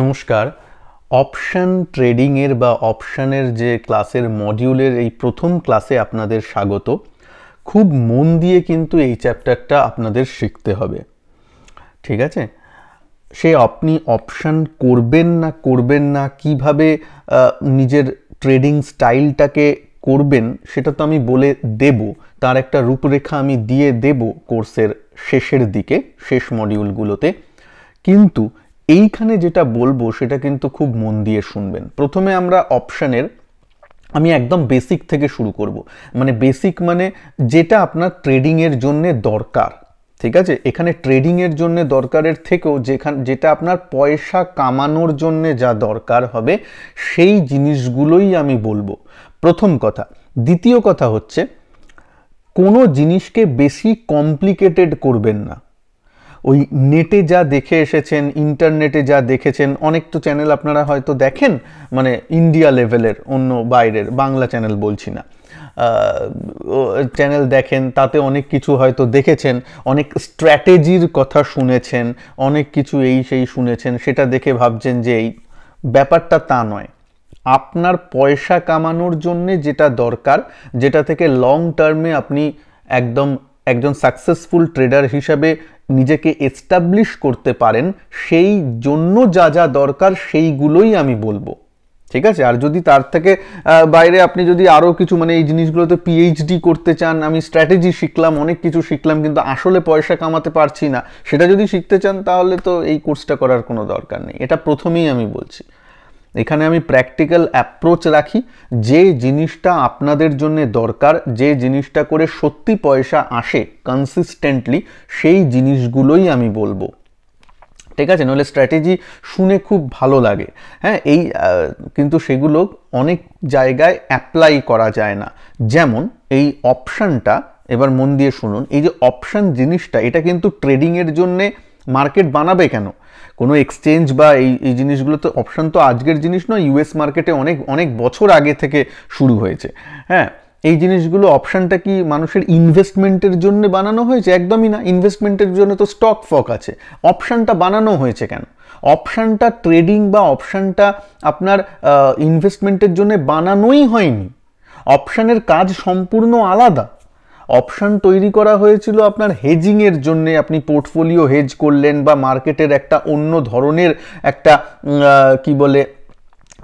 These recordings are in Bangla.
নমস্কার অপশান ট্রেডিংয়ের বা অপশানের যে ক্লাসের মডিউলের এই প্রথম ক্লাসে আপনাদের স্বাগত খুব মন দিয়ে কিন্তু এই চ্যাপ্টারটা আপনাদের শিখতে হবে ঠিক আছে সে আপনি অপশান করবেন না করবেন না কিভাবে নিজের ট্রেডিং স্টাইলটাকে করবেন সেটা তো আমি বলে দেব তার একটা রূপরেখা আমি দিয়ে দেব কোর্সের শেষের দিকে শেষ মডিউলগুলোতে কিন্তু এইখানে যেটা বলবো সেটা কিন্তু খুব মন দিয়ে শুনবেন প্রথমে আমরা অপশানের আমি একদম বেসিক থেকে শুরু করব মানে বেসিক মানে যেটা আপনার ট্রেডিংয়ের জন্যে দরকার ঠিক আছে এখানে ট্রেডিংয়ের জন্য দরকারের থেকেও যেখান যেটা আপনার পয়সা কামানোর জন্য যা দরকার হবে সেই জিনিসগুলোই আমি বলবো প্রথম কথা দ্বিতীয় কথা হচ্ছে কোনো জিনিসকে বেশি কমপ্লিকেটেড করবেন না ওই নেটে যা দেখে এসেছেন ইন্টারনেটে যা দেখেছেন অনেক তো চ্যানেল আপনারা হয়তো দেখেন মানে ইন্ডিয়া লেভেলের অন্য বাইরের বাংলা চ্যানেল বলছি না চ্যানেল দেখেন তাতে অনেক কিছু হয়তো দেখেছেন অনেক স্ট্র্যাটেজির কথা শুনেছেন অনেক কিছু এই সেই শুনেছেন সেটা দেখে ভাবছেন যে এই ব্যাপারটা তা নয় আপনার পয়সা কামানোর জন্যে যেটা দরকার যেটা থেকে লং টার্মে আপনি একদম একজন সাকসেসফুল ট্রেডার হিসাবে নিজেকে এস্টাবলিশ করতে পারেন সেই জন্য যা যা দরকার সেইগুলোই আমি বলবো ঠিক আছে আর যদি তার থেকে বাইরে আপনি যদি আরও কিছু মানে এই জিনিসগুলোতে পিএইচডি করতে চান আমি স্ট্র্যাটেজি শিখলাম অনেক কিছু শিখলাম কিন্তু আসলে পয়সা কামাতে পারছি না সেটা যদি শিখতে চান তাহলে তো এই কোর্সটা করার কোনো দরকার নেই এটা প্রথমেই আমি বলছি এখানে আমি প্র্যাকটিক্যাল অ্যাপ্রোচ রাখি যে জিনিসটা আপনাদের জন্য দরকার যে জিনিসটা করে সত্যি পয়সা আসে কনসিস্টেন্টলি সেই জিনিসগুলোই আমি বলবো ঠিক আছে নইলে স্ট্র্যাটেজি শুনে খুব ভালো লাগে হ্যাঁ এই কিন্তু সেগুলো অনেক জায়গায় অ্যাপ্লাই করা যায় না যেমন এই অপশানটা এবার মন দিয়ে শুনুন এই যে অপশান জিনিসটা এটা কিন্তু ট্রেডিংয়ের জন্যে মার্কেট বানাবে কেন কোনো এক্সচেঞ্জ বা এই এই জিনিসগুলো তো অপশান তো আজকের জিনিস নয় ইউএস মার্কেটে অনেক অনেক বছর আগে থেকে শুরু হয়েছে হ্যাঁ এই জিনিসগুলো অপশানটা কি মানুষের ইনভেস্টমেন্টের জন্য বানানো হয়েছে একদমই না ইনভেস্টমেন্টের জন্য তো স্টক ফক আছে অপশানটা বানানো হয়েছে কেন অপশানটা ট্রেডিং বা অপশানটা আপনার ইনভেস্টমেন্টের জন্য বানানোই হয়নি অপশানের কাজ সম্পূর্ণ আলাদা অপশান তৈরি করা হয়েছিল আপনার হেজিংয়ের জন্য আপনি পোর্টফোলিও হেজ করলেন বা মার্কেটের একটা অন্য ধরনের একটা কি বলে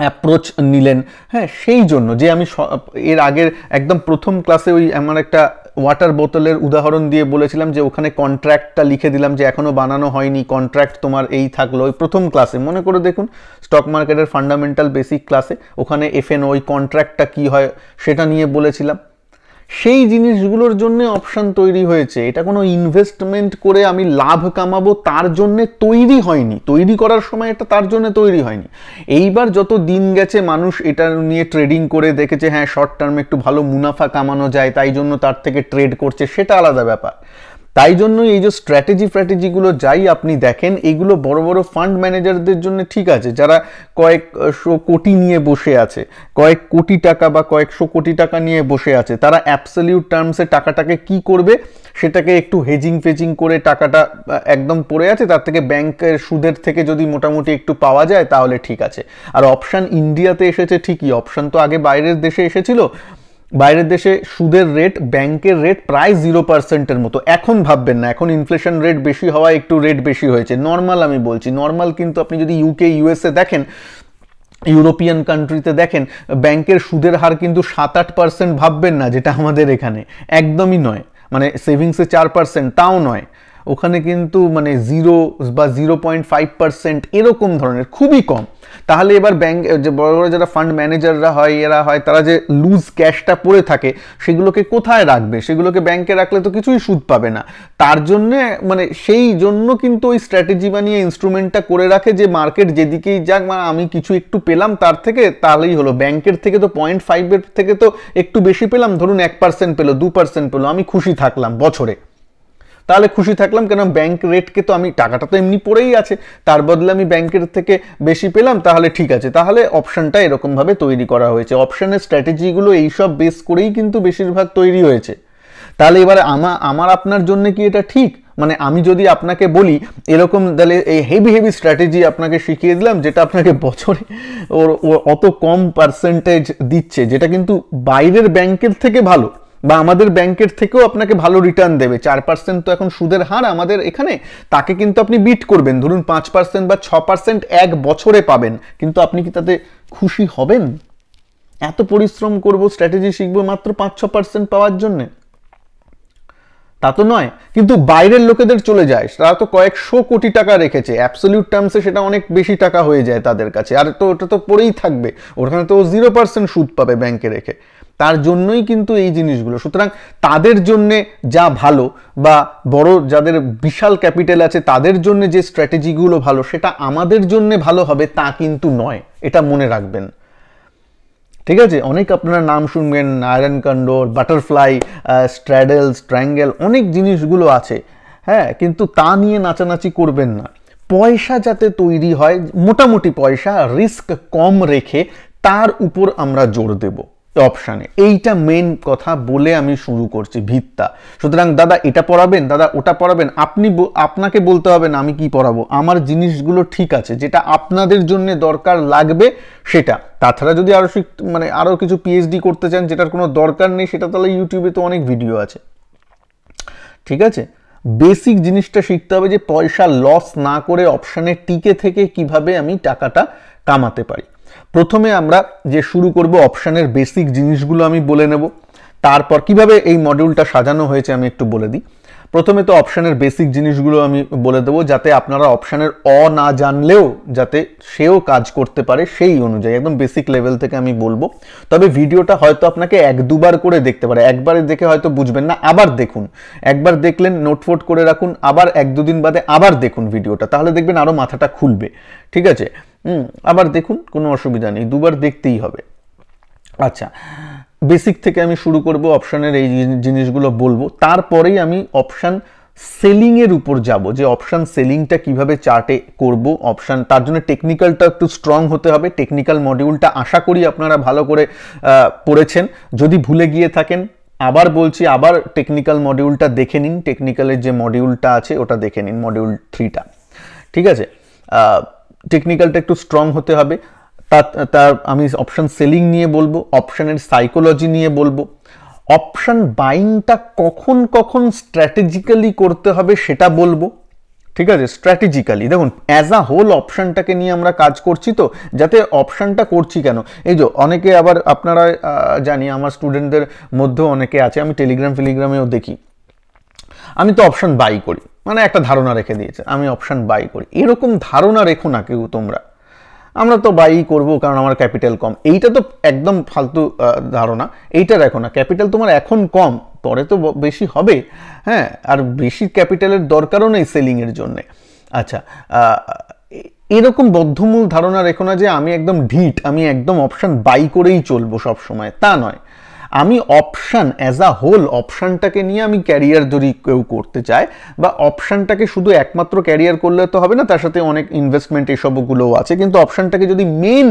অ্যাপ্রোচ নিলেন হ্যাঁ সেই জন্য যে আমি এর আগের একদম প্রথম ক্লাসে ওই আমার একটা ওয়াটার বোতলের উদাহরণ দিয়ে বলেছিলাম যে ওখানে কন্ট্রাক্টটা লিখে দিলাম যে এখনও বানানো হয়নি কন্ট্রাক্ট তোমার এই থাকলো ওই প্রথম ক্লাসে মনে করে দেখুন স্টক মার্কেটের ফান্ডামেন্টাল বেসিক ক্লাসে ওখানে এফ এন ওই কন্ট্রাক্টটা কী হয় সেটা নিয়ে বলেছিলাম সেই জিনিসগুলোর জন্য অপশান তৈরি হয়েছে এটা কোনো ইনভেস্টমেন্ট করে আমি লাভ কামাবো তার জন্যে তৈরি হয়নি তৈরি করার সময় এটা তার জন্য তৈরি হয়নি এইবার যত দিন গেছে মানুষ এটা নিয়ে ট্রেডিং করে দেখেছে হ্যাঁ শর্ট টার্মে একটু ভালো মুনাফা কামানো যায় তাই জন্য তার থেকে ট্রেড করছে সেটা আলাদা ব্যাপার তাই জন্য এই যে স্ট্র্যাটেজি ফ্র্যাটেজিগুলো যাই আপনি দেখেন এগুলো বড় বড় ফান্ড ম্যানেজারদের জন্য ঠিক আছে যারা কয়েকশো কোটি নিয়ে বসে আছে কয়েক কোটি টাকা বা কয়েকশো কোটি টাকা নিয়ে বসে আছে তারা অ্যাপসলিউট টার্মসে টাকাটাকে কি করবে সেটাকে একটু হেজিং ফেজিং করে টাকাটা একদম পড়ে আছে তার থেকে ব্যাংকের সুদের থেকে যদি মোটামুটি একটু পাওয়া যায় তাহলে ঠিক আছে আর অপশান ইন্ডিয়াতে এসেছে ঠিকই অপশান তো আগে বাইরের দেশে এসেছিল বাইরের দেশে সুদের রেট ব্যাংকের রেট প্রায় জিরো পার্সেন্টের মতো এখন ভাববেন না এখন ইনফ্লেশন রেট বেশি হওয়ায় একটু রেট বেশি হয়েছে নর্মাল আমি বলছি নর্মাল কিন্তু আপনি যদি ইউকে ইউএসএ দেখেন ইউরোপিয়ান কান্ট্রিতে দেখেন ব্যাংকের সুদের হার কিন্তু সাত আট পার্সেন্ট ভাববেন না যেটা আমাদের এখানে একদমই নয় মানে সেভিংসে চার পার্সেন্ট তাও নয় ওখানে কিন্তু মানে জিরো বা জিরো পয়েন্ট ফাইভ পার্সেন্ট এরকম ধরনের খুবই কম তাহলে এবার ব্যাংক যে বড় বড় যারা ফান্ড ম্যানেজাররা হয় এরা হয় তারা যে লুজ ক্যাশটা পড়ে থাকে সেগুলোকে কোথায় রাখবে সেগুলোকে ব্যাংকে রাখলে তো কিছুই সুদ পাবে না তার জন্যে মানে সেই জন্য কিন্তু ওই স্ট্র্যাটেজি বানিয়ে ইনস্ট্রুমেন্টটা করে রাখে যে মার্কেট যেদিকেই যাক মানে আমি কিছু একটু পেলাম তার থেকে তাহলেই হলো ব্যাংকের থেকে তো পয়েন্ট ফাইভের থেকে তো একটু বেশি পেলাম ধরুন এক পার্সেন্ট পেলো দু পার্সেন্ট পেলো আমি খুশি থাকলাম বছরে তাহলে খুশি থাকলাম কেন ব্যাংক রেটকে তো আমি টাকাটা তো এমনি পড়েই আছে তার বদলে আমি ব্যাংকের থেকে বেশি পেলাম তাহলে ঠিক আছে তাহলে অপশানটা এরকমভাবে তৈরি করা হয়েছে অপশানের স্ট্র্যাটেজিগুলো এইসব বেস করেই কিন্তু বেশিরভাগ তৈরি হয়েছে তাহলে এবারে আমা আমার আপনার জন্য কি এটা ঠিক মানে আমি যদি আপনাকে বলি এরকম তাহলে এই হেভি হেভি স্ট্র্যাটেজি আপনাকে শিখিয়ে দিলাম যেটা আপনাকে বছরে ওর অত কম পার্সেন্টেজ দিচ্ছে যেটা কিন্তু বাইরের ব্যাংকের থেকে ভালো বা আমাদের ব্যাংকের থেকেও আপনাকে ভালো রিটার্ন দেবে চার পার্সেন্ট তো এখন সুদের হার আমাদের এখানে তাকে কিন্তু আপনি বিট করবেন ধরুন পাঁচ পার্সেন্ট বা ছ পার্সেন্ট এক বছরে পাবেন কিন্তু আপনি কি তাতে খুশি হবেন এত পরিশ্রম করব স্ট্র্যাটেজি শিখব মাত্র পাঁচ ছ পার্সেন্ট পাওয়ার জন্যে তা তো নয় কিন্তু বাইরের লোকেদের চলে যায় তারা তো কয়েকশো কোটি টাকা রেখেছে অ্যাপসলিউট টার্মসে সেটা অনেক বেশি টাকা হয়ে যায় তাদের কাছে আর তো ওটা তো পড়েই থাকবে ওখানে তো জিরো পার্সেন্ট সুদ পাবে ব্যাংকে রেখে তার জন্যই কিন্তু এই জিনিসগুলো সুতরাং তাদের জন্যে যা ভালো বা বড় যাদের বিশাল ক্যাপিটাল আছে তাদের জন্য যে স্ট্র্যাটেজিগুলো ভালো সেটা আমাদের জন্যে ভালো হবে তা কিন্তু নয় এটা মনে রাখবেন ঠিক আছে অনেক আপনারা নাম শুনবেন iron condor butterfly straddle strangle অনেক জিনিসগুলো আছে হ্যাঁ কিন্তু তা নিয়ে নাচানাচি করবেন না পয়সা যাতে তৈরি হয় মোটামুটি পয়সা রিস্ক কম রেখে তার উপর আমরা জোর দেবো অপশানে এইটা মেন কথা বলে আমি শুরু করছি ভিত্তা সুতরাং দাদা এটা পড়াবেন দাদা ওটা পড়াবেন আপনি আপনাকে বলতে হবে না আমি কি পড়াবো আমার জিনিসগুলো ঠিক আছে যেটা আপনাদের জন্য দরকার লাগবে সেটা তাছাড়া যদি আরও মানে আরও কিছু পিএইচডি করতে চান যেটার কোনো দরকার নেই সেটা তাহলে ইউটিউবে তো অনেক ভিডিও আছে ঠিক আছে বেসিক জিনিসটা শিখতে হবে যে পয়সা লস না করে অপশানে টিকে থেকে কিভাবে আমি টাকাটা কামাতে পারি প্রথমে আমরা যে শুরু করব অপশানের বেসিক জিনিসগুলো আমি বলে নেব তারপর কিভাবে এই মডিউলটা সাজানো হয়েছে আমি একটু বলে দিই প্রথমে তো অপশানের বেসিক জিনিসগুলো আমি বলে দেবো যাতে আপনারা অপশানের অ না জানলেও যাতে সেও কাজ করতে পারে সেই অনুযায়ী একদম বেসিক লেভেল থেকে আমি বলবো তবে ভিডিওটা হয়তো আপনাকে এক দুবার করে দেখতে পারে একবারে দেখে হয়তো বুঝবেন না আবার দেখুন একবার দেখলেন নোটফোট করে রাখুন আবার এক দুদিন বাদে আবার দেখুন ভিডিওটা তাহলে দেখবেন আরও মাথাটা খুলবে ঠিক আছে আবার দেখুন কোনো অসুবিধা নেই দুবার দেখতেই হবে আচ্ছা বেসিক থেকে আমি শুরু করব অপশানের এই জিনিসগুলো বলবো তারপরেই আমি অপশান সেলিংয়ের উপর যাব যে অপশান সেলিংটা কিভাবে চার্টে করব অপশান তার জন্য টেকনিক্যালটা একটু স্ট্রং হতে হবে টেকনিক্যাল মডিউলটা আশা করি আপনারা ভালো করে পড়েছেন যদি ভুলে গিয়ে থাকেন আবার বলছি আবার টেকনিক্যাল মডিউলটা দেখে নিন টেকনিক্যালের যে মডিউলটা আছে ওটা দেখে নিন মডিউল থ্রিটা ঠিক আছে টেকনিক্যালটা একটু স্ট্রং হতে হবে তার তার আমি অপশান সেলিং নিয়ে বলবো অপশানের সাইকোলজি নিয়ে বলবো অপশান বাইংটা কখন কখন স্ট্র্যাটেজিক্যালি করতে হবে সেটা বলবো ঠিক আছে স্ট্র্যাটেজিক্যালি দেখুন অ্যাজ আ হোল অপশানটাকে নিয়ে আমরা কাজ করছি তো যাতে অপশানটা করছি কেন এই যে অনেকে আবার আপনারা জানি আমার স্টুডেন্টদের মধ্যেও অনেকে আছে আমি টেলিগ্রাম ফেলিগ্রামেও দেখি আমি তো অপশান বাই করি মানে একটা ধারণা রেখে দিয়েছে আমি অপশান বাই করি এরকম ধারণা রেখো না কেউ তোমরা আমরা তো বাই করবো কারণ আমার ক্যাপিটাল কম এইটা তো একদম ফালতু ধারণা এইটা দেখো না ক্যাপিটাল তোমার এখন কম পরে তো বেশি হবে হ্যাঁ আর বেশি ক্যাপিটালের দরকারও নেই সেলিংয়ের জন্যে আচ্ছা এরকম বদ্ধমূল ধারণা রেখো না যে আমি একদম ঢিট আমি একদম অপশান বাই করেই চলবো সব সময় তা নয় আমি অপশান অ্যাজ আ হোল অপশানটাকে নিয়ে আমি ক্যারিয়ার যদি কেউ করতে চায় বা অপশানটাকে শুধু একমাত্র ক্যারিয়ার করলে তো হবে না তার সাথে অনেক ইনভেস্টমেন্ট এসবগুলোও আছে কিন্তু অপশানটাকে যদি মেন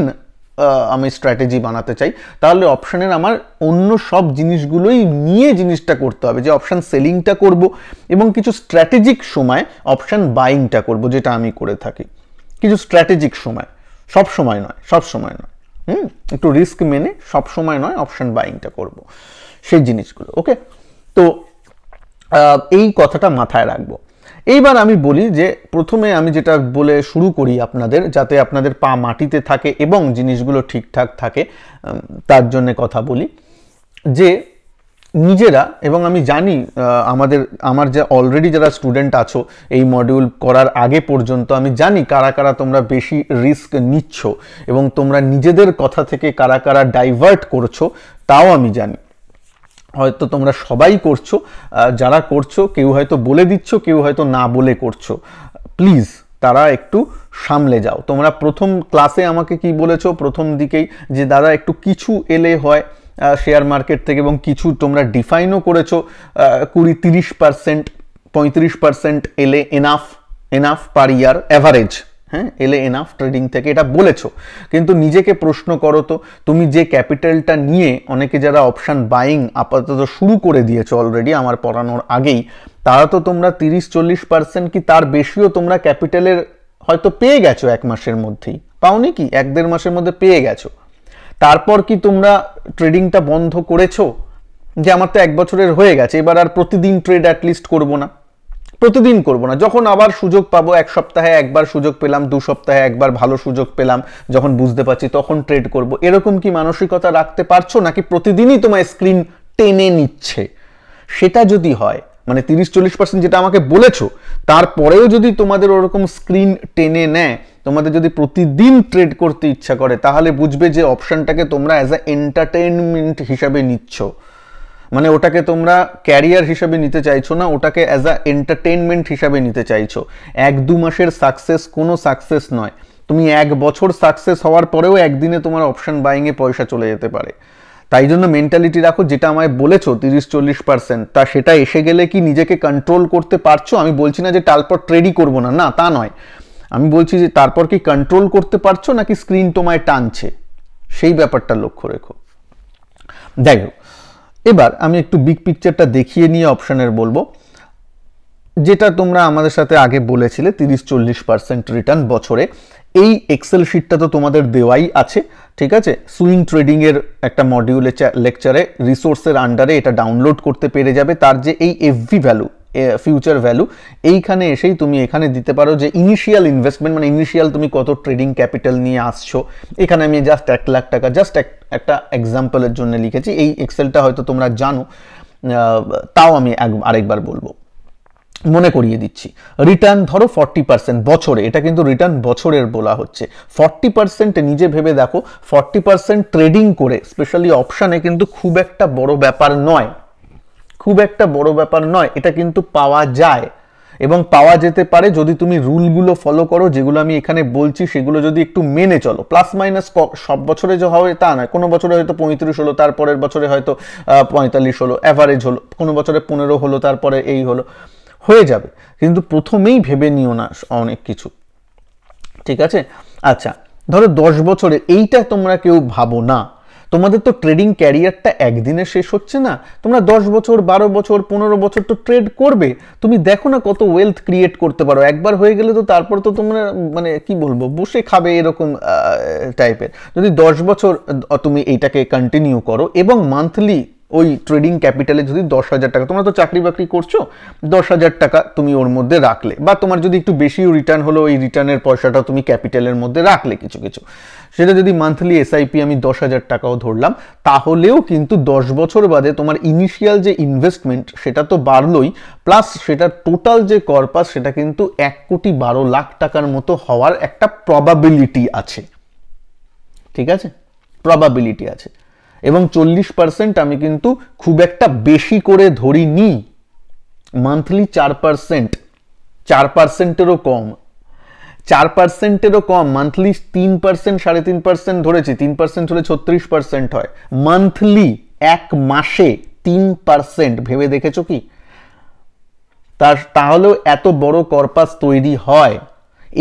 আমি স্ট্র্যাটেজি বানাতে চাই তাহলে অপশানের আমার অন্য সব জিনিসগুলোই নিয়ে জিনিসটা করতে হবে যে অপশান সেলিংটা করব এবং কিছু স্ট্র্যাটেজিক সময় অপশান বাইংটা করব যেটা আমি করে থাকি কিছু স্ট্র্যাটেজিক সময় সব সময় নয় সব সময় নয় হুম একটু রিস্ক মেনে সবসময় নয় অপশন বাইংটা করব সেই জিনিসগুলো ওকে তো এই কথাটা মাথায় রাখবো এইবার আমি বলি যে প্রথমে আমি যেটা বলে শুরু করি আপনাদের যাতে আপনাদের পা মাটিতে থাকে এবং জিনিসগুলো ঠিকঠাক থাকে তার জন্য কথা বলি যে নিজেরা এবং আমি জানি আমাদের আমার যে অলরেডি যারা স্টুডেন্ট আছো এই মডিউল করার আগে পর্যন্ত আমি জানি কারা কারা তোমরা বেশি রিস্ক নিচ্ছ এবং তোমরা নিজেদের কথা থেকে কারা কারা ডাইভার্ট করছো তাও আমি জানি হয়তো তোমরা সবাই করছো যারা করছো কেউ হয়তো বলে দিচ্ছ কেউ হয়তো না বলে করছো প্লিজ তারা একটু সামলে যাও তোমরা প্রথম ক্লাসে আমাকে কি বলেছো প্রথম দিকেই যে দাদা একটু কিছু এলে হয় শেয়ার মার্কেট থেকে এবং কিছু তোমরা ডিফাইনও করেছো কুড়ি তিরিশ পার্সেন্ট পঁয়ত্রিশ পার্সেন্ট এলে enough enough per year average হ্যাঁ এলে এনাফ ট্রেডিং থেকে এটা বলেছ কিন্তু নিজেকে প্রশ্ন করো তো তুমি যে ক্যাপিটালটা নিয়ে অনেকে যারা অপশান বাইং আপাতত শুরু করে দিয়েছো অলরেডি আমার পড়ানোর আগেই তারা তো তোমরা তিরিশ চল্লিশ পার্সেন্ট কি তার বেশিও তোমরা ক্যাপিটালের হয়তো পেয়ে গেছো এক মাসের মধ্যেই পাওনি কি এক দেড় মাসের মধ্যে পেয়ে গেছো তারপর কি তোমরা ট্রেডিংটা বন্ধ করেছো যে আমার তো এক বছরের হয়ে গেছে এবার আর প্রতিদিন ট্রেড অ্যাটলিস্ট করব না প্রতিদিন করব না যখন আবার সুযোগ পাবো এক সপ্তাহে একবার সুযোগ পেলাম দু সপ্তাহে একবার ভালো সুযোগ পেলাম যখন বুঝতে পারছি তখন ট্রেড করব এরকম কি মানসিকতা রাখতে পারছো নাকি প্রতিদিনই তোমার স্ক্রিন টেনে নিচ্ছে সেটা যদি হয় মানে তিরিশ চল্লিশ পার্সেন্ট যেটা আমাকে বলেছো তারপরেও যদি তোমাদের ওরকম স্ক্রিন টেনে নেয় তোমাদের যদি প্রতিদিন ট্রেড করতে ইচ্ছা করে তাহলে বুঝবে যে অপশানটাকে তোমরা অ্যাজ আ এন্টারটেনমেন্ট হিসাবে নিচ্ছ মানে ওটাকে তোমরা ক্যারিয়ার হিসাবে নিতে চাইছো না ওটাকে অ্যাজ আ এন্টারটেনমেন্ট হিসাবে নিতে চাইছো এক দু মাসের সাকসেস কোনো সাকসেস নয় তুমি এক বছর সাকসেস হওয়ার পরেও একদিনে তোমার অপশান বাইংয়ে পয়সা চলে যেতে পারে তাই জন্য মেন্টালিটি রাখো যেটা আমায় বলেছো তিরিশ চল্লিশ পার্সেন্ট তা সেটা এসে গেলে কি নিজেকে কন্ট্রোল করতে পারছো আমি বলছি না যে তারপর ট্রেডই করবো না না তা নয় আমি বলছি যে তারপর কি কন্ট্রোল করতে পারছো নাকি স্ক্রিন তোমায় টানছে সেই ব্যাপারটা লক্ষ্য রেখো যাই হোক এবার আমি একটু বিগ পিকচারটা দেখিয়ে নিয়ে অপশানের বলবো যেটা তোমরা আমাদের সাথে আগে বলেছিলে তিরিশ চল্লিশ পার্সেন্ট রিটার্ন বছরে এই এক্সেল শিটটা তো তোমাদের দেওয়াই আছে ঠিক আছে সুইং ট্রেডিংয়ের একটা মডিউলে লেকচারে রিসোর্সের আন্ডারে এটা ডাউনলোড করতে পেরে যাবে তার যে এই এফভি ভ্যালু ফিউচার ভ্যালু এইখানে এসেই তুমি এখানে দিতে পারো যে ইনিশিয়াল ইনভেস্টমেন্ট মানে ইনিশিয়াল তুমি কত ট্রেডিং ক্যাপিটাল নিয়ে আসছো এখানে আমি জাস্ট এক লাখ টাকা জাস্ট এক একটা এক্সাম্পলের জন্য লিখেছি এই এক্সেলটা হয়তো তোমরা জানো তাও আমি আরেকবার বলবো মনে করিয়ে দিচ্ছি রিটার্ন ধরো ফর্টি পার্সেন্ট বছরে এটা কিন্তু রিটার্ন বছরের বলা হচ্ছে ফর্টি পার্সেন্ট নিজে ভেবে দেখো ফর্টি পার্সেন্ট ট্রেডিং করে স্পেশালি অপশানে কিন্তু খুব একটা বড় ব্যাপার নয় খুব একটা বড় ব্যাপার নয় এটা কিন্তু পাওয়া যায় এবং পাওয়া যেতে পারে যদি তুমি রুলগুলো ফলো করো যেগুলো আমি এখানে বলছি সেগুলো যদি একটু মেনে চলো প্লাস মাইনাস সব বছরে যে হবে তা নয় কোনো বছরে হয়তো পঁয়ত্রিশ হলো তারপরের বছরে হয়তো পঁয়তাল্লিশ হলো অ্যাভারেজ হলো কোনো বছরে পনেরো হলো তারপরে এই হলো হয়ে যাবে কিন্তু প্রথমেই ভেবে নিও না অনেক কিছু ঠিক আছে আচ্ছা ধরো দশ বছরে এইটা তোমরা কেউ ভাবো না তোমাদের তো ট্রেডিং ক্যারিয়ারটা একদিনে শেষ হচ্ছে না তোমরা দশ বছর বারো বছর পনেরো বছর তো ট্রেড করবে তুমি দেখো না কত ওয়েলথ ক্রিয়েট করতে পারো একবার হয়ে গেলে তো তারপর তো তোমরা মানে কি বলবো বসে খাবে এরকম টাইপের যদি দশ বছর তুমি এইটাকে কন্টিনিউ করো এবং মান্থলি ওই ট্রেডিং ক্যাপিটালে যদি দশ হাজার টাকা তোমরা তো চাকরি বাকরি করছো দশ হাজার টাকা তুমি ওর মধ্যে রাখলে বা তোমার যদি একটু বেশিও রিটার্ন হলো ওই রিটার্নের পয়সাটা তুমি ক্যাপিটালের মধ্যে রাখলে কিছু কিছু সেটা যদি মান্থলি এসআইপি আমি দশ হাজার টাকাও ধরলাম তাহলেও কিন্তু দশ বছর বাদে তোমার ইনিশিয়াল যে ইনভেস্টমেন্ট সেটা তো বাড়লোই প্লাস সেটা টোটাল যে কর্পাস সেটা কিন্তু এক কোটি বারো লাখ টাকার মতো হওয়ার একটা প্রবাবিলিটি আছে ঠিক আছে প্রবাবিলিটি আছে এবং চল্লিশ পার্সেন্ট আমি কিন্তু খুব একটা বেশি করে ধরিনি মান্থলি চার পার্সেন্ট চার পার্সেন্টেরও কম চার পার্সেন্টেরও কম মান্থলি তিন পার্সেন্ট সাড়ে তিন পার্সেন্ট ধরেছি তিন পার্সেন্ট হলে ছত্রিশ পার্সেন্ট হয় মান্থলি এক মাসে তিন পার্সেন্ট ভেবে দেখেছো কি তার তাহলেও এত বড় কর্পাস তৈরি হয়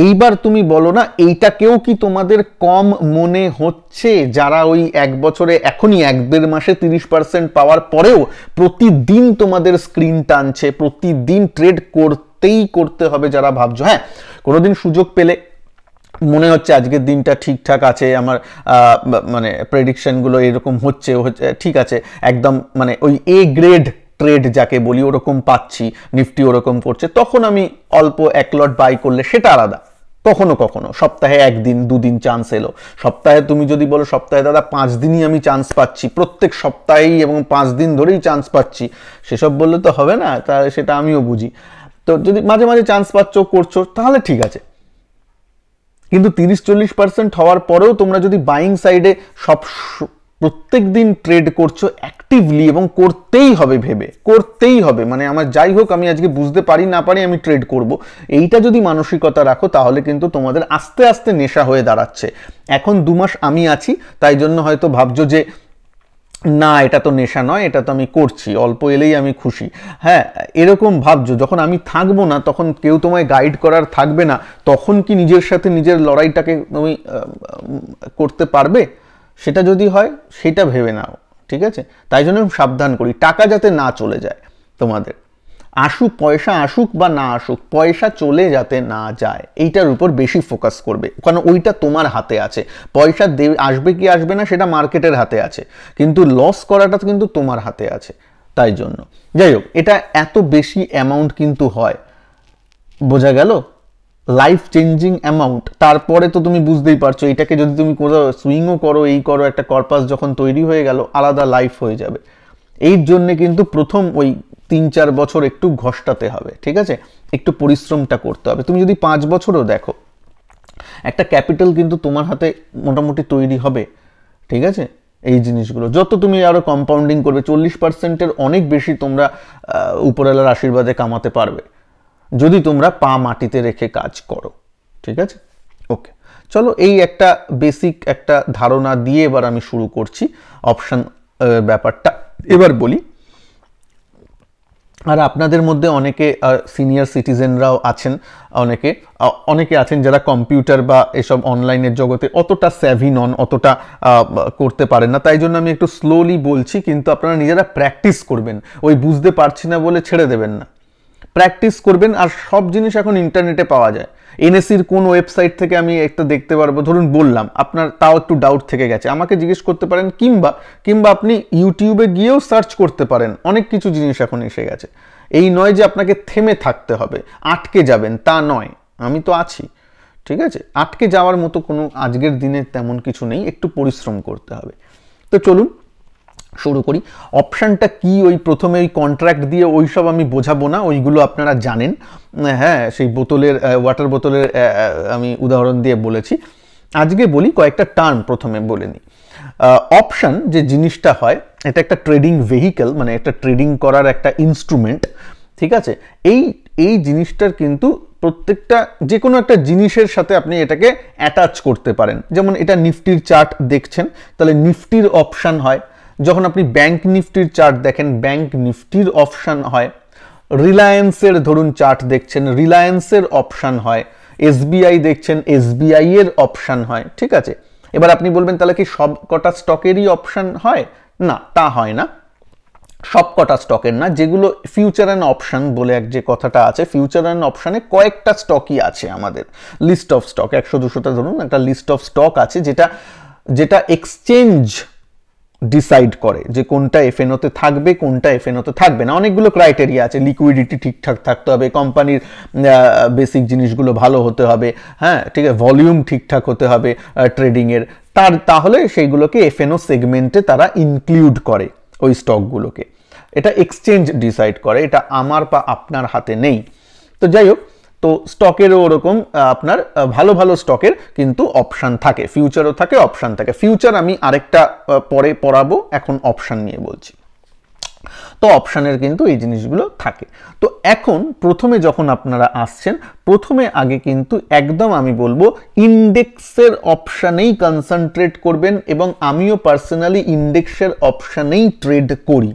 এইবার তুমি বলো না এইটাকেও কি তোমাদের কম মনে হচ্ছে যারা ওই এক বছরে এখনই এক দেড় মাসে তিরিশ পার্সেন্ট পাওয়ার পরেও প্রতিদিন তোমাদের স্ক্রিন টানছে প্রতিদিন ট্রেড করতেই করতে হবে যারা ভাবছো হ্যাঁ কোনোদিন সুযোগ পেলে মনে হচ্ছে আজকের দিনটা ঠিকঠাক আছে আমার মানে প্রেডিকশানগুলো এরকম হচ্ছে ঠিক আছে একদম মানে ওই এ গ্রেড ট্রেড যাকে বলি ওরকম পাচ্ছি নিফটি ওরকম করছে তখন আমি অল্প এক লট বাই করলে সেটা আলাদা কখনো কখনো সপ্তাহে একদিন দুদিন চান্স এলো সপ্তাহে তুমি যদি বলো সপ্তাহে দাদা পাঁচ দিনই আমি চান্স পাচ্ছি প্রত্যেক সপ্তাহেই এবং পাঁচ দিন ধরেই চান্স পাচ্ছি সেসব বললে তো হবে না তা সেটা আমিও বুঝি তো যদি মাঝে মাঝে চান্স পাচ্ছ করছো তাহলে ঠিক আছে কিন্তু তিরিশ চল্লিশ পার্সেন্ট হওয়ার পরেও তোমরা যদি বাইং সাইডে সব প্রত্যেক দিন ট্রেড করছো অ্যাক্টিভলি এবং করতেই হবে ভেবে করতেই হবে মানে আমার যাই হোক আমি আজকে বুঝতে পারি না পারি আমি ট্রেড করব। এইটা যদি মানসিকতা রাখো তাহলে কিন্তু তোমাদের আস্তে আস্তে নেশা হয়ে দাঁড়াচ্ছে এখন দু মাস আমি আছি তাই জন্য হয়তো ভাবছো যে না এটা তো নেশা নয় এটা তো আমি করছি অল্প এলেই আমি খুশি হ্যাঁ এরকম ভাবছো যখন আমি থাকবো না তখন কেউ তোমায় গাইড করার থাকবে না তখন কি নিজের সাথে নিজের লড়াইটাকে তুমি করতে পারবে সেটা যদি হয় সেটা ভেবে নাও ঠিক আছে তাই জন্য আমি সাবধান করি টাকা যাতে না চলে যায় তোমাদের আসুক পয়সা আসুক বা না আসুক পয়সা চলে যাতে না যায় এইটার উপর বেশি ফোকাস করবে কারণ ওইটা তোমার হাতে আছে পয়সা দেবে আসবে কি আসবে না সেটা মার্কেটের হাতে আছে কিন্তু লস করাটা কিন্তু তোমার হাতে আছে তাই জন্য যাই হোক এটা এত বেশি অ্যামাউন্ট কিন্তু হয় বোঝা গেল লাইফ চেঞ্জিং অ্যামাউন্ট তারপরে তো তুমি বুঝতেই পারছো এটাকে যদি তুমি কোথাও সুইংও করো এই করো একটা কর্পাস যখন তৈরি হয়ে গেল আলাদা লাইফ হয়ে যাবে এর জন্যে কিন্তু প্রথম ওই তিন চার বছর একটু ঘষ্টাতে হবে ঠিক আছে একটু পরিশ্রমটা করতে হবে তুমি যদি পাঁচ বছরও দেখো একটা ক্যাপিটাল কিন্তু তোমার হাতে মোটামুটি তৈরি হবে ঠিক আছে এই জিনিসগুলো যত তুমি আরও কম্পাউন্ডিং করবে চল্লিশ পার্সেন্টের অনেক বেশি তোমরা উপরওয়ালার আশীর্বাদে কামাতে পারবে যদি তোমরা পা মাটিতে রেখে কাজ করো ঠিক আছে ওকে চলো এই একটা বেসিক একটা ধারণা দিয়ে এবার আমি শুরু করছি অপশান ব্যাপারটা এবার বলি আর আপনাদের মধ্যে অনেকে সিনিয়র সিটিজেনরাও আছেন অনেকে অনেকে আছেন যারা কম্পিউটার বা এসব অনলাইনের জগতে অতটা স্যাভি নন অতটা করতে পারেন না তাই জন্য আমি একটু স্লোলি বলছি কিন্তু আপনারা নিজেরা প্র্যাকটিস করবেন ওই বুঝতে পারছি না বলে ছেড়ে দেবেন না প্র্যাকটিস করবেন আর সব জিনিস এখন ইন্টারনেটে পাওয়া যায় এনএসির কোন ওয়েবসাইট থেকে আমি একটা দেখতে পারবো ধরুন বললাম আপনার তাও একটু ডাউট থেকে গেছে আমাকে জিজ্ঞেস করতে পারেন কিংবা কিংবা আপনি ইউটিউবে গিয়েও সার্চ করতে পারেন অনেক কিছু জিনিস এখন এসে গেছে এই নয় যে আপনাকে থেমে থাকতে হবে আটকে যাবেন তা নয় আমি তো আছি ঠিক আছে আটকে যাওয়ার মতো কোনো আজকের দিনে তেমন কিছু নেই একটু পরিশ্রম করতে হবে তো চলুন শুরু করি অপশানটা কি ওই প্রথমে ওই কন্ট্রাক্ট দিয়ে ওই সব আমি বোঝাবো না ওইগুলো আপনারা জানেন হ্যাঁ সেই বোতলের ওয়াটার বোতলের আমি উদাহরণ দিয়ে বলেছি আজকে বলি কয়েকটা টার্ম প্রথমে বলে নিই অপশান যে জিনিসটা হয় এটা একটা ট্রেডিং ভেহিকেল মানে একটা ট্রেডিং করার একটা ইনস্ট্রুমেন্ট ঠিক আছে এই এই জিনিসটার কিন্তু প্রত্যেকটা যে কোনো একটা জিনিসের সাথে আপনি এটাকে অ্যাটাচ করতে পারেন যেমন এটা নিফটির চার্ট দেখছেন তাহলে নিফটির অপশান হয় যখন আপনি ব্যাংক নিফটির চার্ট দেখেন ব্যাংক নিফটির অপশান হয় রিলায়েন্সের ধরুন চার্ট দেখছেন রিলায়েন্সের অপশান হয় এসবিআই দেখছেন এসবিআই এর অপশান হয় ঠিক আছে এবার আপনি বলবেন তাহলে কি সব কটা স্টকেরই অপশান হয় না তা হয় না সব কটা স্টকের না যেগুলো ফিউচার অ্যান্ড অপশান বলে এক যে কথাটা আছে ফিউচার অ্যান্ড অপশানে কয়েকটা স্টকই আছে আমাদের লিস্ট অফ স্টক একশো দুশোটা ধরুন একটা লিস্ট অফ স্টক আছে যেটা যেটা এক্সচেঞ্জ ডিসাইড করে যে কোনটা এফএনওতে থাকবে কোনটা এফএনওতে থাকবে না অনেকগুলো ক্রাইটেরিয়া আছে লিকুইডিটি ঠিকঠাক থাকতে হবে কোম্পানির বেসিক জিনিসগুলো ভালো হতে হবে হ্যাঁ ঠিক আছে ভলিউম ঠিকঠাক হতে হবে ট্রেডিংয়ের তার তাহলে সেইগুলোকে ও সেগমেন্টে তারা ইনক্লুড করে ওই স্টকগুলোকে এটা এক্সচেঞ্জ ডিসাইড করে এটা আমার বা আপনার হাতে নেই তো যাই হোক তো স্টকেরও ওরকম আপনার ভালো ভালো স্টকের কিন্তু অপশান থাকে ফিউচারও থাকে অপশান থাকে ফিউচার আমি আরেকটা পরে পড়াবো এখন অপশান নিয়ে বলছি তো অপশানের কিন্তু এই জিনিসগুলো থাকে তো এখন প্রথমে যখন আপনারা আসছেন প্রথমে আগে কিন্তু একদম আমি বলবো ইন্ডেক্সের অপশানেই কনসেন্ট্রেট করবেন এবং আমিও পার্সোনালি ইন্ডেক্সের অপশানেই ট্রেড করি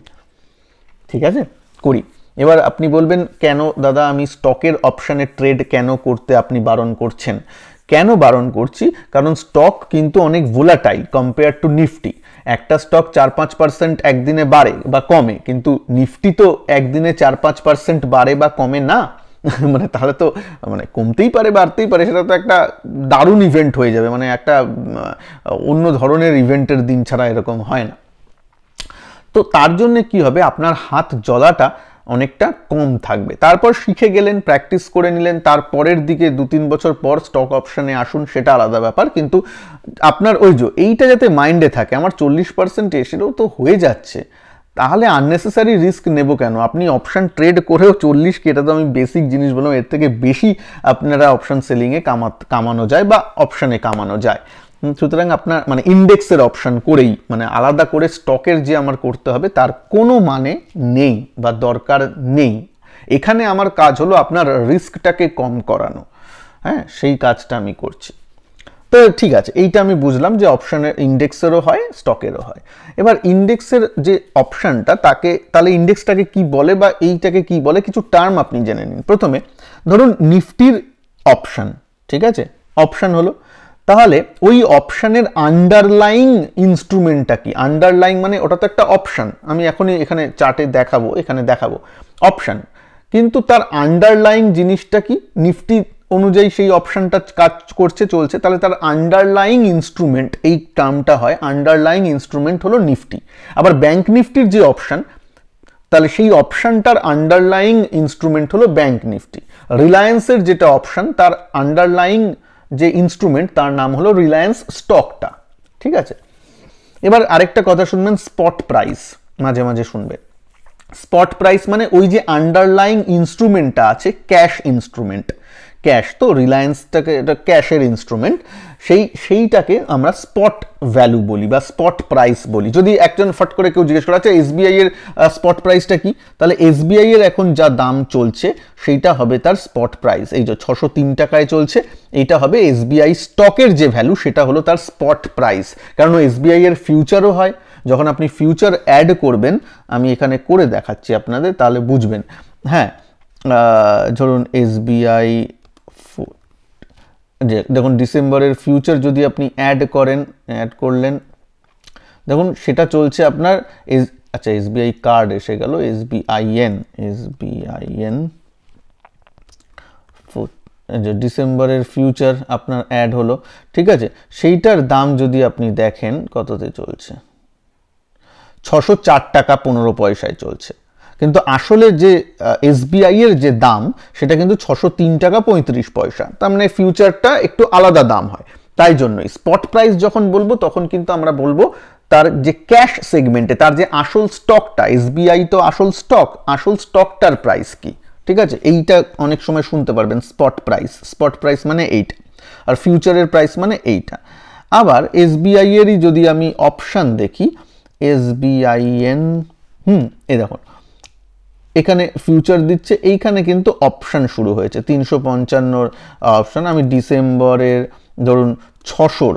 ঠিক আছে করি এবার আপনি বলবেন কেন দাদা আমি স্টকের অপশানে ট্রেড কেন করতে আপনি বারণ করছেন কেন বারণ করছি কারণ স্টক কিন্তু অনেক ভোলাটাইল কম্পেয়ার টু নিফটি একটা স্টক চার পাঁচ পার্সেন্ট একদিনে বাড়ে বা কমে কিন্তু নিফটি তো একদিনে চার পাঁচ পার্সেন্ট বাড়ে বা কমে না মানে তাহলে তো মানে কমতেই পারে বাড়তেই পারে সেটা তো একটা দারুণ ইভেন্ট হয়ে যাবে মানে একটা অন্য ধরনের ইভেন্টের দিন ছাড়া এরকম হয় না তো তার জন্যে কি হবে আপনার হাত জলাটা অনেকটা কম থাকবে তারপর শিখে গেলেন প্র্যাকটিস করে নিলেন তারপরের দিকে দু তিন বছর পর স্টক অপশানে আসুন সেটা আলাদা ব্যাপার কিন্তু আপনার ওই যে এইটা যাতে মাইন্ডে থাকে আমার চল্লিশ পার্সেন্ট এসেও তো হয়ে যাচ্ছে তাহলে আননেসেসারি রিস্ক নেব কেন আপনি অপশান ট্রেড করেও কে এটা তো আমি বেসিক জিনিস বললাম এর থেকে বেশি আপনারা অপশান সেলিংয়ে কামা কামানো যায় বা অপশানে কামানো যায় সুতরাং আপনার মানে ইন্ডেক্সের অপশান করেই মানে আলাদা করে স্টকের যে আমার করতে হবে তার কোনো মানে নেই বা দরকার নেই এখানে আমার কাজ হলো আপনার রিস্কটাকে কম করানো হ্যাঁ সেই কাজটা আমি করছি তো ঠিক আছে এইটা আমি বুঝলাম যে অপশানের ইন্ডেক্সেরও হয় স্টকেরও হয় এবার ইন্ডেক্সের যে অপশানটা তাকে তাহলে ইন্ডেক্সটাকে কি বলে বা এইটাকে কি বলে কিছু টার্ম আপনি জেনে নিন প্রথমে ধরুন নিফটির অপশান ঠিক আছে অপশান হলো তাহলে ওই অপশানের আন্ডারলাইং ইনস্ট্রুমেন্টটা কি আন্ডারলাইং মানে ওটা তো একটা অপশান আমি এখনই এখানে চার্টে দেখাবো এখানে দেখাবো অপশান কিন্তু তার আন্ডারলাইং জিনিসটা কি নিফটি অনুযায়ী সেই অপশানটা কাজ করছে চলছে তাহলে তার আন্ডারলাইং ইনস্ট্রুমেন্ট এই টার্মটা হয় আন্ডারলাইং ইনস্ট্রুমেন্ট হলো নিফটি আবার ব্যাংক নিফটির যে অপশান তাহলে সেই অপশানটার আন্ডারলাইং ইনস্ট্রুমেন্ট হলো ব্যাংক নিফটি রিলায়েন্সের যেটা অপশান তার আন্ডারলাইং যে ইনস্ট্রুমেন্ট তার নাম হলো রিলায়েন্স স্টকটা ঠিক আছে এবার আরেকটা কথা শুনবেন স্পট প্রাইস মাঝে মাঝে শুনবেন স্পট প্রাইস মানে ওই যে আন্ডারলাইং ইনস্ট্রুমেন্টটা আছে ক্যাশ ইনস্ট্রুমেন্ট ক্যাশ তো রিলায়েন্সটাকে এটা ক্যাশের ইনস্ট্রুমেন্ট সেই সেইটাকে আমরা স্পট ভ্যালু বলি বা স্পট প্রাইস বলি যদি একজন ফট করে কেউ জিজ্ঞেস করা আচ্ছা, আছে এসবিআই এর স্পট প্রাইসটা কি তাহলে এসবিআই এর এখন যা দাম চলছে সেইটা হবে তার স্পট প্রাইস এই যে ছশো তিন টাকায় চলছে এইটা হবে এসবিআই স্টকের যে ভ্যালু সেটা হলো তার স্পট প্রাইস কারণ এসবিআই এর ফিউচারও হয় যখন আপনি ফিউচার অ্যাড করবেন আমি এখানে করে দেখাচ্ছি আপনাদের তাহলে বুঝবেন হ্যাঁ ধরুন এসবিআই যে দেখুন ডিসেম্বরের ফিউচার যদি আপনি অ্যাড করেন অ্যাড করলেন দেখুন সেটা চলছে আপনার এস আচ্ছা এসবিআই কার্ড এসে গেল এসবিআইএন এসবিআইএন যে ডিসেম্বরের ফিউচার আপনার অ্যাড হলো ঠিক আছে সেইটার দাম যদি আপনি দেখেন কততে চলছে ছশো চার টাকা পনেরো পয়সায় চলছে কিন্তু আসলে যে এসবিআই এর যে দাম সেটা কিন্তু ছশো তিন টাকা পঁয়ত্রিশ পয়সা তার মানে ফিউচারটা একটু আলাদা দাম হয় তাই জন্যই স্পট প্রাইস যখন বলবো তখন কিন্তু আমরা বলবো তার যে ক্যাশ সেগমেন্টে তার যে আসল স্টকটা এসবিআই তো আসল স্টক আসল স্টকটার প্রাইস কি ঠিক আছে এইটা অনেক সময় শুনতে পারবেন স্পট প্রাইস স্পট প্রাইস মানে এইটা আর ফিউচারের প্রাইস মানে এইটা আবার এসবিআই এরই যদি আমি অপশান দেখি এসবিআইএন হুম এ দেখুন এখানে ফিউচার দিচ্ছে এইখানে কিন্তু অপশান শুরু হয়েছে তিনশো পঞ্চান্নর অপশান আমি ডিসেম্বরের ধরুন ছশোর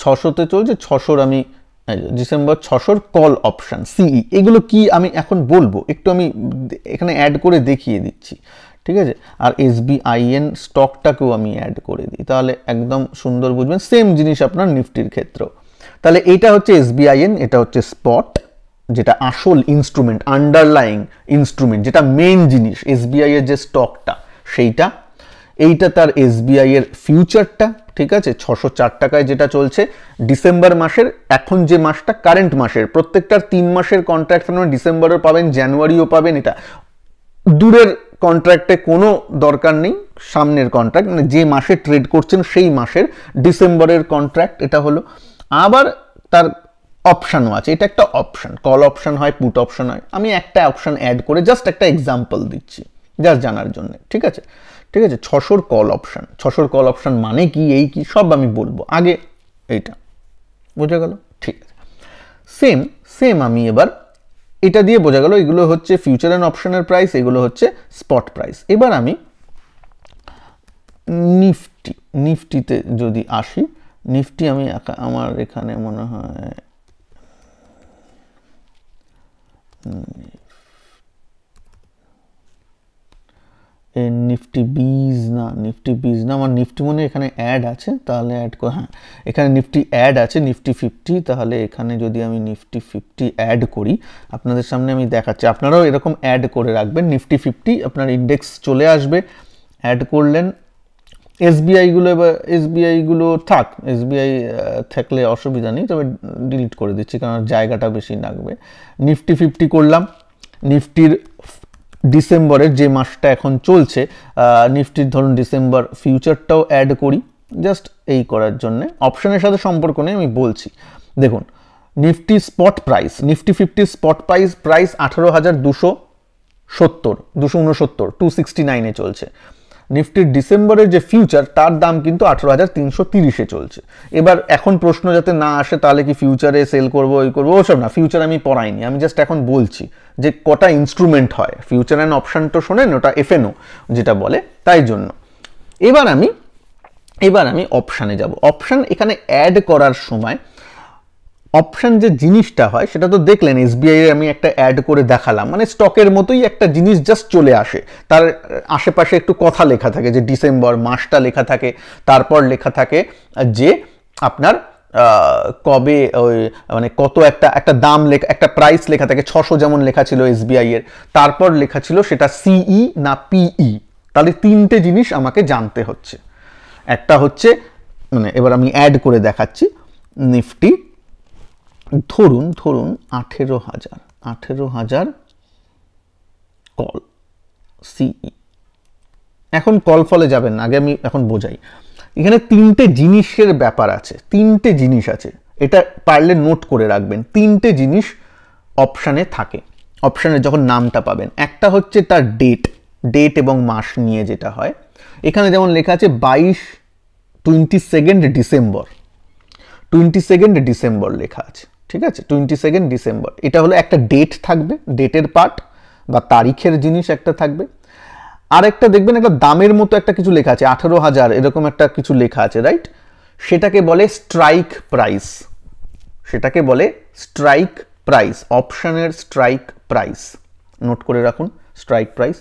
ছশোতে চলছে ছশোর আমি ডিসেম্বর ছশোর কল অপশান সিই এগুলো কি আমি এখন বলবো একটু আমি এখানে অ্যাড করে দেখিয়ে দিচ্ছি ঠিক আছে আর এস বিআইএন স্টকটাকেও আমি অ্যাড করে দিই তাহলে একদম সুন্দর বুঝবেন সেম জিনিস আপনার নিফটির ক্ষেত্রেও তাহলে এটা হচ্ছে এসবিআইএন এটা হচ্ছে স্পট যেটা আসল ইনস্ট্রুমেন্ট আন্ডারলাইং ইনস্ট্রুমেন্ট যেটা মেন জিনিস এসবিআই এর যে স্টকটা সেইটা এইটা তার এসবিআই এর ফিউচারটা ঠিক আছে ছশো চার টাকায় যেটা চলছে ডিসেম্বর মাসের এখন যে মাসটা কারেন্ট মাসের প্রত্যেকটার তিন মাসের কন্ট্রাক্ট আপনারা ডিসেম্বরেও পাবেন জানুয়ারিও পাবেন এটা দূরের কন্ট্রাক্টে কোনো দরকার নেই সামনের কন্ট্রাক্ট মানে যে মাসে ট্রেড করছেন সেই মাসের ডিসেম্বরের কন্ট্রাক্ট এটা হলো আবার তার অপশানও আছে এটা একটা অপশান কল অপশান হয় পুট অপশান হয় আমি একটা অপশান অ্যাড করে জাস্ট একটা এক্সাম্পল দিচ্ছি জাস্ট জানার জন্য ঠিক আছে ঠিক আছে ছশোর কল অপশান ছশোর কল অপশান মানে কি এই কি সব আমি বলবো আগে এইটা বোঝা গেল ঠিক আছে সেম সেম আমি এবার এটা দিয়ে বোঝা গেল এগুলো হচ্ছে ফিউচার অ্যান্ড অপশানের প্রাইস এগুলো হচ্ছে স্পট প্রাইস এবার আমি নিফটি নিফটিতে যদি আসি নিফটি আমি আমার এখানে মনে হয় নিফটি বিজ না নিফটি বিজ না আমার নিফটি মনে এখানে অ্যাড আছে তাহলে অ্যাড হ্যাঁ এখানে নিফটি অ্যাড আছে নিফটি ফিফটি তাহলে এখানে যদি আমি নিফটি ফিফটি অ্যাড করি আপনাদের সামনে আমি দেখাচ্ছি আপনারাও এরকম অ্যাড করে রাখবেন নিফটি ফিফটি আপনার ইন্ডেক্স চলে আসবে অ্যাড করলেন এসবিআইগুলো এবার গুলো থাক এসবিআই থাকলে অসুবিধা নেই তবে ডিলিট করে দিচ্ছি কারণ জায়গাটা বেশি লাগবে নিফটি ফিফটি করলাম নিফটির ডিসেম্বরের যে মাসটা এখন চলছে নিফটির ধরুন ডিসেম্বর ফিউচারটাও অ্যাড করি জাস্ট এই করার জন্য অপশানের সাথে সম্পর্ক নেই আমি বলছি দেখুন Nifty spot price Nifty fifty spot price price আঠারো হাজার দুশো সত্তর দুশো উনসত্তর টু সিক্সটি নাইনে চলছে নিফটির ডিসেম্বরের যে ফিউচার তার দাম কিন্তু আঠেরো হাজার তিনশো তিরিশে চলছে এবার এখন প্রশ্ন যাতে না আসে তাহলে কি ফিউচারে সেল করবো ওই করবো ওসব না ফিউচার আমি পড়াইনি আমি জাস্ট এখন বলছি যে কটা ইনস্ট্রুমেন্ট হয় ফিউচার অ্যান্ড অপশান তো শোনেন ওটা এফএনও যেটা বলে তাই জন্য এবার আমি এবার আমি অপশানে যাব অপশান এখানে অ্যাড করার সময় অপশান যে জিনিসটা হয় সেটা তো দেখলেন এসবিআই এর আমি একটা অ্যাড করে দেখালাম মানে স্টকের মতোই একটা জিনিস জাস্ট চলে আসে তার আশেপাশে একটু কথা লেখা থাকে যে ডিসেম্বর মাসটা লেখা থাকে তারপর লেখা থাকে যে আপনার কবে ওই মানে কত একটা একটা দাম লেখা একটা প্রাইস লেখা থাকে ছশো যেমন লেখা ছিল এসবিআই এর তারপর লেখা ছিল সেটা সিই e না পিই e। তাহলে তিনটে জিনিস আমাকে জানতে হচ্ছে একটা হচ্ছে মানে এবার আমি অ্যাড করে দেখাচ্ছি নিফটি ধরুন ধরুন আঠেরো হাজার আঠেরো হাজার কল সিই e। এখন কল ফলে যাবেন না আগে আমি এখন বোঝাই এখানে তিনটে জিনিসের ব্যাপার আছে তিনটে জিনিস আছে এটা পারলে নোট করে রাখবেন তিনটে জিনিস অপশানে থাকে অপশানে যখন নামটা পাবেন একটা হচ্ছে তার ডেট ডেট এবং মাস নিয়ে যেটা হয় এখানে যেমন লেখা আছে বাইশ twenty second December twenty second December লেখা আছে ঠিক আছে টোয়েন্টি সেকেন্ড ডিসেম্বর এটা হলো একটা ডেট থাকবে ডেটের পার্ট বা তারিখের জিনিস একটা থাকবে আর একটা দেখবেন একটা দামের মতো একটা কিছু লেখা আছে আঠারো হাজার এরকম একটা কিছু লেখা আছে রাইট সেটাকে বলে স্ট্রাইক প্রাইস সেটাকে বলে স্ট্রাইক প্রাইস অপশানের স্ট্রাইক প্রাইস নোট করে রাখুন স্ট্রাইক প্রাইস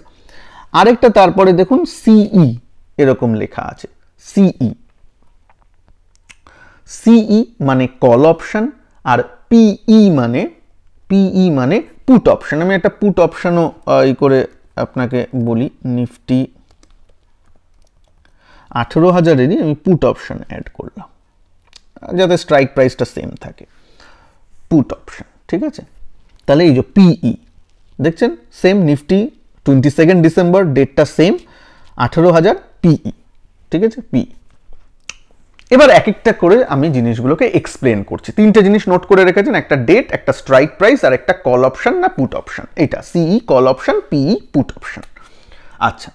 আরেকটা তারপরে দেখুন সিই e এরকম লেখা আছে সিই সিই e। e মানে কল অপশান আর পিই e মানে পিই e মানে পুট অপশান আমি একটা পুট অপশানও ই করে আপনাকে বলি নিফটি আঠেরো হাজারেরই আমি পুট অপশান অ্যাড করলাম যাতে স্ট্রাইক প্রাইসটা সেম থাকে পুট অপশান ঠিক আছে তাহলে এই যে পিই e, দেখছেন same Nifty twenty second December ডেটটা সেম আঠেরো হাজার পিই ঠিক আছে পিই এবার এক একটা করে আমি জিনিসগুলোকে এক্সপ্লেন করছি তিনটে জিনিস নোট করে রেখেছেন একটা ডেট একটা স্ট্রাইক প্রাইস আর একটা কল অপশন না পুট অপশন এটা CE call option PE put option আচ্ছা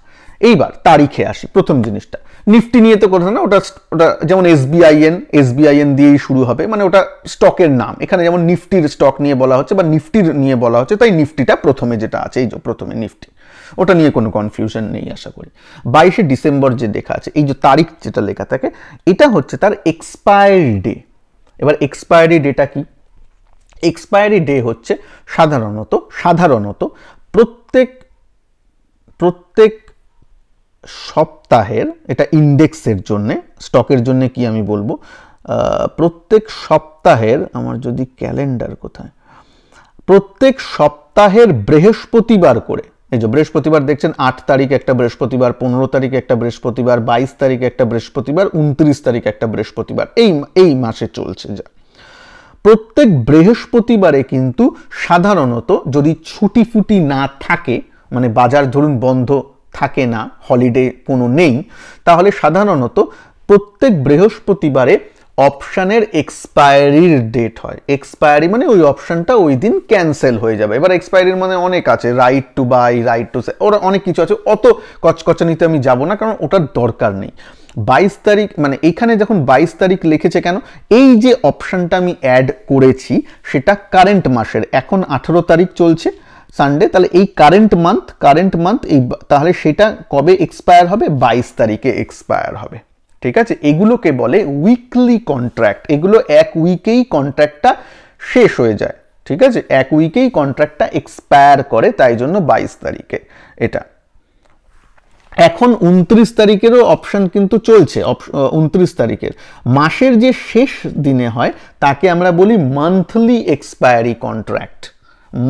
এইবার তারিখে আসি প্রথম জিনিসটা নিফটি নিয়ে তো কথা না ওটা ওটা যেমন এসবিআইএন এসবিআইএন দিয়েই শুরু হবে মানে ওটা স্টকের নাম এখানে যেমন নিফটির স্টক নিয়ে বলা হচ্ছে বা নিফটির নিয়ে বলা হচ্ছে তাই নিফটিটা প্রথমে যেটা আছে এই যে প্রথমে নিফটি ওটা নিয়ে কোনো কনফিউশন নেই আশা করি বাইশে ডিসেম্বর যে লেখা আছে এই যে তারিখ যেটা লেখা থাকে এটা হচ্ছে তার এক্সপায়ারি ডে এবার এক্সপায়ারি ডেটা কি এক্সপায়ারি ডে হচ্ছে সাধারণত সাধারণত প্রত্যেক প্রত্যেক সপ্তাহের এটা ইন্ডেক্সের জন্যে স্টকের জন্যে কি আমি বলবো প্রত্যেক সপ্তাহের আমার যদি ক্যালেন্ডার কোথায় প্রত্যেক সপ্তাহের বৃহস্পতিবার করে এই যে বৃহস্পতিবার দেখছেন আট তারিখ একটা বৃহস্পতিবার পনেরো তারিখ একটা বৃহস্পতিবার বাইশ তারিখ একটা বৃহস্পতিবার উনত্রিশ তারিখ একটা বৃহস্পতিবার এই এই মাসে চলছে যা প্রত্যেক বৃহস্পতিবারে কিন্তু সাধারণত যদি ছুটি ফুটি না থাকে মানে বাজার ধরুন বন্ধ থাকে না হলিডে কোনো নেই তাহলে সাধারণত প্রত্যেক বৃহস্পতিবারে অপশানের এক্সপায়ারির ডেট হয় এক্সপায়ারি মানে ওই অপশানটা ওই দিন ক্যান্সেল হয়ে যাবে এবার এক্সপায়ারির মানে অনেক আছে right to buy right to ওরা অনেক কিছু আছে অত কচকচানিতে আমি যাব না কারণ ওটার দরকার নেই বাইশ তারিখ মানে এখানে যখন বাইশ তারিখ লিখেছে কেন এই যে অপশানটা আমি অ্যাড করেছি সেটা কারেন্ট মাসের এখন আঠেরো তারিখ চলছে সানডে তাহলে এই কারেন্ট মান্থ কারেন্ট মান্থ এই তাহলে সেটা কবে এক্সপায়ার হবে বাইশ তারিখে এক্সপায়ার হবে ঠিক আছে এগুলোকে বলে উইকলি কন্ট্রাক্ট এগুলো এক উইকেই কন্ট্রাক্টটা শেষ হয়ে যায় ঠিক আছে এক উইকেই কন্ট্রাক্টটা এক্সপায়ার করে তাই জন্য বাইশ তারিখে এটা এখন উনত্রিশ তারিখেরও অপশান কিন্তু চলছে উনত্রিশ তারিখের মাসের যে শেষ দিনে হয় তাকে আমরা বলি monthly expiry contract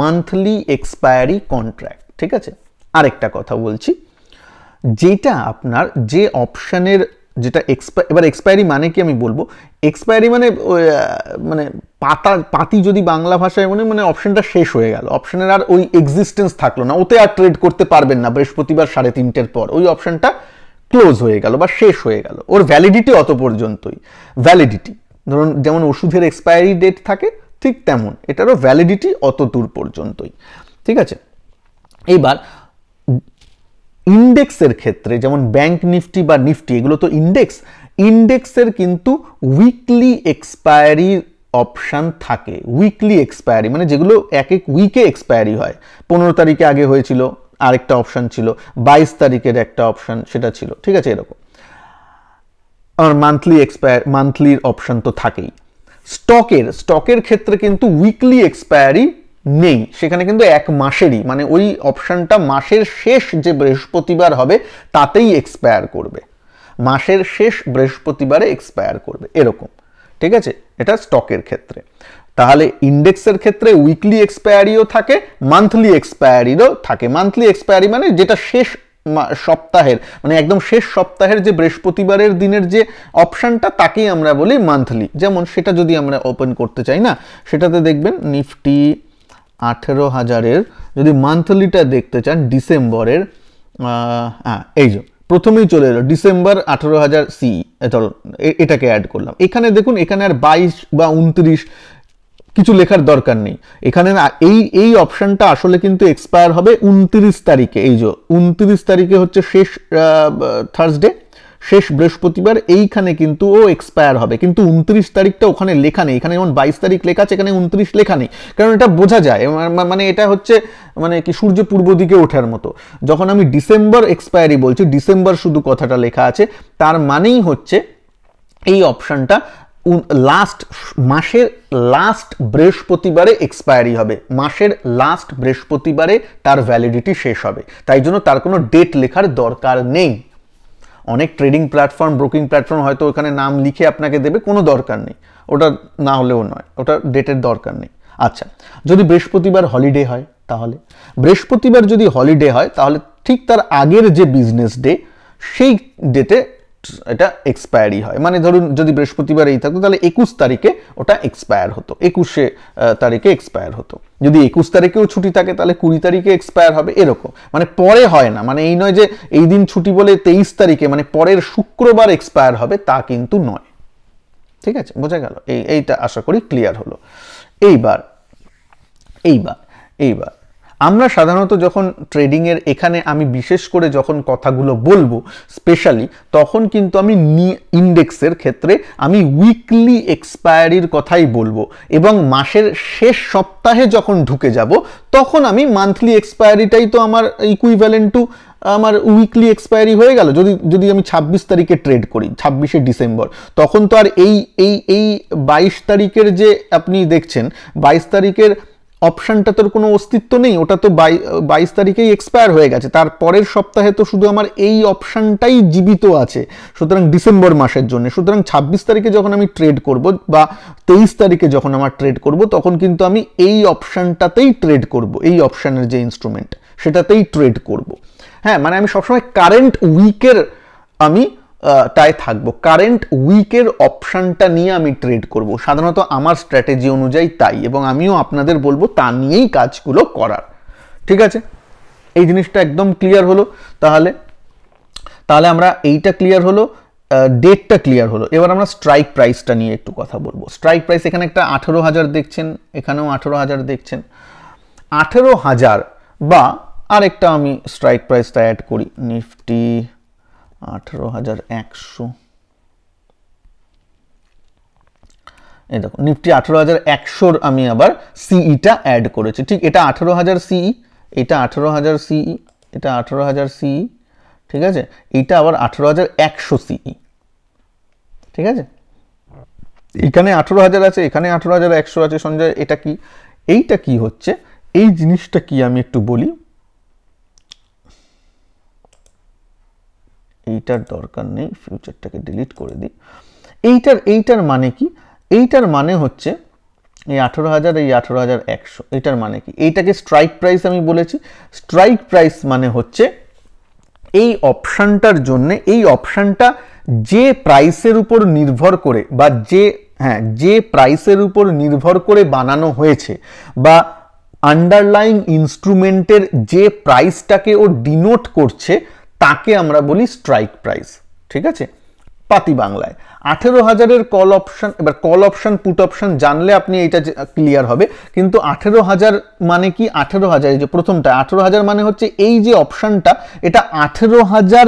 monthly expiry contract ঠিক আছে আরেকটা কথা বলছি যেটা আপনার যে অপশানের যেটা এক্সপায়ার এবার এক্সপায়ারি মানে কি আমি বলবো এক্সপায়ারি মানে মানে পাতা পাতি যদি বাংলা ভাষায় মনে মানে অপশনটা মানে শেষ হয়ে গেল অপশনের আর ওই এক্সিস্টেন্স থাকলো না ওতে আর ট্রেড করতে পারবেন না বৃহস্পতিবার সাড়ে তিনটের পর ওই অপশনটা ক্লোজ হয়ে গেল বা শেষ হয়ে গেল ওর ভ্যালিডিটি অত পর্যন্তই ভ্যালিডিটি ধরুন যেমন ওষুধের এক্সপায়ারি ডেট থাকে ঠিক তেমন এটারও ভ্যালিডিটি অত দূর পর্যন্তই ঠিক আছে এইবার ইন্ডেক্সের ক্ষেত্রে যেমন ব্যাংক নিফটি বা নিফটি এগুলো তো ইন্ডেক্স ইন্ডেক্সের কিন্তু উইকলি এক্সপায়ারি অপশান থাকে উইকলি এক্সপায়ারি মানে যেগুলো এক এক উইকে এক্সপায়ারি হয় পনেরো তারিখে আগে হয়েছিল আরেকটা অপশান ছিল বাইশ তারিখের একটা অপশান সেটা ছিল ঠিক আছে এরকম আর মান্থলি এক্সপায়ার মান্থলির অপশান তো থাকেই স্টকের স্টকের ক্ষেত্রে কিন্তু উইকলি এক্সপায়ারি নেই সেখানে কিন্তু এক মাসেরই মানে ওই অপশানটা মাসের শেষ যে বৃহস্পতিবার হবে তাতেই এক্সপায়ার করবে মাসের শেষ বৃহস্পতিবারে এক্সপায়ার করবে এরকম ঠিক আছে এটা স্টকের ক্ষেত্রে তাহলে ইন্ডেক্সের ক্ষেত্রে উইকলি এক্সপায়ারিও থাকে মান্থলি এক্সপায়ারিরও থাকে মান্থলি এক্সপায়ারি মানে যেটা শেষ সপ্তাহের মানে একদম শেষ সপ্তাহের যে বৃহস্পতিবারের দিনের যে অপশানটা তাকেই আমরা বলি মান্থলি যেমন সেটা যদি আমরা ওপেন করতে চাই না সেটাতে দেখবেন নিফটি আঠেরো হাজারের যদি মান্থলিটা দেখতে চান ডিসেম্বরের হ্যাঁ, এই যে প্রথমেই চলে এলো ডিসেম্বর আঠেরো হাজার সি ধরো এটাকে অ্যাড করলাম এখানে দেখুন এখানে আর বাইশ বা উনত্রিশ কিছু লেখার দরকার নেই এখানে না এই এই অপশানটা আসলে কিন্তু এক্সপায়ার হবে উনত্রিশ তারিখে এই যে উনত্রিশ তারিখে হচ্ছে শেষ থার্সডে শেষ বৃহস্পতিবার এইখানে কিন্তু ও এক্সপায়ার হবে কিন্তু উনত্রিশ তারিখটা ওখানে লেখা নেই এখানে যেমন বাইশ তারিখ লেখা আছে এখানে উনত্রিশ লেখা নেই কারণ এটা বোঝা যায় মানে এটা হচ্ছে মানে কি সূর্য পূর্ব দিকে ওঠার মতো যখন আমি ডিসেম্বর এক্সপায়ারি বলছি ডিসেম্বর শুধু কথাটা লেখা আছে তার মানেই হচ্ছে এই অপশানটা লাস্ট মাসের লাস্ট বৃহস্পতিবারে এক্সপায়ারি হবে মাসের লাস্ট বৃহস্পতিবারে তার ভ্যালিডিটি শেষ হবে তাই জন্য তার কোনো ডেট লেখার দরকার নেই অনেক ট্রেডিং প্ল্যাটফর্ম ব্রোকিং প্ল্যাটফর্ম হয়তো ওখানে নাম লিখে আপনাকে দেবে কোনো দরকার নেই ওটা না হলেও নয় ওটা ডেটের দরকার নেই আচ্ছা যদি বৃহস্পতিবার হলিডে হয় তাহলে বৃহস্পতিবার যদি হলিডে হয় তাহলে ঠিক তার আগের যে বিজনেস ডে সেই ডেটে এটা এক্সপায়ারি হয় মানে ধরুন যদি বৃহস্পতিবার এই থাকতো তাহলে একুশ তারিখে ওটা এক্সপায়ার হতো একুশে তারিখে এক্সপায়ার হতো যদি একুশ তারিখেও ছুটি থাকে তাহলে কুড়ি তারিখে এক্সপায়ার হবে এরকম মানে পরে হয় না মানে এই নয় যে এই দিন ছুটি বলে তেইশ তারিখে মানে পরের শুক্রবার এক্সপায়ার হবে তা কিন্তু নয় ঠিক আছে বোঝা গেল এই এইটা আশা করি ক্লিয়ার হলো এইবার এইবার এইবার আমরা সাধারণত যখন ট্রেডিংয়ের এখানে আমি বিশেষ করে যখন কথাগুলো বলবো স্পেশালি তখন কিন্তু আমি ইন্ডেক্সের ক্ষেত্রে আমি উইকলি এক্সপায়ারির কথাই বলবো এবং মাসের শেষ সপ্তাহে যখন ঢুকে যাব তখন আমি মান্থলি এক্সপায়ারিটাই তো আমার ইকুইভ্যালেন্ট টু আমার উইকলি এক্সপায়ারি হয়ে গেল যদি যদি আমি ছাব্বিশ তারিখে ট্রেড করি ছাব্বিশে ডিসেম্বর তখন তো আর এই এই এই বাইশ তারিখের যে আপনি দেখছেন বাইশ তারিখের অপশানটা তোর কোনো অস্তিত্ব নেই ওটা তো বাই বাইশ তারিখেই এক্সপায়ার হয়ে গেছে তার পরের সপ্তাহে তো শুধু আমার এই অপশানটাই জীবিত আছে সুতরাং ডিসেম্বর মাসের জন্য সুতরাং ছাব্বিশ তারিখে যখন আমি ট্রেড করব বা তেইশ তারিখে যখন আমার ট্রেড করব তখন কিন্তু আমি এই অপশানটাতেই ট্রেড করব এই অপশানের যে ইনস্ট্রুমেন্ট সেটাতেই ট্রেড করব হ্যাঁ মানে আমি সবসময় কারেন্ট উইকের আমি টায় থাকবো কারেন্ট উইকের অপশানটা নিয়ে আমি ট্রেড করব সাধারণত আমার স্ট্র্যাটেজি অনুযায়ী তাই এবং আমিও আপনাদের বলবো তা নিয়েই কাজগুলো করার ঠিক আছে এই জিনিসটা একদম ক্লিয়ার হলো তাহলে তাহলে আমরা এইটা ক্লিয়ার হলো ডেটটা ক্লিয়ার হলো এবার আমরা স্ট্রাইক প্রাইসটা নিয়ে একটু কথা বলবো স্ট্রাইক প্রাইস এখানে একটা আঠেরো হাজার দেখছেন এখানেও আঠেরো হাজার দেখছেন আঠেরো হাজার বা আরেকটা আমি স্ট্রাইক প্রাইসটা অ্যাড করি নিফটি আঠেরো হাজার একশো এই দেখো নিফটি আঠেরো হাজার একশোর আমি আবার সিইটা e অ্যাড করেছি ঠিক এটা আঠেরো হাজার সিই e, এটা আঠেরো হাজার সিই e, এটা আঠেরো হাজার সিই ঠিক আছে এটা আবার আঠেরো হাজার একশো সিই ঠিক আছে এখানে আঠেরো হাজার আছে এখানে আঠেরো হাজার একশো আছে সঞ্জয় এটা কি এইটা কি হচ্ছে এই জিনিসটা কি আমি একটু বলি এইটার দরকার নেই ফিউচারটাকে ডিলিট করে দিই এইটার এইটার মানে কি এইটার মানে হচ্ছে এই আঠেরো হাজার এই আঠেরো হাজার একশো এইটার মানে কি এইটাকে স্ট্রাইক প্রাইস আমি বলেছি স্ট্রাইক প্রাইস মানে হচ্ছে এই অপশানটার জন্যে এই অপশানটা যে প্রাইসের উপর নির্ভর করে বা যে হ্যাঁ যে প্রাইসের উপর নির্ভর করে বানানো হয়েছে বা আন্ডারলাইং ইনস্ট্রুমেন্টের যে প্রাইসটাকে ও ডিনোট করছে তাকে আমরা বলি স্ট্রাইক প্রাইস ঠিক আছে পাতি বাংলায় আঠেরো হাজারের কল অপশন এবার কল অপশন পুট অপশন জানলে আপনি এটা ক্লিয়ার হবে কিন্তু আঠেরো হাজার মানে কি আঠেরো হাজার যে প্রথমটা আঠেরো হাজার মানে হচ্ছে এই যে অপশনটা এটা আঠেরো হাজার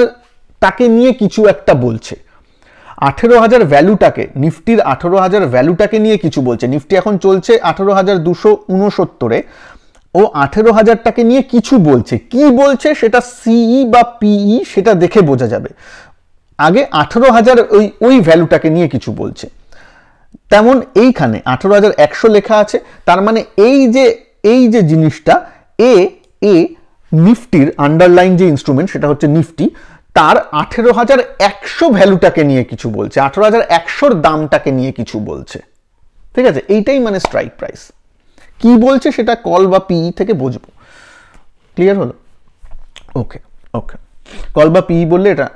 তাকে নিয়ে কিছু একটা বলছে আঠেরো হাজার ভ্যালুটাকে নিফটির আঠেরো হাজার ভ্যালুটাকে নিয়ে কিছু বলছে নিফটি এখন চলছে আঠেরো হাজার দুশো উনসত্তরে ও আঠেরো হাজারটাকে নিয়ে কিছু বলছে কি বলছে সেটা সিই e বা পিই e, সেটা দেখে বোঝা যাবে আগে আঠেরো হাজার ওই ওই ভ্যালুটাকে নিয়ে কিছু বলছে তেমন এইখানে আঠেরো হাজার একশো লেখা আছে তার মানে এই যে এই যে জিনিসটা এ এ নিফটির আন্ডারলাইন যে ইনস্ট্রুমেন্ট সেটা হচ্ছে নিফটি তার আঠেরো হাজার একশো ভ্যালুটাকে নিয়ে কিছু বলছে আঠেরো হাজার একশোর দামটাকে নিয়ে কিছু বলছে ঠিক আছে এইটাই মানে স্ট্রাইক প্রাইস কি বলছে সেটা কল বা পিই থেকে বুঝবো ক্লিয়ার হলো ওকে ওকে কল বা পিই বললে এটা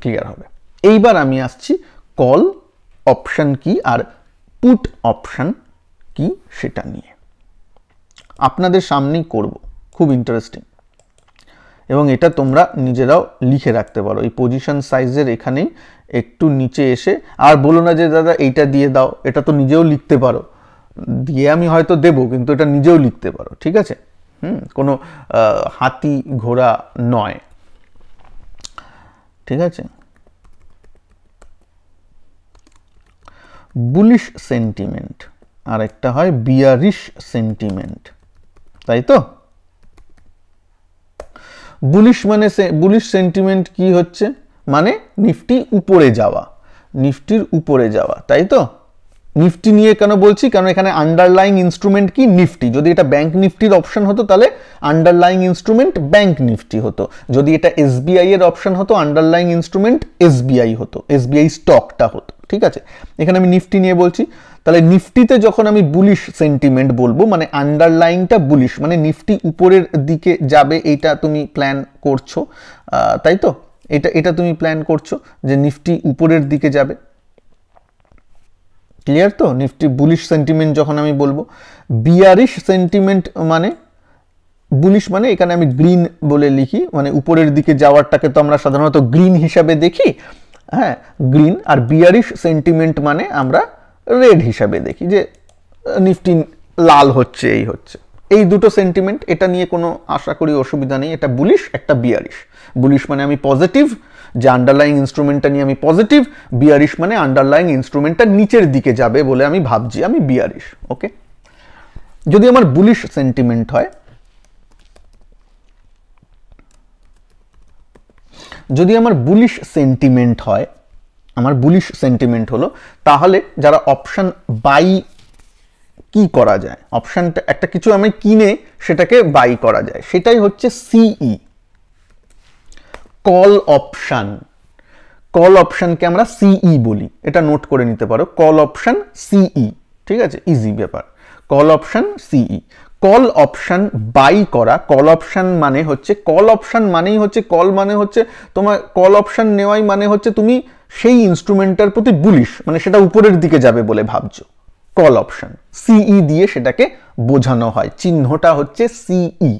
ক্লিয়ার হবে এইবার আমি আসছি কল অপশান কি আর পুট অপশান কি সেটা নিয়ে আপনাদের সামনেই করব খুব ইন্টারেস্টিং এবং এটা তোমরা নিজেরাও লিখে রাখতে পারো এই পজিশন সাইজের এখানেই একটু নিচে এসে আর বলো না যে দাদা এইটা দিয়ে দাও এটা তো নিজেও লিখতে পারো দিয়ে আমি হয়তো দেব কিন্তু এটা নিজেও লিখতে পারো ঠিক আছে হুম কোনো হাতি ঘোড়া নয় ঠিক আছে বুলিশ সেন্টিমেন্ট আর একটা হয় বিয়ারিশ সেন্টিমেন্ট তাই তো বুলিশ মানে বুলিশ সেন্টিমেন্ট কি হচ্ছে মানে নিফটি উপরে যাওয়া নিফটির উপরে যাওয়া তাই তো নিফটি নিয়ে কেন বলছি কারণ এখানে আন্ডারলাইং ইনস্ট্রুমেন্ট কি নিফটি যদি এটা ব্যাংক নিফটির অপশন হতো তাহলে আন্ডারলাইং ইনস্ট্রুমেন্ট ব্যাংক নিফটি হতো যদি এটা এসবিআই এর অপশন হতো আন্ডারলাইং ইনস্ট্রুমেন্ট এসবিআই হতো এসবিআই স্টকটা হতো ঠিক আছে এখানে আমি নিফটি নিয়ে বলছি তাহলে নিফটিতে যখন আমি বুলিশ সেন্টিমেন্ট বলবো মানে আন্ডারলাইনটা বুলিশ মানে নিফটি উপরের দিকে যাবে এটা তুমি প্ল্যান করছো তাই তো এটা এটা তুমি প্ল্যান করছো যে নিফটি উপরের দিকে যাবে ক্লিয়ার তো নিফটি বুলিশ সেন্টিমেন্ট যখন আমি বলবো বিয়ারিশ সেন্টিমেন্ট মানে বুলিশ মানে এখানে আমি গ্রিন বলে লিখি মানে উপরের দিকে যাওয়ারটাকে তো আমরা সাধারণত গ্রিন হিসাবে দেখি হ্যাঁ গ্রিন আর বিয়ারিশ সেন্টিমেন্ট মানে আমরা রেড হিসাবে দেখি যে নিফটি লাল হচ্ছে এই হচ্ছে এই দুটো সেন্টিমেন্ট এটা নিয়ে কোনো আশা করি অসুবিধা নেই এটা বুলিশ একটা বিয়ারিশ বুলিশ মানে আমি পজিটিভ যে আন্ডারলাইং ইনস্ট্রুমেন্টটা নিয়ে আমি পজিটিভ বিয়ারিশ মানে আন্ডারলাইং ইনস্ট্রুমেন্টটা নিচের দিকে যাবে বলে আমি ভাবছি আমি বিয়ারিশ ওকে যদি আমার বুলিশ সেন্টিমেন্ট হয় যদি আমার বুলিশ সেন্টিমেন্ট হয় আমার বুলিশ সেন্টিমেন্ট হলো তাহলে যারা অপশান বাই কি করা যায় অপশানটা একটা কিছু আমি কিনে সেটাকে বাই করা যায় সেটাই হচ্ছে সিই কল অপশান কল অপশানকে আমরা সিই e বলি এটা নোট করে নিতে পারো কল অপশান সিই ঠিক আছে ইজি ব্যাপার call option CE call option buy করা কল অপশান মানে হচ্ছে কল অপশান মানেই হচ্ছে কল মানে হচ্ছে তোমার কল অপশান নেওয়াই মানে হচ্ছে তুমি সেই ইনস্ট্রুমেন্টটার প্রতি বুলিশ মানে সেটা উপরের দিকে যাবে বলে ভাবছো কল অপশান সিই দিয়ে সেটাকে বোঝানো হয় চিহ্নটা হচ্ছে সিই e।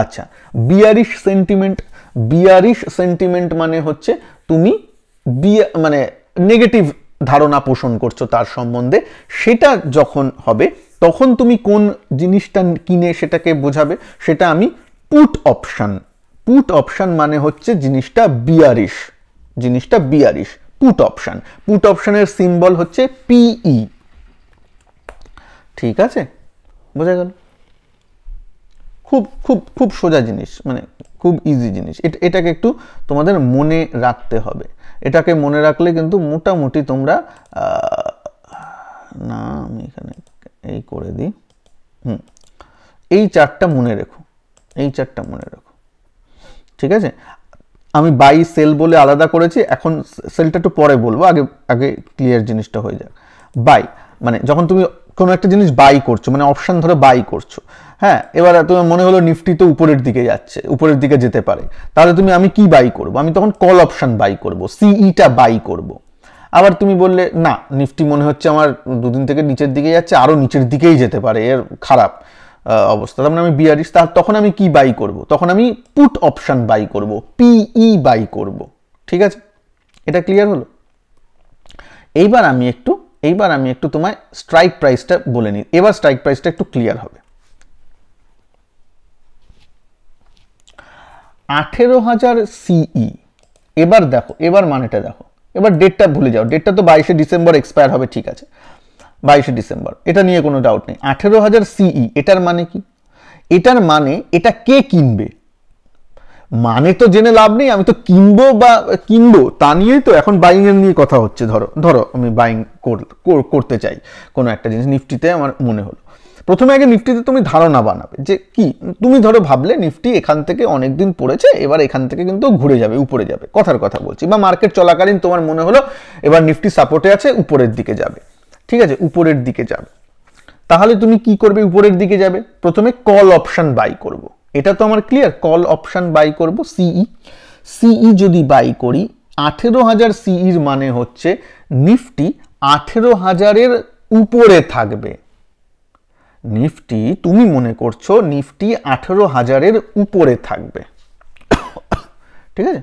আচ্ছা বিয়ারিশ সেন্টিমেন্ট বিয়ারিশ সেন্টিমেন্ট মানে হচ্ছে তুমি বিয়া মানে নেগেটিভ ধারণা পোষণ করছো তার সম্বন্ধে সেটা যখন হবে তখন তুমি কোন জিনিসটা কিনে সেটাকে বোঝাবে সেটা আমি পুট অপশান পুট অপশান মানে হচ্ছে জিনিসটা বিয়ারিশ জিনিসটা বিয়ারিশ পুট অপশান পুট অপশানের সিম্বল হচ্ছে পিই e। ঠিক আছে বোঝা গেল খুব খুব খুব সোজা জিনিস মানে খুব ইজি জিনিস এটাকে একটু তোমাদের মনে রাখতে হবে এটাকে মনে রাখলে কিন্তু মোটামুটি তোমরা না আমি এখানে এই করে দিই হুম এই চারটা মনে রেখো এই চারটা মনে রেখো ঠিক আছে আমি বাই সেল বলে আলাদা করেছি এখন সেলটা একটু পরে বলবো আগে আগে ক্লিয়ার জিনিসটা হয়ে যাক বাই মানে যখন তুমি কোনো একটা জিনিস বাই করছো মানে অপশান ধরে বাই করছো হ্যাঁ এবার তোমার মনে হলো নিফটি তো উপরের দিকে যাচ্ছে উপরের দিকে যেতে পারে তাহলে তুমি আমি কি বাই করব আমি তখন কল অপশন বাই করব সিইটা বাই করব আবার তুমি বললে না নিফটি মনে হচ্ছে আমার দুদিন থেকে নিচের দিকে যাচ্ছে আরও নিচের দিকেই যেতে পারে এর খারাপ অবস্থা তার মানে আমি বিয়ারিস তার তখন আমি কি বাই করব তখন আমি পুট অপশান বাই করব পিই বাই করব ঠিক আছে এটা ক্লিয়ার হলো এইবার আমি একটু এইবার আমি একটু তোমায় স্ট্রাইক প্রাইসটা বলে নিই এবার স্ট্রাইক প্রাইসটা একটু ক্লিয়ার হবে আঠেরো হাজার সিই e। এবার দেখো এবার মানেটা দেখো এবার ডেটটা ভুলে যাও ডেটটা তো বাইশে ডিসেম্বর এক্সপায়ার হবে ঠিক আছে বাইশে ডিসেম্বর এটা নিয়ে কোনো ডাউট নেই আঠেরো হাজার সিই e, এটার মানে কি এটার মানে এটা কে কিনবে মানে তো জেনে লাভ নেই আমি তো কিনবো বা কিনবো তা নিয়েই তো এখন বাইংয়ের নিয়ে কথা হচ্ছে ধরো ধরো আমি বাইং করতে চাই কোনো একটা জিনিস নিফটিতে আমার মনে হলো প্রথমে আগে নিফটিতে তুমি ধারণা বানাবে যে কি তুমি ধরো ভাবলে নিফটি এখান থেকে অনেক দিন পড়েছে এবার এখান থেকে কিন্তু ঘুরে যাবে উপরে যাবে কথার কথা বলছি বা মার্কেট চলাকালীন তোমার মনে হলো এবার নিফটি সাপোর্টে আছে উপরের দিকে যাবে ঠিক আছে উপরের দিকে যাবে তাহলে তুমি কি করবে উপরের দিকে যাবে প্রথমে কল অপশান বাই করব। এটা তো আমার ক্লিয়ার কল অপশান বাই করব সিই সিই e। e যদি বাই করি আঠেরো হাজার সিইর e মানে হচ্ছে নিফটি আঠেরো হাজারের উপরে থাকবে নিফটি তুমি মনে করছো নিফটি আঠেরো হাজারের উপরে থাকবে ঠিক আছে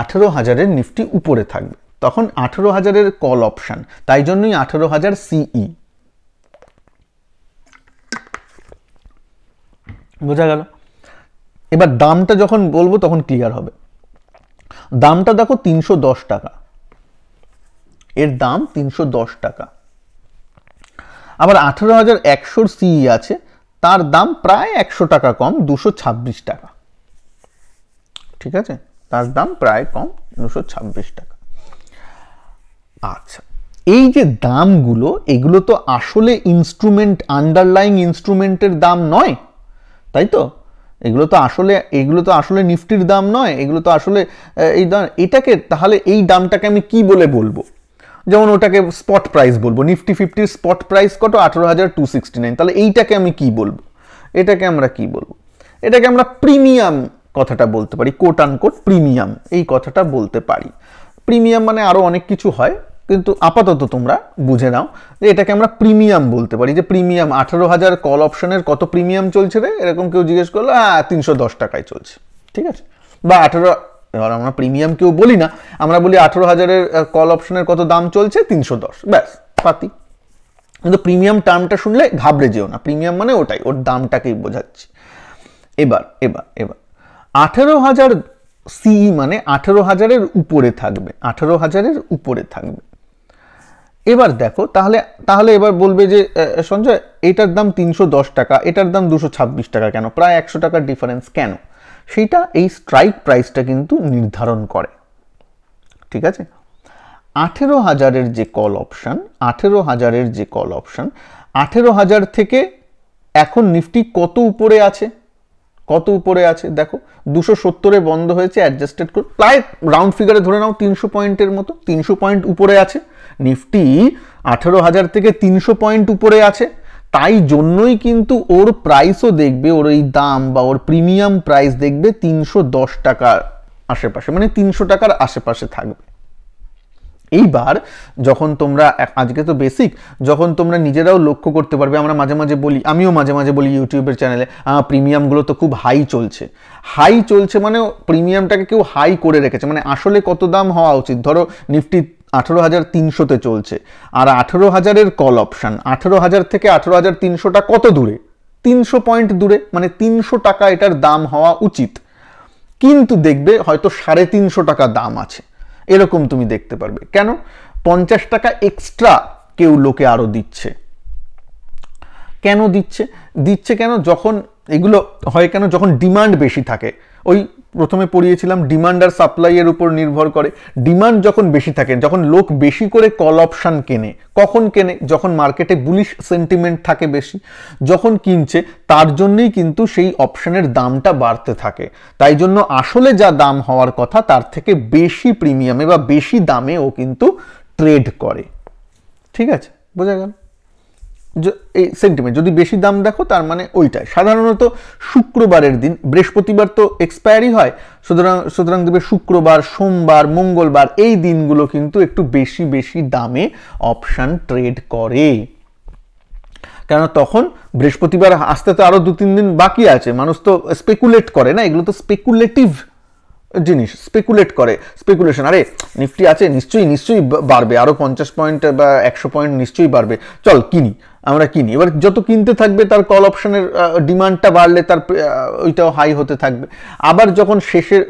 আঠেরো হাজারের নিফটি উপরে থাকবে তখন আঠেরো হাজারের কল অপশান তাই জন্যই আঠেরো হাজার সিই e। বোঝা গেল এবার দামটা যখন বলবো তখন ক্লিয়ার হবে দামটা দেখো তিনশো টাকা এর দাম তিনশো টাকা আবার আঠেরো হাজার একশোর সিই আছে তার দাম প্রায় একশো টাকা কম দুশো ছাব্বিশ টাকা ঠিক আছে তার দাম প্রায় কম দুশো ছাব্বিশ টাকা আচ্ছা এই যে দামগুলো এগুলো তো আসলে ইনস্ট্রুমেন্ট আন্ডারলাইং ইনস্ট্রুমেন্টের দাম নয় তাই তো এগুলো তো আসলে এগুলো তো আসলে নিফটির দাম নয় এগুলো তো আসলে এই দাম এটাকে তাহলে এই দামটাকে আমি কি বলে বলবো যেমন ওটাকে স্পট প্রাইস বলবো নিফটি ফিফটির স্পট প্রাইস কত আঠারো হাজার টু সিক্সটি নাইন তাহলে এইটাকে আমি কি বলবো এটাকে আমরা কি বলবো এটাকে আমরা প্রিমিয়াম কথাটা বলতে পারি কোট আনকোট প্রিমিয়াম এই কথাটা বলতে পারি প্রিমিয়াম মানে আরও অনেক কিছু হয় কিন্তু আপাতত তোমরা বুঝে নাও যে এটাকে আমরা প্রিমিয়াম বলতে পারি যে প্রিমিয়াম আঠারো হাজার কল অপশনের কত প্রিমিয়াম চলছে রে এরকম কেউ জিজ্ঞেস করলো হ্যাঁ তিনশো দশ টাকায় চলছে ঠিক আছে বা আঠারো এবার আমরা প্রিমিয়াম কেউ বলি না আমরা বলি আঠেরো হাজারের কল অপশনের কত দাম চলছে তিনশো দশ ব্যাস পাতি কিন্তু প্রিমিয়াম টার্মটা শুনলে ঘাবড়ে যেও না প্রিমিয়াম মানে ওটাই ওর দামটাকেই বোঝাচ্ছি এবার এবার এবার আঠেরো হাজার সিই মানে আঠেরো হাজারের উপরে থাকবে আঠেরো হাজারের উপরে থাকবে এবার দেখো তাহলে তাহলে এবার বলবে যে সঞ্জয় এটার দাম তিনশো দশ টাকা এটার দাম দুশো ছাব্বিশ টাকা কেন প্রায় একশো টাকার ডিফারেন্স কেন সেইটা এই স্ট্রাইক প্রাইসটা কিন্তু নির্ধারণ করে ঠিক আছে আঠেরো হাজারের যে কল অপশান আঠেরো হাজারের যে কল অপশান আঠেরো হাজার থেকে এখন নিফটি কত উপরে আছে কত উপরে আছে দেখো দুশো সত্তরে বন্ধ হয়েছে অ্যাডজাস্টেড করে প্রায় রাউন্ড ফিগারে ধরে নাও তিনশো পয়েন্টের মতো তিনশো পয়েন্ট উপরে আছে নিফটি আঠেরো হাজার থেকে তিনশো পয়েন্ট উপরে আছে তাই জন্যই কিন্তু ওর প্রাইসও দেখবে ওর এই দাম বা ওর প্রিমিয়াম প্রাইস দেখবে তিনশো দশ টাকার আশেপাশে মানে তিনশো টাকার আশেপাশে থাকবে এইবার যখন তোমরা আজকে তো বেসিক যখন তোমরা নিজেরাও লক্ষ্য করতে পারবে আমরা মাঝে মাঝে বলি আমিও মাঝে মাঝে বলি ইউটিউবের চ্যানেলে প্রিমিয়ামগুলো তো খুব হাই চলছে হাই চলছে মানে প্রিমিয়ামটাকে কেউ হাই করে রেখেছে মানে আসলে কত দাম হওয়া উচিত ধরো নিফটি আঠেরো হাজার তিনশোতে চলছে আর আঠেরো হাজারের কল অপশান আঠেরো হাজার থেকে আঠেরো হাজার তিনশোটা কত দূরে তিনশো পয়েন্ট দূরে মানে তিনশো টাকা এটার দাম হওয়া উচিত কিন্তু দেখবে হয়তো সাড়ে তিনশো টাকা দাম আছে এরকম তুমি দেখতে পারবে কেন পঞ্চাশ টাকা এক্সট্রা কেউ লোকে আরও দিচ্ছে কেন দিচ্ছে দিচ্ছে কেন যখন এগুলো হয় কেন যখন ডিমান্ড বেশি থাকে ওই প্রথমে পড়িয়েছিলাম ডিমান্ড আর সাপ্লাইয়ের উপর নির্ভর করে ডিমান্ড যখন বেশি থাকে যখন লোক বেশি করে কল অপশান কেনে কখন কেনে যখন মার্কেটে বুলিশ সেন্টিমেন্ট থাকে বেশি যখন কিনছে তার জন্যই কিন্তু সেই অপশানের দামটা বাড়তে থাকে তাই জন্য আসলে যা দাম হওয়ার কথা তার থেকে বেশি প্রিমিয়ামে বা বেশি দামে ও কিন্তু ট্রেড করে ঠিক আছে বোঝা গেল এই সেন্টিমেন্ট যদি বেশি দাম দেখো তার মানে ওইটাই সাধারণত শুক্রবারের দিন বৃহস্পতিবার তো এক্সপায়ারি হয় সুতরাং সুতরাং দেবে শুক্রবার সোমবার মঙ্গলবার এই দিনগুলো কিন্তু একটু বেশি বেশি দামে অপশান ট্রেড করে কেন তখন বৃহস্পতিবার আসতে তো আরও দু তিন দিন বাকি আছে মানুষ তো স্পেকুলেট করে না এগুলো তো স্পেকুলেটিভ জিনিস স্পেকুলেট করে স্পেকুলেশন আরে নিফটি আছে নিশ্চয়ই নিশ্চয়ই বাড়বে আরও পঞ্চাশ পয়েন্ট বা একশো পয়েন্ট নিশ্চয়ই বাড়বে চল কিনি আমরা কিনি এবার যত কিনতে থাকবে তার কল অপশনের ডিমান্ডটা বাড়লে তার ওইটাও হাই হতে থাকবে আবার যখন শেষের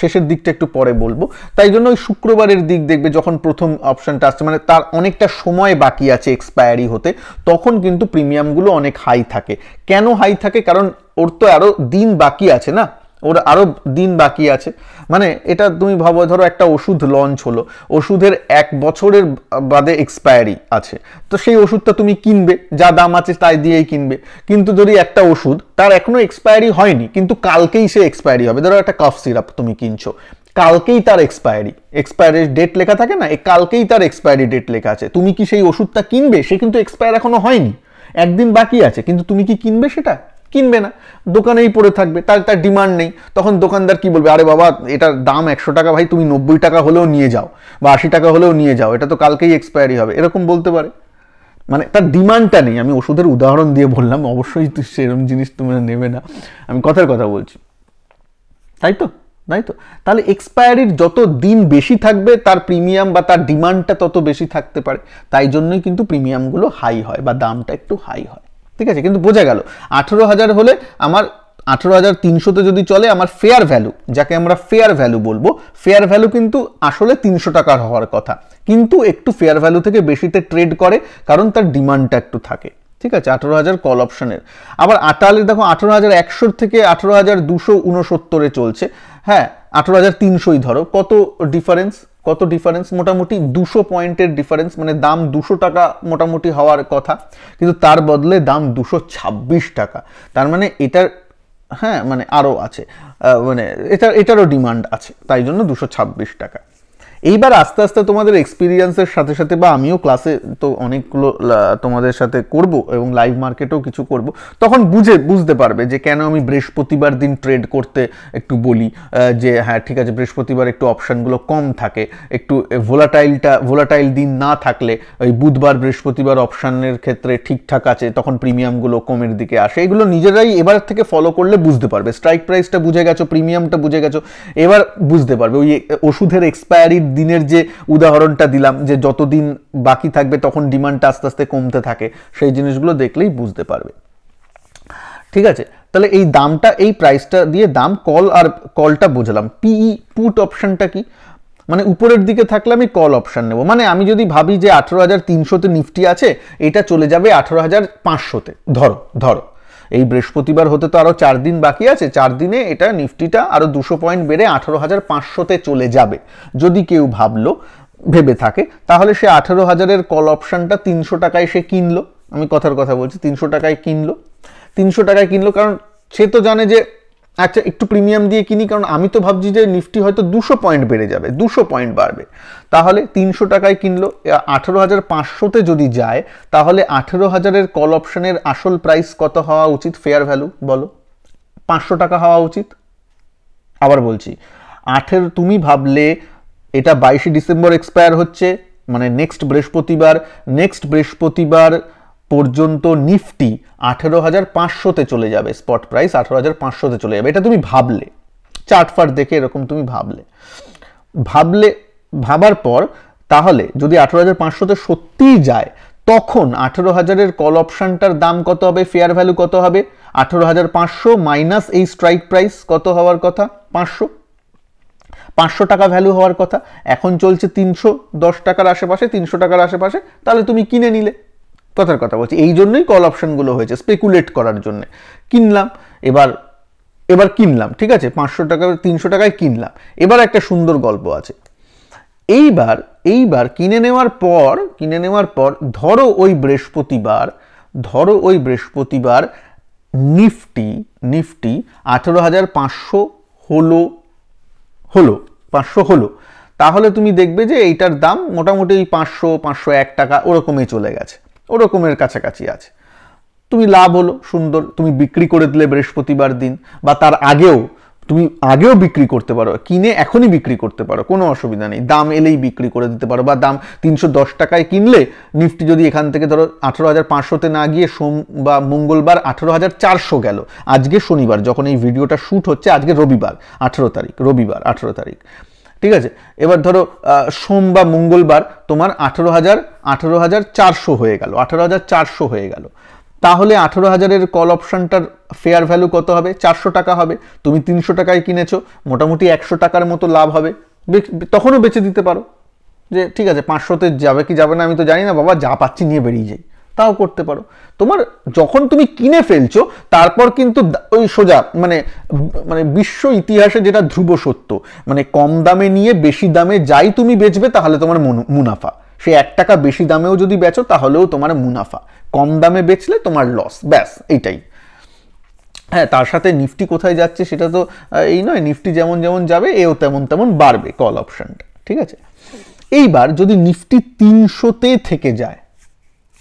শেষের দিকটা একটু পরে বলবো তাই জন্য ওই শুক্রবারের দিক দেখবে যখন প্রথম অপশানটা আসছে মানে তার অনেকটা সময় বাকি আছে এক্সপায়ারি হতে তখন কিন্তু প্রিমিয়ামগুলো অনেক হাই থাকে কেন হাই থাকে কারণ ওর তো আরও দিন বাকি আছে না ওর আরও দিন বাকি আছে মানে এটা তুমি ভাবো ধরো একটা ওষুধ লঞ্চ হলো ওষুধের এক বছরের বাদে এক্সপায়ারি আছে তো সেই ওষুধটা তুমি কিনবে যা দাম আছে তাই দিয়েই কিনবে কিন্তু যদি একটা ওষুধ তার এখনও এক্সপায়ারি হয়নি কিন্তু কালকেই সে এক্সপায়ারি হবে ধরো একটা কাফ সিরাপ তুমি কিনছো কালকেই তার এক্সপায়ারি এক্সপায়ারি ডেট লেখা থাকে না কালকেই তার এক্সপায়ারি ডেট লেখা আছে তুমি কি সেই ওষুধটা কিনবে সে কিন্তু এক্সপায়ার এখনও হয়নি একদিন বাকি আছে কিন্তু তুমি কি কিনবে সেটা কিনবে না দোকানেই পড়ে থাকবে তার তার ডিমান্ড নেই তখন দোকানদার কি বলবে আরে বাবা এটার দাম একশো টাকা ভাই তুমি নব্বই টাকা হলেও নিয়ে যাও বা আশি টাকা হলেও নিয়ে যাও এটা তো কালকেই এক্সপায়ারি হবে এরকম বলতে পারে মানে তার ডিমান্ডটা নেই আমি ওষুধের উদাহরণ দিয়ে বললাম অবশ্যই সেরকম জিনিস তুমি নেবে না আমি কথার কথা বলছি তাই তো তাই তো তাহলে এক্সপায়ারির যত দিন বেশি থাকবে তার প্রিমিয়াম বা তার ডিমান্ডটা তত বেশি থাকতে পারে তাই জন্যই কিন্তু প্রিমিয়ামগুলো হাই হয় বা দামটা একটু হাই হয় ঠিক আছে কিন্তু বোঝা গেল আঠেরো হাজার হলে আমার আঠেরো হাজার তিনশোতে যদি চলে আমার ফেয়ার ভ্যালু যাকে আমরা ফেয়ার ভ্যালু বলবো ফেয়ার ভ্যালু কিন্তু আসলে তিনশো টাকার হওয়ার কথা কিন্তু একটু ফেয়ার ভ্যালু থেকে বেশিতে ট্রেড করে কারণ তার ডিমান্ডটা একটু থাকে ঠিক আছে আঠারো হাজার কল অপশনের আবার আটালে দেখো আঠারো হাজার একশোর থেকে আঠারো হাজার দুশো উনসত্তরে চলছে হ্যাঁ আঠারো হাজার তিনশোই ধরো কত ডিফারেন্স কত ডিফারেন্স মোটামুটি দুশো পয়েন্টের ডিফারেন্স মানে দাম দুশো টাকা মোটামুটি হওয়ার কথা কিন্তু তার বদলে দাম দুশো ছাব্বিশ টাকা তার মানে এটার হ্যাঁ মানে আরও আছে মানে এটার এটারও ডিমান্ড আছে তাই জন্য দুশো ছাব্বিশ টাকা এইবার আস্তে আস্তে তোমাদের এক্সপিরিয়েন্সের সাথে সাথে বা আমিও ক্লাসে তো অনেকগুলো তোমাদের সাথে করব এবং লাইভ মার্কেটেও কিছু করব তখন বুঝে বুঝতে পারবে যে কেন আমি বৃহস্পতিবার দিন ট্রেড করতে একটু বলি যে হ্যাঁ ঠিক আছে বৃহস্পতিবার একটু অপশানগুলো কম থাকে একটু ভোলাটাইলটা ভোলাটাইল দিন না থাকলে ওই বুধবার বৃহস্পতিবার অপশানের ক্ষেত্রে ঠিকঠাক আছে তখন প্রিমিয়ামগুলো কমের দিকে আসে এগুলো নিজেরাই এবার থেকে ফলো করলে বুঝতে পারবে স্ট্রাইক প্রাইসটা বুঝে গেছো প্রিমিয়ামটা বুঝে গেছো এবার বুঝতে পারবে ওই ওষুধের এক্সপায়ারির দিনের যে উদাহরণটা দিলাম যে যতদিন বাকি থাকবে তখন ডিমান্ডটা আস্তে আস্তে কমতে থাকে সেই জিনিসগুলো দেখলেই বুঝতে পারবে ঠিক আছে তাহলে এই দামটা এই প্রাইসটা দিয়ে দাম কল আর কলটা বোঝালাম পিই পুট অপশানটা কি মানে উপরের দিকে থাকলে আমি কল অপশান নেব মানে আমি যদি ভাবি যে আঠেরো হাজার তিনশোতে নিফটি আছে এটা চলে যাবে আঠেরো হাজার পাঁচশোতে ধরো ধরো এই বৃহস্পতিবার হতে তো আরও চার দিন বাকি আছে চার দিনে এটা নিফটিটা আরও দুশো পয়েন্ট বেড়ে আঠারো হাজার পাঁচশোতে চলে যাবে যদি কেউ ভাবলো ভেবে থাকে তাহলে সে আঠেরো হাজারের কল অপশানটা তিনশো টাকায় সে কিনলো আমি কথার কথা বলছি তিনশো টাকায় কিনলো তিনশো টাকায় কিনলো কারণ সে তো জানে যে আচ্ছা একটু প্রিমিয়াম দিয়ে কিনি কারণ আমি তো ভাবছি যে নিফটি হয়তো দুশো পয়েন্ট বেড়ে যাবে দুশো পয়েন্ট বাড়বে তাহলে তিনশো টাকায় কিনলো আঠেরো হাজার পাঁচশোতে যদি যায় তাহলে আঠেরো হাজারের কল অপশনের আসল প্রাইস কত হওয়া উচিত ফেয়ার ভ্যালু বলো পাঁচশো টাকা হওয়া উচিত আবার বলছি আঠের তুমি ভাবলে এটা বাইশে ডিসেম্বর এক্সপায়ার হচ্ছে মানে নেক্সট বৃহস্পতিবার নেক্সট বৃহস্পতিবার পর্যন্ত নিফটি আঠেরো হাজার পাঁচশোতে চলে যাবে স্পট প্রাইস আঠেরো হাজার পাঁচশোতে চলে যাবে এটা তুমি ভাবলে চার্ট ফার্ট দেখে এরকম তুমি ভাবলে ভাবলে ভাবার পর তাহলে যদি আঠেরো হাজার পাঁচশোতে সত্যিই যায় তখন আঠেরো হাজারের কল অপশানটার দাম কত হবে ফেয়ার ভ্যালু কত হবে আঠেরো হাজার পাঁচশো মাইনাস এই স্ট্রাইক প্রাইস কত হওয়ার কথা পাঁচশো পাঁচশো টাকা ভ্যালু হওয়ার কথা এখন চলছে তিনশো দশ টাকার আশেপাশে তিনশো টাকার আশেপাশে তাহলে তুমি কিনে নিলে কথার কথা বলছি এই জন্যই কল অপশানগুলো হয়েছে স্পেকুলেট করার জন্য কিনলাম এবার এবার কিনলাম ঠিক আছে পাঁচশো টাকা তিনশো টাকায় কিনলাম এবার একটা সুন্দর গল্প আছে এইবার এইবার কিনে নেওয়ার পর কিনে নেওয়ার পর ধরো ওই বৃহস্পতিবার ধরো ওই বৃহস্পতিবার নিফটি নিফটি আঠেরো হাজার পাঁচশো হলো হলো পাঁচশো হলো তাহলে তুমি দেখবে যে এইটার দাম মোটামুটি পাঁচশো পাঁচশো এক টাকা ওরকমই চলে গেছে ওরকমের কাছাকাছি আছে তুমি লাভ হলো সুন্দর তুমি বিক্রি করে দিলে বৃহস্পতিবার দিন বা তার আগেও তুমি আগেও বিক্রি করতে পারো কিনে এখনই বিক্রি করতে পারো কোনো অসুবিধা নেই দাম এলেই বিক্রি করে দিতে পারো বা দাম তিনশো দশ টাকায় কিনলে নিফটি যদি এখান থেকে ধরো আঠেরো হাজার পাঁচশোতে না গিয়ে সোম বা মঙ্গলবার আঠেরো হাজার চারশো গেল আজকে শনিবার যখন এই ভিডিওটা শ্যুট হচ্ছে আজকে রবিবার আঠেরো তারিখ রবিবার আঠেরো তারিখ ঠিক আছে এবার ধরো সোম বা মঙ্গলবার তোমার আঠেরো হাজার আঠেরো হাজার চারশো হয়ে গেল আঠেরো হাজার চারশো হয়ে গেল তাহলে আঠেরো হাজারের কল অপশানটার ফেয়ার ভ্যালু কত হবে চারশো টাকা হবে তুমি তিনশো টাকায় কিনেছো মোটামুটি একশো টাকার মতো লাভ হবে তখনও বেচে দিতে পারো যে ঠিক আছে পাঁচশোতে যাবে কি যাবে না আমি তো জানি না বাবা যা পাচ্ছি নিয়ে বেরিয়ে যাই তাও করতে পারো তোমার যখন তুমি কিনে ফেলছো তারপর কিন্তু ওই সোজা মানে মানে বিশ্ব ইতিহাসে যেটা ধ্রুব সত্য মানে কম দামে নিয়ে বেশি দামে যাই তুমি বেচবে তাহলে তোমার মুনাফা সে এক টাকা বেশি দামেও যদি বেচো তাহলেও তোমার মুনাফা কম দামে বেচলে তোমার লস ব্যাস এইটাই হ্যাঁ তার সাথে নিফটি কোথায় যাচ্ছে সেটা তো এই নয় নিফটি যেমন যেমন যাবে এও তেমন তেমন বাড়বে কল অপশানটা ঠিক আছে এইবার যদি নিফটি তিনশোতে থেকে যায়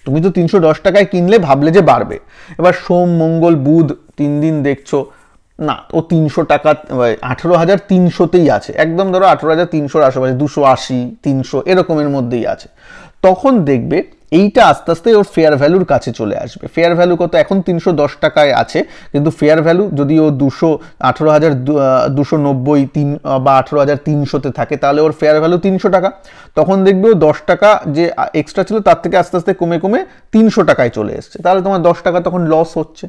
তুমি তো তিনশো দশ টাকায় কিনলে ভাবলে যে বাড়বে এবার সোম মঙ্গল বুধ তিন দিন দেখছো না ও তিনশো টাকা আঠেরো হাজার তিনশোতেই আছে একদম ধরো আঠেরো হাজার তিনশোর আশেপাশে দুশো আশি তিনশো এরকমের মধ্যেই আছে তখন দেখবে এইটা আস্তে আস্তে ওর ফেয়ার ভ্যালুর কাছে চলে আসবে ফেয়ার ভ্যালু কত এখন তিনশো দশ টাকায় আছে কিন্তু ফেয়ার ভ্যালু যদি ও দুশো আঠেরো হাজার দুশো নব্বই তিন বা আঠেরো হাজার তিনশোতে থাকে তাহলে ওর ফেয়ার ভ্যালু তিনশো টাকা তখন দেখবে ও দশ টাকা যে এক্সট্রা ছিল তার থেকে আস্তে আস্তে কমে কমে তিনশো টাকায় চলে এসছে তাহলে তোমার দশ টাকা তখন লস হচ্ছে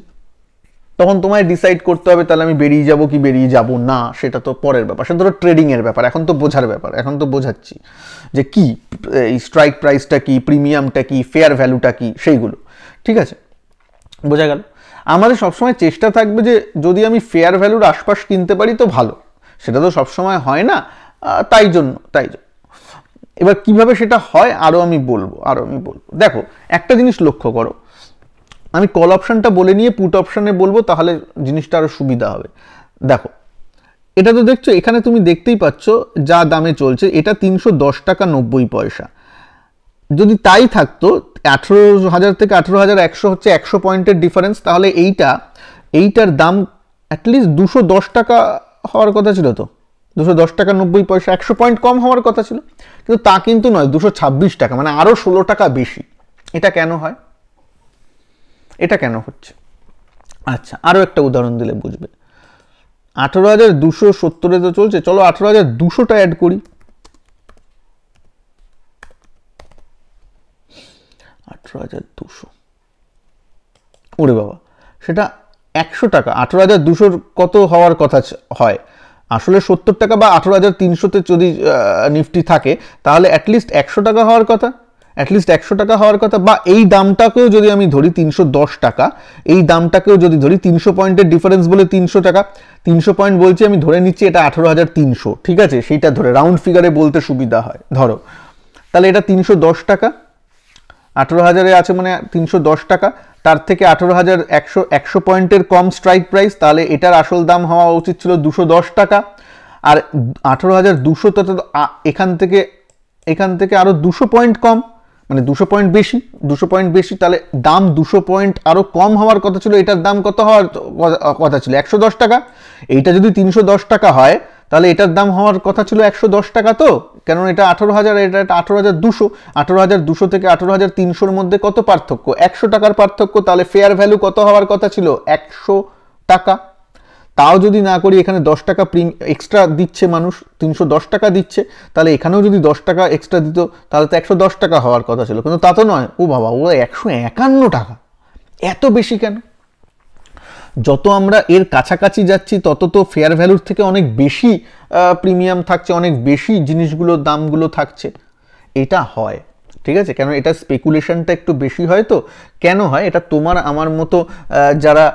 তখন তোমায় ডিসাইড করতে হবে তাহলে আমি বেরিয়ে যাব কি বেরিয়ে যাব না সেটা তো পরের ব্যাপার সেটা ধরো ট্রেডিংয়ের ব্যাপার এখন তো বোঝার ব্যাপার এখন তো বোঝাচ্ছি যে কি এই স্ট্রাইক প্রাইসটা কি প্রিমিয়ামটা কি ফেয়ার ভ্যালুটা কি সেইগুলো ঠিক আছে বোঝা গেল আমাদের সবসময় চেষ্টা থাকবে যে যদি আমি ফেয়ার ভ্যালুর আশপাশ কিনতে পারি তো ভালো সেটা তো সবসময় হয় না তাই জন্য তাই জন্য এবার কিভাবে সেটা হয় আরও আমি বলবো আরও আমি বলবো দেখো একটা জিনিস লক্ষ্য করো আমি কল অপশানটা বলে নিয়ে পুট অপশানে বলবো তাহলে জিনিসটা আরও সুবিধা হবে দেখো এটা তো দেখছো এখানে তুমি দেখতেই পাচ্ছ যা দামে চলছে এটা তিনশো টাকা নব্বই পয়সা যদি তাই থাকতো আঠেরো হাজার থেকে আঠেরো হাজার একশো হচ্ছে একশো পয়েন্টের ডিফারেন্স তাহলে এইটা এইটার দাম অ্যাটলিস্ট দুশো দশ টাকা হওয়ার কথা ছিল তো দুশো দশ টাকা নব্বই পয়সা একশো পয়েন্ট কম হওয়ার কথা ছিল কিন্তু তা কিন্তু নয় দুশো ছাব্বিশ টাকা মানে আরও ষোলো টাকা বেশি এটা কেন হয় এটা কেন হচ্ছে আচ্ছা আরও একটা উদাহরণ দিলে বুঝবে আঠেরো হাজার দুশো সত্তরে তো চলছে চলো আঠেরো হাজার দুশোটা অ্যাড করি আঠেরো হাজার দুশো ওরে বাবা সেটা একশো টাকা আঠেরো হাজার দুশোর কত হওয়ার কথা হয় আসলে সত্তর টাকা বা আঠেরো হাজার তিনশোতে যদি নিফটি থাকে তাহলে অ্যাটলিস্ট একশো টাকা হওয়ার কথা অ্যাটলিস্ট একশো টাকা হওয়ার কথা বা এই দামটাকেও যদি আমি ধরি তিনশো দশ টাকা এই দামটাকেও যদি ধরি তিনশো পয়েন্টের ডিফারেন্স বলে তিনশো টাকা তিনশো পয়েন্ট বলছি আমি ধরে নিচ্ছি এটা আঠেরো হাজার তিনশো ঠিক আছে সেইটা ধরে রাউন্ড ফিগারে বলতে সুবিধা হয় ধরো তাহলে এটা তিনশো দশ টাকা আঠেরো হাজারে আছে মানে তিনশো দশ টাকা তার থেকে আঠেরো হাজার একশো একশো পয়েন্টের কম স্ট্রাইক প্রাইস তাহলে এটার আসল দাম হওয়া উচিত ছিল দুশো দশ টাকা আর আঠেরো হাজার দুশো এখান থেকে এখান থেকে আরও দুশো পয়েন্ট কম মানে দুশো পয়েন্ট বেশি দুশো পয়েন্ট বেশি তাহলে দাম দুশো পয়েন্ট আরও কম হওয়ার কথা ছিল এটার দাম কত হওয়ার কথা ছিল একশো দশ টাকা এইটা যদি তিনশো দশ টাকা হয় তাহলে এটার দাম হওয়ার কথা ছিল একশো দশ টাকা তো কেন এটা আঠেরো হাজার এটা এটা আঠেরো হাজার দুশো আঠেরো হাজার দুশো থেকে আঠেরো হাজার তিনশোর মধ্যে কত পার্থক্য একশো টাকার পার্থক্য তাহলে ফেয়ার ভ্যালু কত হওয়ার কথা ছিল একশো টাকা তাও যদি না করি এখানে দশ টাকা প্রিম এক্সট্রা দিচ্ছে মানুষ তিনশো দশ টাকা দিচ্ছে তাহলে এখানেও যদি দশ টাকা এক্সট্রা দিত তাহলে তো একশো দশ টাকা হওয়ার কথা ছিল কিন্তু তা তো নয় ও বাবা ও একশো একান্ন টাকা এত বেশি কেন যত আমরা এর কাছাকাছি যাচ্ছি তত তো ফেয়ার ভ্যালুর থেকে অনেক বেশি প্রিমিয়াম থাকছে অনেক বেশি জিনিসগুলোর দামগুলো থাকছে এটা হয় ঠিক আছে কেন এটা স্পেকুলেশনটা একটু বেশি হয় তো কেন হয় এটা তোমার আমার মতো যারা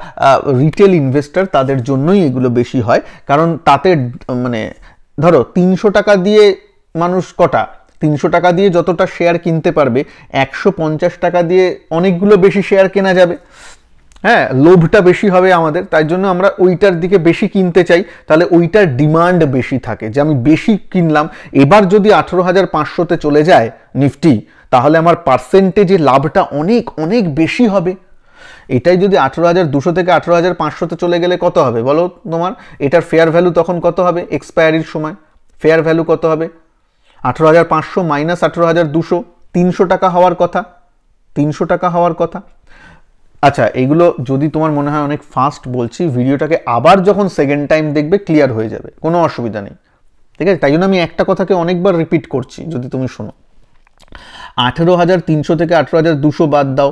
রিটেল ইনভেস্টার তাদের জন্যই এগুলো বেশি হয় কারণ তাতে মানে ধরো তিনশো টাকা দিয়ে মানুষ কটা তিনশো টাকা দিয়ে যতটা শেয়ার কিনতে পারবে একশো পঞ্চাশ টাকা দিয়ে অনেকগুলো বেশি শেয়ার কেনা যাবে হ্যাঁ লোভটা বেশি হবে আমাদের তাই জন্য আমরা ওইটার দিকে বেশি কিনতে চাই তাহলে ওইটার ডিমান্ড বেশি থাকে যে আমি বেশি কিনলাম এবার যদি আঠেরো হাজার পাঁচশোতে চলে যায় নিফটি তাহলে আমার পার্সেন্টেজে লাভটা অনেক অনেক বেশি হবে এটাই যদি আঠেরো হাজার দুশো থেকে আঠেরো হাজার পাঁচশোতে চলে গেলে কত হবে বলো তোমার এটার ফেয়ার ভ্যালু তখন কত হবে এক্সপায়ারির সময় ফেয়ার ভ্যালু কত হবে আঠেরো হাজার পাঁচশো মাইনাস আঠেরো হাজার দুশো তিনশো টাকা হওয়ার কথা তিনশো টাকা হওয়ার কথা আচ্ছা এগুলো যদি তোমার মনে হয় অনেক ফাস্ট বলছি ভিডিওটাকে আবার যখন সেকেন্ড টাইম দেখবে ক্লিয়ার হয়ে যাবে কোনো অসুবিধা নেই ঠিক আছে তাই জন্য আমি একটা কথাকে অনেকবার রিপিট করছি যদি তুমি শোনো আঠেরো হাজার তিনশো থেকে আঠেরো হাজার দুশো বাদ দাও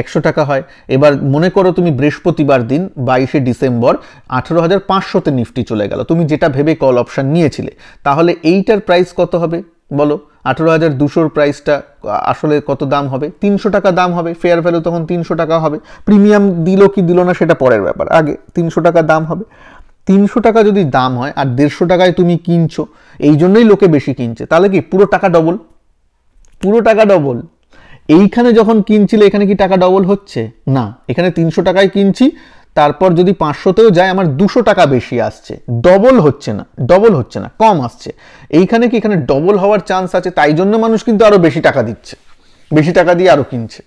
একশো টাকা হয় এবার মনে করো তুমি বৃহস্পতিবার দিন বাইশে ডিসেম্বর আঠেরো হাজার পাঁচশোতে নিফটি চলে গেল তুমি যেটা ভেবে কল অপশান নিয়েছিলে তাহলে এইটার প্রাইস কত হবে বলো আঠেরো হাজার দুশোর প্রাইসটা আসলে কত দাম হবে তিনশো টাকা দাম হবে ফেয়ার ভ্যালু তখন তিনশো টাকা হবে প্রিমিয়াম দিল কি দিল না সেটা পরের ব্যাপার আগে তিনশো টাকা দাম হবে তিনশো টাকা যদি দাম হয় আর দেড়শো টাকায় তুমি কিনছো এই জন্যই লোকে বেশি কিনছে তাহলে কি পুরো টাকা ডবল পুরো টাকা ডবল এইখানে যখন কিনছিলে এখানে কি টাকা ডবল হচ্ছে না এখানে তিনশো টাকায় কিনছি তারপর যদি পাঁচশোতেও যায় আমার দুশো টাকা বেশি আসছে ডবল হচ্ছে না ডবল হচ্ছে না কম আসছে এইখানে কি এখানে ডবল হওয়ার চান্স আছে তাই জন্য মানুষ কিন্তু আরও বেশি টাকা দিচ্ছে বেশি টাকা দিয়ে আরও কিনছে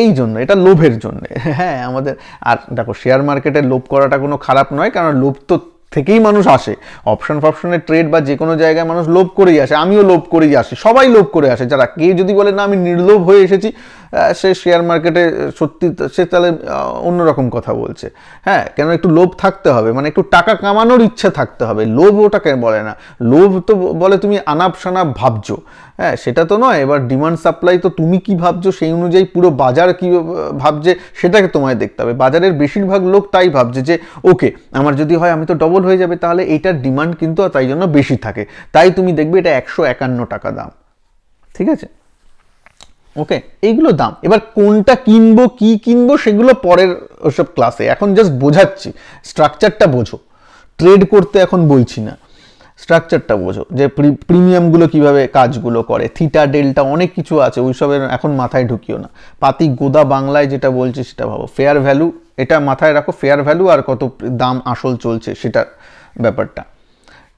এই জন্য এটা লোভের জন্য হ্যাঁ আমাদের আর দেখো শেয়ার মার্কেটে লোভ করাটা কোনো খারাপ নয় কারণ লোভ তো থেকেই মানুষ আসে অপশন ফপশনের ট্রেড বা যে কোনো জায়গায় মানুষ লোভ করেই আসে আমিও লোভ করেই আসি সবাই লোভ করে আসে যারা কেউ যদি বলে না আমি নির্লোভ হয়ে এসেছি সে শেয়ার মার্কেটে সত্যি সে তাহলে অন্যরকম কথা বলছে হ্যাঁ কেন একটু লোভ থাকতে হবে মানে একটু টাকা কামানোর ইচ্ছে থাকতে হবে লোভ ওটাকে বলে না লোভ তো বলে তুমি আনাপ সানাপ ভাবছো হ্যাঁ সেটা তো নয় এবার ডিমান্ড সাপ্লাই তো তুমি কি ভাবছো সেই অনুযায়ী পুরো বাজার কি ভাবছে সেটাকে তোমায় দেখতে হবে বাজারের বেশিরভাগ লোক তাই ভাবছে যে ওকে আমার যদি হয় আমি তো ডবল হয়ে যাবে তাহলে এটার ডিমান্ড কিন্তু তাই জন্য বেশি থাকে তাই তুমি দেখবে এটা একশো একান্ন টাকা দাম ঠিক আছে ওকে এইগুলো দাম এবার কোনটা কিনবো কি কিনবো সেগুলো পরের ওসব ক্লাসে এখন জাস্ট বোঝাচ্ছি স্ট্রাকচারটা বোঝো ট্রেড করতে এখন বলছি না স্ট্রাকচারটা বোঝো যে প্রিমিয়ামগুলো কিভাবে কাজগুলো করে থিটা ডেল্টা অনেক কিছু আছে ওইসবের এখন মাথায় ঢুকিও না পাতি গোদা বাংলায় যেটা বলছে সেটা ভাবো ফেয়ার ভ্যালু এটা মাথায় রাখো ফেয়ার ভ্যালু আর কত দাম আসল চলছে সেটা ব্যাপারটা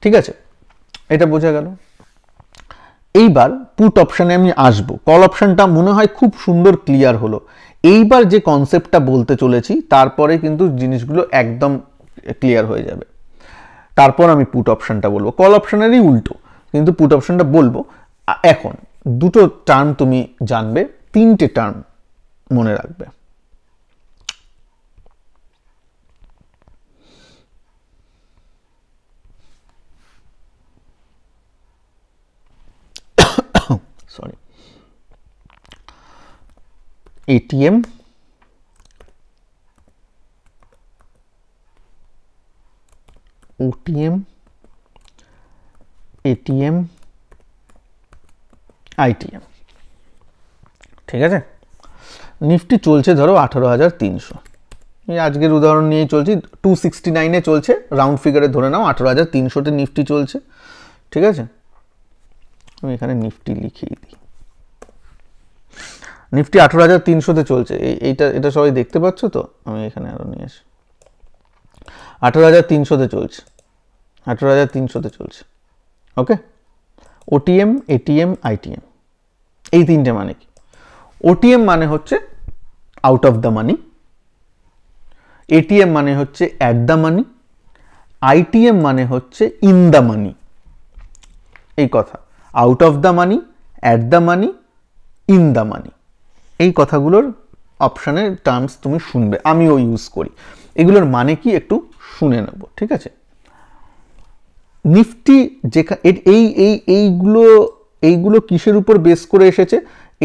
ঠিক আছে এটা বোঝা গেল এইবার পুট অপশানে আমি আসব কল অপশানটা মনে হয় খুব সুন্দর ক্লিয়ার হলো এইবার যে কনসেপ্টটা বলতে চলেছি তারপরে কিন্তু জিনিসগুলো একদম ক্লিয়ার হয়ে যাবে তারপর আমি পুট অপশানটা বলবো কল অপশানেরই উল্টো কিন্তু পুট অপশানটা বলবো এখন দুটো টার্ম তুমি জানবে তিনটে টার্ম মনে রাখবে ATM OTM ATM ITM ঠিক আছে নিফটি চলছে ধরো আঠারো হাজার তিনশো এই আজকের উদাহরণ নিয়েই চলছি টু সিক্সটি নাইনে চলছে রাউন্ড ফিগারে ধরে নাও আঠারো হাজার তিনশোতে নিফটি চলছে ঠিক আছে আমি এখানে নিফটি লিখিয়ে দিই নিফটি আঠেরো হাজার তিনশোতে চলছে এইটা এটা সবাই দেখতে পাচ্ছ তো আমি এখানে আরও নিয়ে আসি আঠেরো হাজার তিনশোতে চলছে আঠেরো হাজার তিনশোতে চলছে ওকে ওটিএম এটিএম আইটিএম এই তিনটে মানে কি ওটিএম মানে হচ্ছে out of the money ATM মানে হচ্ছে অ্যাট দ্য মানি আইটিএম মানে হচ্ছে ইন দ্য মানি এই কথা out of the money at the money in the money এই কথাগুলোর অপশানের টার্মস তুমি শুনবে আমিও ইউজ করি এগুলোর মানে কি একটু শুনে নেব ঠিক আছে নিফটি যেখা এই এই এইগুলো এইগুলো কিসের উপর বেস করে এসেছে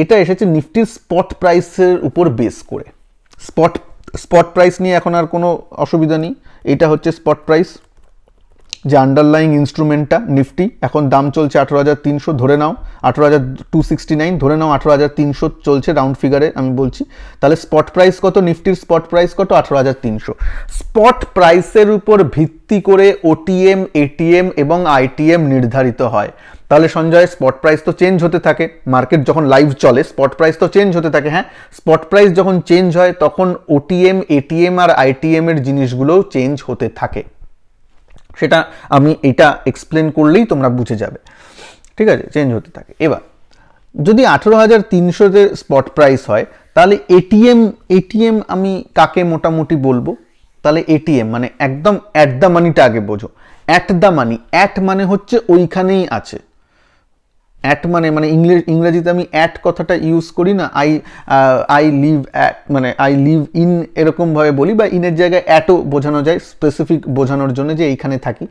এটা এসেছে নিফটির স্পট প্রাইসের উপর বেস করে স্পট স্পট প্রাইস নিয়ে এখন আর কোনো অসুবিধা নেই এটা হচ্ছে স্পট প্রাইস যে আন্ডারলাইং ইনস্ট্রুমেন্টটা নিফটি এখন দাম চলছে আঠেরো হাজার তিনশো ধরে নাও আঠেরো হাজার টু সিক্সটি নাইন ধরে নাও আঠেরো হাজার তিনশো চলছে রাউন্ড ফিগারে আমি বলছি তাহলে স্পট প্রাইস কত নিফটির স্পট প্রাইস কত আঠেরো হাজার তিনশো স্পট প্রাইসের উপর ভিত্তি করে ওটিএম এটিএম এবং আইটিএম নির্ধারিত হয় তাহলে সঞ্জয় স্পট প্রাইস তো চেঞ্জ হতে থাকে মার্কেট যখন লাইভ চলে স্পট প্রাইস তো চেঞ্জ হতে থাকে হ্যাঁ স্পট প্রাইস যখন চেঞ্জ হয় তখন ওটিএম এটিএম আর এর জিনিসগুলোও চেঞ্জ হতে থাকে সেটা আমি এটা এক্সপ্লেন করলেই তোমরা বুঝে যাবে ঠিক আছে চেঞ্জ হতে থাকে এবার যদি আঠেরো হাজার তিনশোতে স্পট প্রাইস হয় তাহলে এটিএম এটিএম আমি কাকে মোটামুটি বলবো তাহলে এটিএম মানে একদম অ্যাট দ্য মানিটা আগে বোঝো অ্যাট দ্য মানি অ্যাট মানে হচ্ছে ওইখানেই আছে অ্যাট মানে মানে ইংলিশ ইংরাজিতে আমি অ্যাট কথাটা ইউজ করি না আই আই লিভ অ্যাট মানে আই লিভ ইন এরকমভাবে বলি বা ইনের জায়গায় অ্যাটও বোঝানো যায় স্পেসিফিক বোঝানোর জন্য যে এইখানে থাকি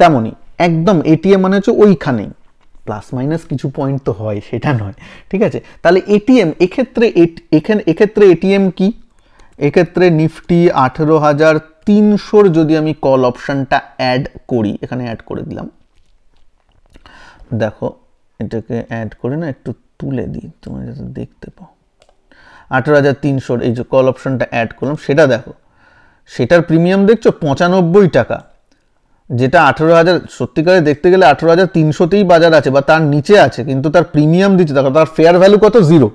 তেমনই একদম এটিএম মানে হচ্ছে ওইখানেই প্লাস মাইনাস কিছু পয়েন্ট তো হয় সেটা নয় ঠিক আছে তাহলে এটিএম এক্ষেত্রে এখানে এক্ষেত্রে এটিএম কি এক্ষেত্রে নিফটি আঠেরো হাজার তিনশোর যদি আমি কল অপশানটা অ্যাড করি এখানে অ্যাড করে দিলাম দেখো এটাকে অ্যাড করে না একটু তুলে দিই তোমরা যাতে দেখতে পাও আঠেরো হাজার তিনশোর এই যে কল অপশনটা অ্যাড করলাম সেটা দেখো সেটার প্রিমিয়াম দেখছো পঁচানব্বই টাকা যেটা আঠেরো হাজার সত্যিকারে দেখতে গেলে আঠেরো হাজার তিনশোতেই বাজার আছে বা তার নিচে আছে কিন্তু তার প্রিমিয়াম দিচ্ছে দেখো তার ফেয়ার ভ্যালু কত জিরো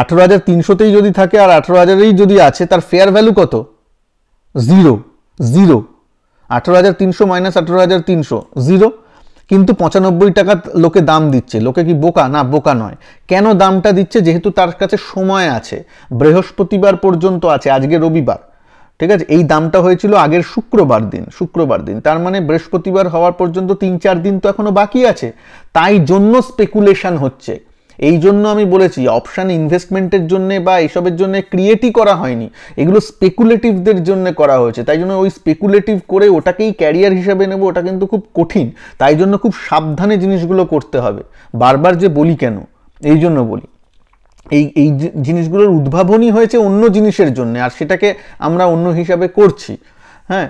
আঠেরো হাজার তিনশোতেই যদি থাকে আর আঠেরো হাজারেই যদি আছে তার ফেয়ার ভ্যালু কত জিরো জিরো আঠেরো হাজার তিনশো মাইনাস আঠেরো হাজার তিনশো জিরো কিন্তু পঁচানব্বই টাকা লোকে দাম দিচ্ছে লোকে কি বোকা না বোকা নয় কেন দামটা দিচ্ছে যেহেতু তার কাছে সময় আছে বৃহস্পতিবার পর্যন্ত আছে আজকে রবিবার ঠিক আছে এই দামটা হয়েছিল আগের শুক্রবার দিন শুক্রবার দিন তার মানে বৃহস্পতিবার হওয়ার পর্যন্ত তিন চার দিন তো এখনও বাকি আছে তাই জন্য স্পেকুলেশন হচ্ছে এই জন্য আমি বলেছি অপশান ইনভেস্টমেন্টের জন্য বা এইসবের জন্য ক্রিয়েটই করা হয়নি এগুলো স্পেকুলেটিভদের জন্য করা হয়েছে তাই জন্য ওই স্পেকুলেটিভ করে ওটাকেই ক্যারিয়ার হিসাবে নেব ওটা কিন্তু খুব কঠিন তাই জন্য খুব সাবধানে জিনিসগুলো করতে হবে বারবার যে বলি কেন এই জন্য বলি এই এই জিনিসগুলোর উদ্ভাবনই হয়েছে অন্য জিনিসের জন্য আর সেটাকে আমরা অন্য হিসাবে করছি হ্যাঁ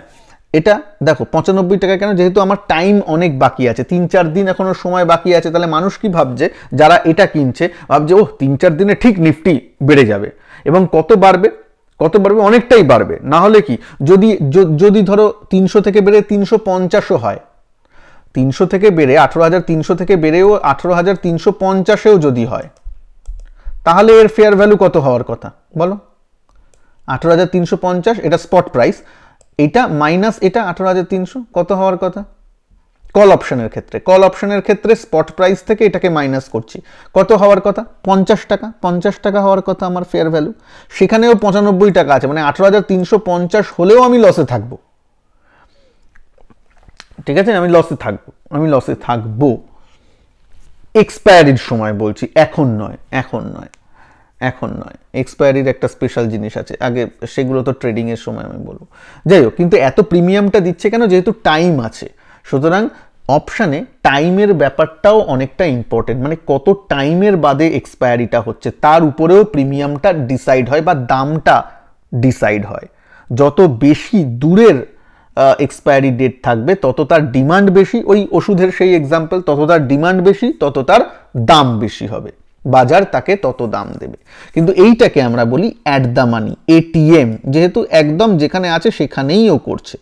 এটা দেখো পঁচানব্বই টাকা কেন যেহেতু আমার টাইম অনেক বাকি আছে তিন চার দিন এখনো সময় বাকি আছে তাহলে মানুষ কি ভাবছে যারা এটা কিনছে ভাবছে ও তিন চার দিনে ঠিক নিফটি বেড়ে যাবে এবং কত বাড়বে কত বাড়বে অনেকটাই বাড়বে না হলে কি যদি যদি ধরো তিনশো থেকে বেড়ে তিনশো পঞ্চাশও হয় তিনশো থেকে বেড়ে আঠেরো হাজার তিনশো থেকে বেড়েও আঠেরো হাজার তিনশো পঞ্চাশেও যদি হয় তাহলে এর ফেয়ার ভ্যালু কত হওয়ার কথা বলো আঠেরো হাজার তিনশো পঞ্চাশ এটা স্পট প্রাইস এটা মাইনাস এটা আঠারো হাজার তিনশো কত হওয়ার কথা কল অপশনের ক্ষেত্রে কল অপশনের ক্ষেত্রে স্পট প্রাইস থেকে এটাকে মাইনাস করছি কত হওয়ার কথা পঞ্চাশ টাকা পঞ্চাশ টাকা হওয়ার কথা আমার ফেয়ার ভ্যালু সেখানেও পঁচানব্বই টাকা আছে মানে আঠেরো হাজার তিনশো পঞ্চাশ হলেও আমি লসে থাকবো ঠিক আছে আমি লসে থাকবো আমি লসে থাকবো এক্সপায়ারির সময় বলছি এখন নয় এখন নয় এখন নয় এক্সপায়ারির একটা স্পেশাল জিনিস আছে আগে সেগুলো তো ট্রেডিংয়ের সময় আমি বলবো যাই হোক কিন্তু এত প্রিমিয়ামটা দিচ্ছে কেন যেহেতু টাইম আছে সুতরাং অপশানে টাইমের ব্যাপারটাও অনেকটা ইম্পর্টেন্ট মানে কত টাইমের বাদে এক্সপায়ারিটা হচ্ছে তার উপরেও প্রিমিয়ামটা ডিসাইড হয় বা দামটা ডিসাইড হয় যত বেশি দূরের এক্সপায়ারি ডেট থাকবে তত তার ডিমান্ড বেশি ওই ওষুধের সেই এক্সাম্পল তত তার ডিমান্ড বেশি তত তার দাম বেশি হবে বাজার তাকে তত দাম দেবে কিন্তু এইটাকে আমরা বলি অ্যাট দ্য মানি এটিএম যেহেতু একদম যেখানে আছে সেখানেই ও করছে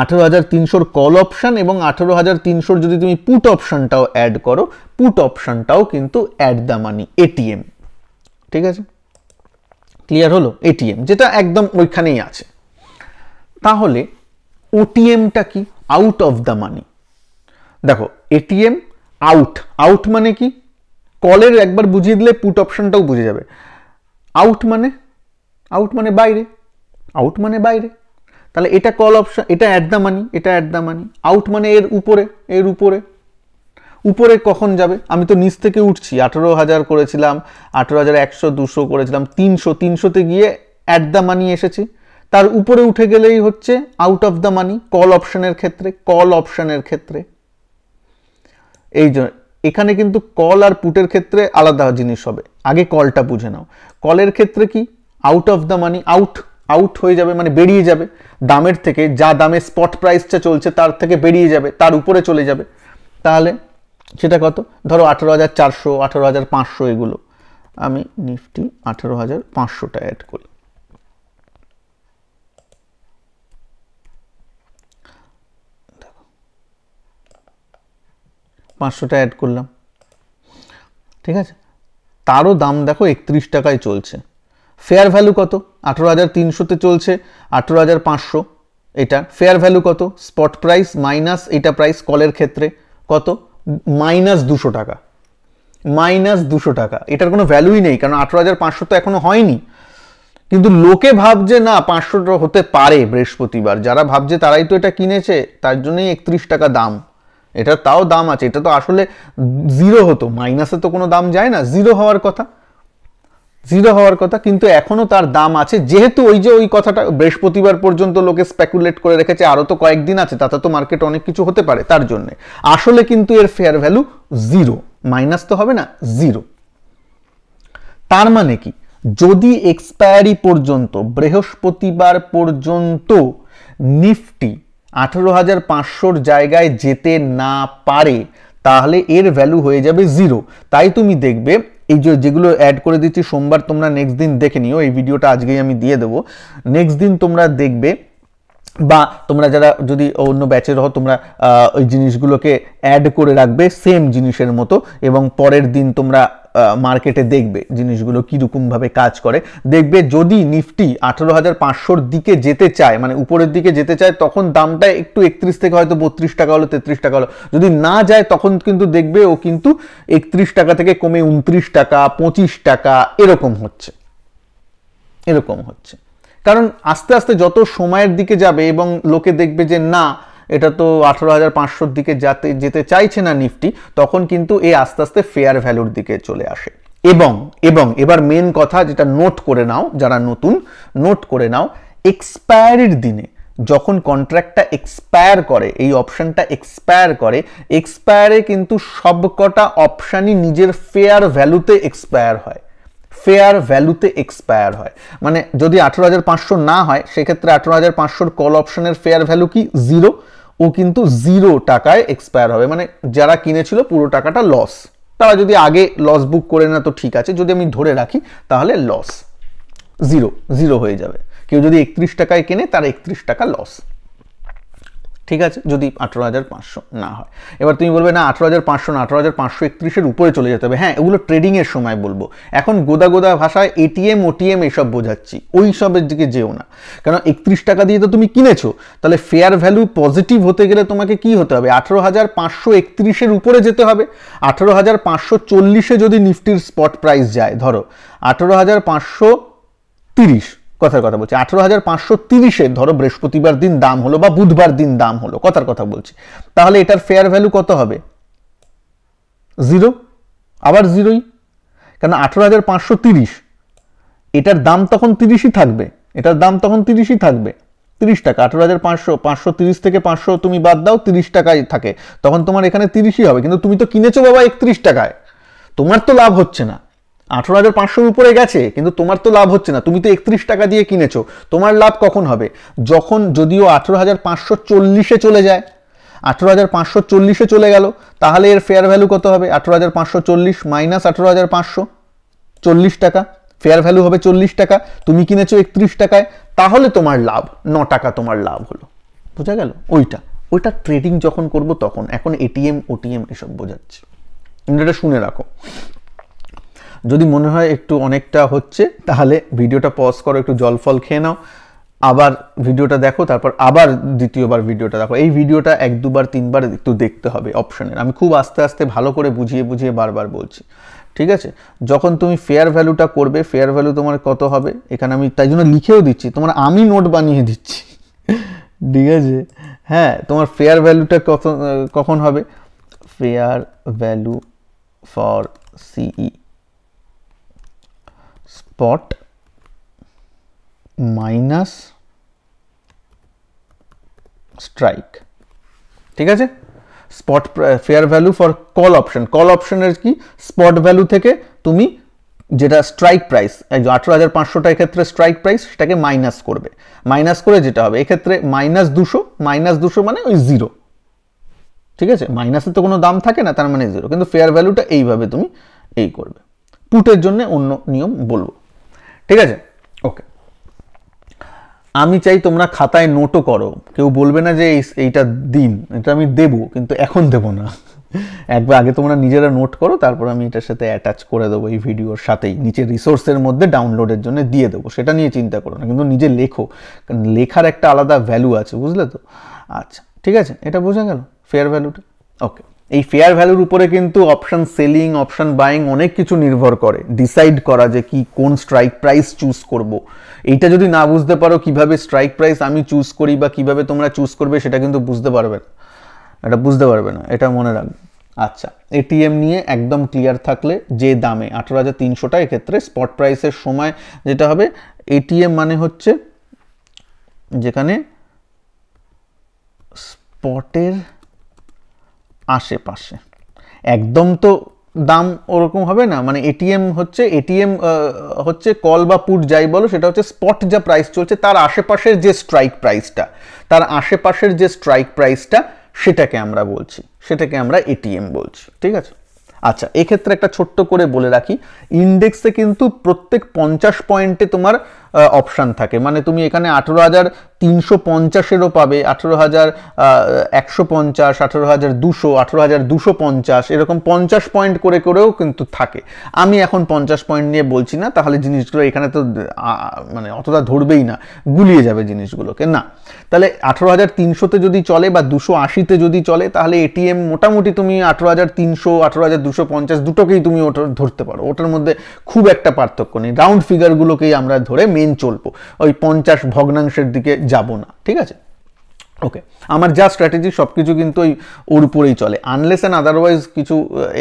আঠেরো হাজার তিনশোর কল অপশান এবং আঠেরো হাজার তিনশোর যদি তুমি পুট অপশানটাও অ্যাড করো পুট অপশানটাও কিন্তু অ্যাট দ্য মানি এটিএম ঠিক আছে ক্লিয়ার হলো এটিএম যেটা একদম ওইখানেই আছে তাহলে ওটিএমটা কি আউট অফ দ্য মানি দেখো এটিএম আউট আউট মানে কি কলের একবার বুঝিয়ে দিলে পুট অপশানটাও বুঝে যাবে আউট মানে আউট মানে বাইরে আউট মানে বাইরে তাহলে এটা কল অপশান এটা অ্যাট দ্য মানি এটা অ্যাট দ্য মানি আউট মানে এর উপরে এর উপরে উপরে কখন যাবে আমি তো নিচ থেকে উঠছি আঠেরো হাজার করেছিলাম আঠেরো হাজার একশো দুশো করেছিলাম তিনশো তিনশোতে গিয়ে অ্যাট দ্য মানি এসেছি তার উপরে উঠে গেলেই হচ্ছে out of the money call অপশানের ক্ষেত্রে কল অপশানের ক্ষেত্রে এই জন্য এখানে কিন্তু কল আর পুটের ক্ষেত্রে আলাদা জিনিস হবে আগে কলটা বুঝে নাও কলের ক্ষেত্রে কি out of the money out out হয়ে যাবে মানে বেরিয়ে যাবে দামের থেকে যা দামে স্পট প্রাইসটা চলছে তার থেকে বেরিয়ে যাবে তার উপরে চলে যাবে তাহলে সেটা কত ধরো আঠেরো হাজার চারশো আঠেরো হাজার পাঁচশো এগুলো আমি নিফটি আঠেরো হাজার পাঁচশোটা অ্যাড করি পাঁচশোটা অ্যাড করলাম ঠিক আছে তারও দাম দেখো একত্রিশ টাকায় চলছে ফেয়ার ভ্যালু কত আঠেরো হাজার তিনশোতে চলছে আঠেরো হাজার পাঁচশো এটা ফেয়ার ভ্যালু কত স্পট প্রাইস মাইনাস এটা প্রাইস কলের ক্ষেত্রে কত মাইনাস দুশো টাকা মাইনাস দুশো টাকা এটার কোনো ভ্যালুই নেই কারণ আঠেরো হাজার পাঁচশো তো এখনও হয়নি কিন্তু লোকে ভাবছে না পাঁচশোটা হতে পারে বৃহস্পতিবার যারা ভাবছে তারাই তো এটা কিনেছে তার জন্যই একত্রিশ টাকা দাম এটা তাও দাম আছে এটা তো আসলে জিরো হতো মাইনাসে তো কোনো দাম যায় না জিরো হওয়ার কথা জিরো হওয়ার কথা কিন্তু এখনও তার দাম আছে যেহেতু ওই যে ওই কথাটা বৃহস্পতিবার পর্যন্ত লোকে স্প্যাকুলেট করে রেখেছে আরও তো কয়েকদিন আছে তাতে তো মার্কেট অনেক কিছু হতে পারে তার জন্যে আসলে কিন্তু এর ফেয়ার ভ্যালু জিরো মাইনাস তো হবে না জিরো তার মানে কি যদি এক্সপায়ারি পর্যন্ত বৃহস্পতিবার পর্যন্ত নিফটি আঠেরো হাজার পাঁচশোর জায়গায় যেতে না পারে তাহলে এর ভ্যালু হয়ে যাবে জিরো তাই তুমি দেখবে এই যে যেগুলো অ্যাড করে দিচ্ছি সোমবার তোমরা নেক্সট দিন দেখে নিও এই ভিডিওটা আজকেই আমি দিয়ে দেবো নেক্সট দিন তোমরা দেখবে বা তোমরা যারা যদি অন্য ব্যাচের হও তোমরা ওই জিনিসগুলোকে অ্যাড করে রাখবে সেম জিনিসের মতো এবং পরের দিন তোমরা মার্কেটে দেখবে জিনিসগুলো কীরকমভাবে কাজ করে দেখবে যদি নিফটি আঠেরো হাজার পাঁচশোর দিকে যেতে চায় মানে উপরের দিকে যেতে চায় তখন দামটা একটু একত্রিশ থেকে হয়তো বত্রিশ টাকা হলো তেত্রিশ টাকা হলো যদি না যায় তখন কিন্তু দেখবে ও কিন্তু একত্রিশ টাকা থেকে কমে উনত্রিশ টাকা পঁচিশ টাকা এরকম হচ্ছে এরকম হচ্ছে কারণ আস্তে আস্তে যত সময়ের দিকে যাবে এবং লোকে দেখবে যে না এটা তো আঠেরো হাজার পাঁচশোর দিকে যাতে যেতে চাইছে না নিফটি তখন কিন্তু এ আস্তে আস্তে ফেয়ার ভ্যালুর দিকে চলে আসে এবং এবং এবার মেন কথা যেটা নোট করে নাও যারা নতুন নোট করে নাও এক্সপায়ারির দিনে যখন কন্ট্রাক্টটা এক্সপায়ার করে এই অপশানটা এক্সপায়ার করে এক্সপায়ারে কিন্তু সবকটা অপশানই নিজের ফেয়ার ভ্যালুতে এক্সপায়ার হয় ফেয়ার ভ্যালুতে এক্সপায়ার হয় মানে যদি আঠেরো হাজার পাঁচশো না হয় সেক্ষেত্রে আঠেরো হাজার পাঁচশোর কল অপশনের ফেয়ার ভ্যালু কি জিরো ও কিন্তু জিরো টাকায় এক্সপায়ার হবে মানে যারা কিনেছিল পুরো টাকাটা লস তারা যদি আগে লস বুক করে না তো ঠিক আছে যদি আমি ধরে রাখি তাহলে লস জিরো জিরো হয়ে যাবে কেউ যদি একত্রিশ টাকায় কেনে তার একত্রিশ টাকা লস ঠিক আছে যদি আঠেরো হাজার পাঁচশো না হয় এবার তুমি বলবে না আঠেরো হাজার পাঁচশো না আঠেরো হাজার পাঁচশো একত্রিশের উপরে চলে যেতে হবে হ্যাঁ এগুলো ট্রেডিংয়ের সময় বলবো এখন গোদা গোদা ভাষায় এটিএম ওটিএম এসব বোঝাচ্ছি ওই সবের দিকে যেও না কারণ একত্রিশ টাকা দিয়ে তো তুমি কিনেছো তাহলে ফেয়ার ভ্যালু পজিটিভ হতে গেলে তোমাকে কি হতে হবে আঠেরো হাজার পাঁচশো একত্রিশের উপরে যেতে হবে আঠেরো হাজার পাঁচশো চল্লিশে যদি নিফটির স্পট প্রাইস যায় ধরো আঠেরো হাজার পাঁচশো তিরিশ কথার কথা বলছি আঠেরো হাজার পাঁচশো তিরিশের ধরো বৃহস্পতিবার দিন দাম হলো বা বুধবার দিন দাম হলো কথার কথা বলছি তাহলে এটার ফেয়ার ভ্যালু কত হবে জিরো আবার জিরোই কেন আঠেরো হাজার পাঁচশো তিরিশ এটার দাম তখন তিরিশই থাকবে এটার দাম তখন তিরিশই থাকবে তিরিশ টাকা আঠেরো হাজার পাঁচশো পাঁচশো তিরিশ থেকে পাঁচশো তুমি বাদ দাও তিরিশ টাকায় থাকে তখন তোমার এখানে তিরিশই হবে কিন্তু তুমি তো কিনেছো বাবা একত্রিশ টাকায় তোমার তো লাভ হচ্ছে না আঠেরো হাজার পাঁচশোর উপরে গেছে কিন্তু তোমার তো লাভ হচ্ছে না তুমি তো একত্রিশ টাকা দিয়ে কিনেছো তোমার লাভ কখন হবে যখন যদিও আঠেরো হাজার পাঁচশো চল্লিশে চলে যায় আঠেরো হাজার পাঁচশো চল্লিশে চলে গেল তাহলে এর ফেয়ার ভ্যালু কত হবে আঠেরো হাজার পাঁচশো চল্লিশ মাইনাস আঠেরো হাজার পাঁচশো চল্লিশ টাকা ফেয়ার ভ্যালু হবে চল্লিশ টাকা তুমি কিনেছো একত্রিশ টাকায় তাহলে তোমার লাভ ন টাকা তোমার লাভ হলো বোঝা গেল ওইটা ওইটা ট্রেডিং যখন করব তখন এখন এটিএম ওটিএম এসব বোঝাচ্ছে এটা শুনে রাখো যদি মনে হয় একটু অনেকটা হচ্ছে তাহলে ভিডিওটা পজ করো একটু জল ফল খেয়ে নাও আবার ভিডিওটা দেখো তারপর আবার দ্বিতীয়বার ভিডিওটা দেখো এই ভিডিওটা এক দুবার তিনবার একটু দেখতে হবে অপশনের আমি খুব আস্তে আস্তে ভালো করে বুঝিয়ে বুঝিয়ে বারবার বলছি ঠিক আছে যখন তুমি ফেয়ার ভ্যালুটা করবে ফেয়ার ভ্যালু তোমার কত হবে এখানে আমি তাই জন্য লিখেও দিচ্ছি তোমার আমি নোট বানিয়ে দিচ্ছি ঠিক আছে হ্যাঁ তোমার ফেয়ার ভ্যালুটা কত কখন হবে fair value for CE spot minus strike ঠিক আছে spot fair value for call option call অপশনের কি স্পট ভ্যালু থেকে তুমি যেটা স্ট্রাইক প্রাইস আঠেরো হাজার পাঁচশোটা ক্ষেত্রে স্ট্রাইক প্রাইস সেটাকে মাইনাস করবে মাইনাস করে যেটা হবে এক্ষেত্রে মাইনাস দুশো মাইনাস দুশো মানে ওই জিরো ঠিক আছে মাইনাসে তো কোনো দাম থাকে না তার মানে জিরো কিন্তু ফেয়ার ভ্যালুটা এইভাবে তুমি এই করবে পুটের জন্য অন্য নিয়ম বলবো ঠিক আছে ওকে আমি চাই তোমরা খাতায় নোটও করো কেউ বলবে না যে এইটা দিন এটা আমি দেব কিন্তু এখন দেব না একবার আগে তোমরা নিজেরা নোট করো তারপর আমি এটার সাথে অ্যাটাচ করে দেবো এই ভিডিওর সাথেই নিচে রিসোর্সের মধ্যে ডাউনলোডের জন্য দিয়ে দেবো সেটা নিয়ে চিন্তা করো না কিন্তু নিজে লেখো কারণ লেখার একটা আলাদা ভ্যালু আছে বুঝলে তো আচ্ছা ঠিক আছে এটা বোঝা গেল ফেয়ার ভ্যালুটা ওকে এই ফেয়ার ভ্যালুর উপরে কিন্তু অপশন সেলিং অপশন বাইং অনেক কিছু নির্ভর করে ডিসাইড করা যে কি কোন স্ট্রাইক প্রাইস চুজ করব। এইটা যদি না বুঝতে পারো কিভাবে স্ট্রাইক প্রাইস আমি চুজ করি বা কিভাবে তোমরা চুজ করবে সেটা কিন্তু বুঝতে পারবে না এটা বুঝতে পারবে না এটা মনে রাখবে আচ্ছা এটিএম নিয়ে একদম ক্লিয়ার থাকলে যে দামে আঠেরো হাজার তিনশোটা এক্ষেত্রে স্পট প্রাইসের সময় যেটা হবে এটিএম মানে হচ্ছে যেখানে স্পটের আশেপাশে একদম তো দাম ওরকম হবে না মানে এটিএম হচ্ছে এটিএম হচ্ছে কল বা পুট যাই বলো সেটা হচ্ছে স্পট যা প্রাইস চলছে তার আশেপাশের যে স্ট্রাইক প্রাইসটা তার আশেপাশের যে স্ট্রাইক প্রাইসটা সেটাকে আমরা বলছি সেটাকে আমরা এটিএম বলছি ঠিক আছে আচ্ছা এক্ষেত্রে একটা ছোট্ট করে বলে রাখি ইন্ডেক্সে কিন্তু প্রত্যেক পঞ্চাশ পয়েন্টে তোমার অপশান থাকে মানে তুমি এখানে আঠেরো হাজার তিনশো পঞ্চাশেরও পাবে আঠেরো হাজার একশো পঞ্চাশ আঠেরো হাজার দুশো আঠেরো হাজার দুশো পঞ্চাশ এরকম পঞ্চাশ পয়েন্ট করে করেও কিন্তু থাকে আমি এখন পঞ্চাশ পয়েন্ট নিয়ে বলছি না তাহলে জিনিসগুলো এখানে তো মানে অতটা ধরবেই না গুলিয়ে যাবে জিনিসগুলোকে না তাহলে আঠেরো হাজার তিনশোতে যদি চলে বা দুশো আশিতে যদি চলে তাহলে এটিএম মোটামুটি তুমি আঠেরো হাজার তিনশো আঠেরো হাজার দুশো পঞ্চাশ দুটোকেই তুমি ওটা ধরতে পারো ওটার মধ্যে খুব একটা পার্থক্য নেই রাউন্ড ফিগারগুলোকেই আমরা ধরে মেন চলবো ওই পঞ্চাশ ভগ্নাংশের দিকে যাব না ঠিক আছে ওকে আমার যা স্ট্র্যাটেজি সব কিছু কিন্তু ওই ওর উপরেই চলে আনলেস অ্যান্ড আদারওয়াইজ কিছু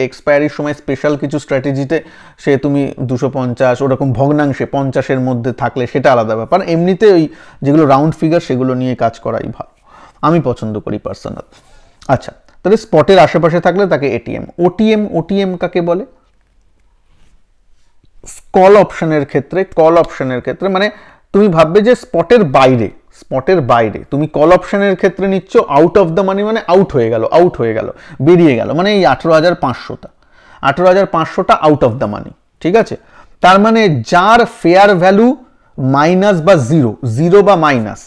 এক্সপায়ারির সময় স্পেশাল কিছু স্ট্র্যাটেজিতে সে তুমি দুশো পঞ্চাশ ওরকম ভগ্নাংশে পঞ্চাশের মধ্যে থাকলে সেটা আলাদা ব্যাপার এমনিতে ওই যেগুলো রাউন্ড ফিগার সেগুলো নিয়ে কাজ করাই ভালো আমি পছন্দ করি পার্সোনাল আচ্ছা তাহলে স্পটের আশেপাশে থাকলে তাকে এটিএম ওটিএম ওটিএম কাকে বলে কল অপশনের ক্ষেত্রে কল অপশনের ক্ষেত্রে মানে তুমি ভাববে যে স্পটের বাইরে স্পটের বাইরে তুমি কল অপশানের ক্ষেত্রে নিচ্ছ আউট অফ দ্য মানি মানে আউট হয়ে গেল আউট হয়ে গেল বেরিয়ে গেল মানে এই আঠেরো হাজার পাঁচশোটা আঠেরো হাজার পাঁচশোটা আউট অফ দ্য মানি ঠিক আছে তার মানে যার ফেয়ার ভ্যালু মাইনাস বা জিরো জিরো বা মাইনাস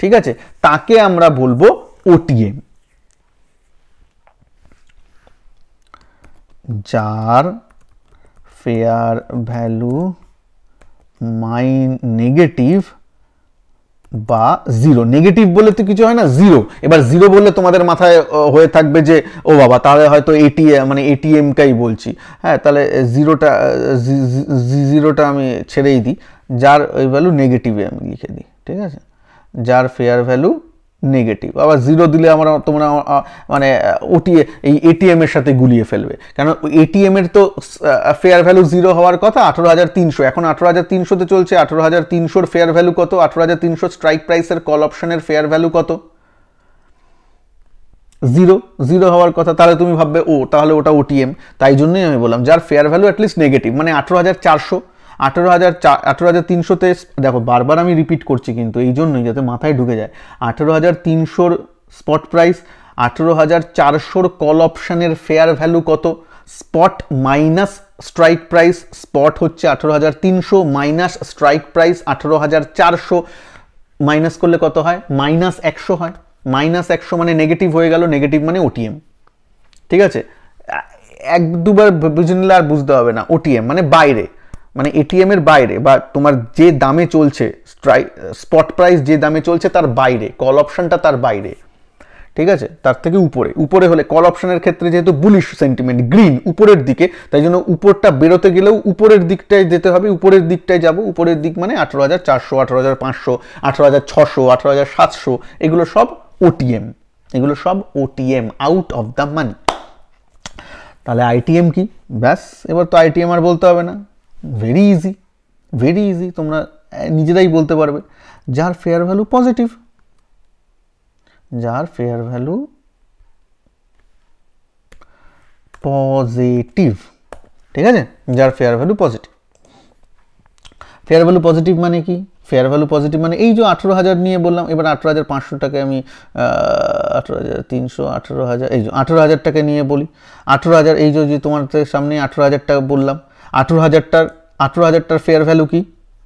ঠিক আছে তাকে আমরা বলবো ওটিএম যার ফেয়ার ভ্যালু মাইন নেগেটিভ বা জিরো নেগেটিভ বলে তো কিছু হয় না জিরো এবার জিরো বললে তোমাদের মাথায় হয়ে থাকবে যে ও বাবা তাহলে হয়তো এটিএম মানে এটিএমটাই বলছি হ্যাঁ তাহলে জিরোটা জিরোটা আমি ছেড়েই দিই যার ওই ভ্যালু নেগেটিভে আমি লিখে দিই ঠিক আছে যার ফেয়ার ভ্যালু নেগেটিভ আবার জিরো দিলে আমরা তোমরা মানে ওটি এই এটিএমের সাথে গুলিয়ে ফেলবে কেন এটিএমের তো ফেয়ার ভ্যালু জিরো হওয়ার কথা আঠেরো হাজার তিনশো এখন আঠেরো হাজার তিনশোতে চলছে আঠেরো হাজার তিনশোর ফেয়ার ভ্যালু কত আঠেরো হাজার তিনশো স্ট্রাইক প্রাইসের কল অপশনের ফেয়ার ভ্যালু কত জিরো জিরো হওয়ার কথা তাহলে তুমি ভাববে ও তাহলে ওটা ওটিএম তাই জন্যই আমি বললাম যার ফেয়ার ভ্যালু অ্যাটলিস্ট নেগেটিভ মানে আঠেরো হাজার চারশো আঠেরো হাজার চা আঠেরো হাজার তিনশোতে দেখো বারবার আমি রিপিট করছি কিন্তু এই জন্যই যাতে মাথায় ঢুকে যায় আঠেরো হাজার তিনশোর স্পট প্রাইস আঠেরো হাজার চারশোর কল অপশানের ফেয়ার ভ্যালু কত spot minus strike price spot হচ্ছে আঠেরো হাজার তিনশো মাইনাস স্ট্রাইক প্রাইস আঠেরো হাজার চারশো মাইনাস করলে কত হয় মাইনাস একশো হয় মাইনাস একশো মানে নেগেটিভ হয়ে গেল নেগেটিভ মানে ওটিএম ঠিক আছে এক দুবার বুঝে নিলে আর বুঝতে হবে না ওটিএম মানে বাইরে মানে এটিএমের বাইরে বা তোমার যে দামে চলছে স্ট্রাই স্পট প্রাইস যে দামে চলছে তার বাইরে কল অপশানটা তার বাইরে ঠিক আছে তার থেকে উপরে উপরে হলে কল অপশনের ক্ষেত্রে যেহেতু বুলিশ সেন্টিমেন্ট গ্রিন উপরের দিকে তাই জন্য উপরটা বেরোতে গেলেও উপরের দিকটায় যেতে হবে উপরের দিকটায় যাব উপরের দিক মানে আঠেরো হাজার চারশো আঠেরো হাজার পাঁচশো আঠেরো হাজার ছশো আঠেরো হাজার সাতশো এগুলো সব ওটিএম এগুলো সব OTM out of the money তাহলে আইটিএম কি ব্যাস এবার তো আইটিএম আর বলতে হবে না ভেরি ইজি ভেরি ইজি তোমরা নিজেরাই বলতে পারবে যার ফেয়ার ভ্যালু পজিটিভ যার ফেয়ার ভ্যালু পজিটিভ ঠিক আছে যার fair value positive fair value positive মানে কি ফেয়ার ভ্যালু পজিটিভ মানে এই যে আঠেরো হাজার নিয়ে বললাম এবার আঠেরো হাজার পাঁচশো টাকা আমি আঠেরো হাজার তিনশো আঠেরো হাজার এই যে আঠেরো হাজার টাকা নিয়ে বলি আঠেরো হাজার এই যে তোমার সামনে আঠেরো হাজার টাকা বললাম আঠেরো হাজারটার আঠেরো হাজারটার ফেয়ার ভ্যালু কি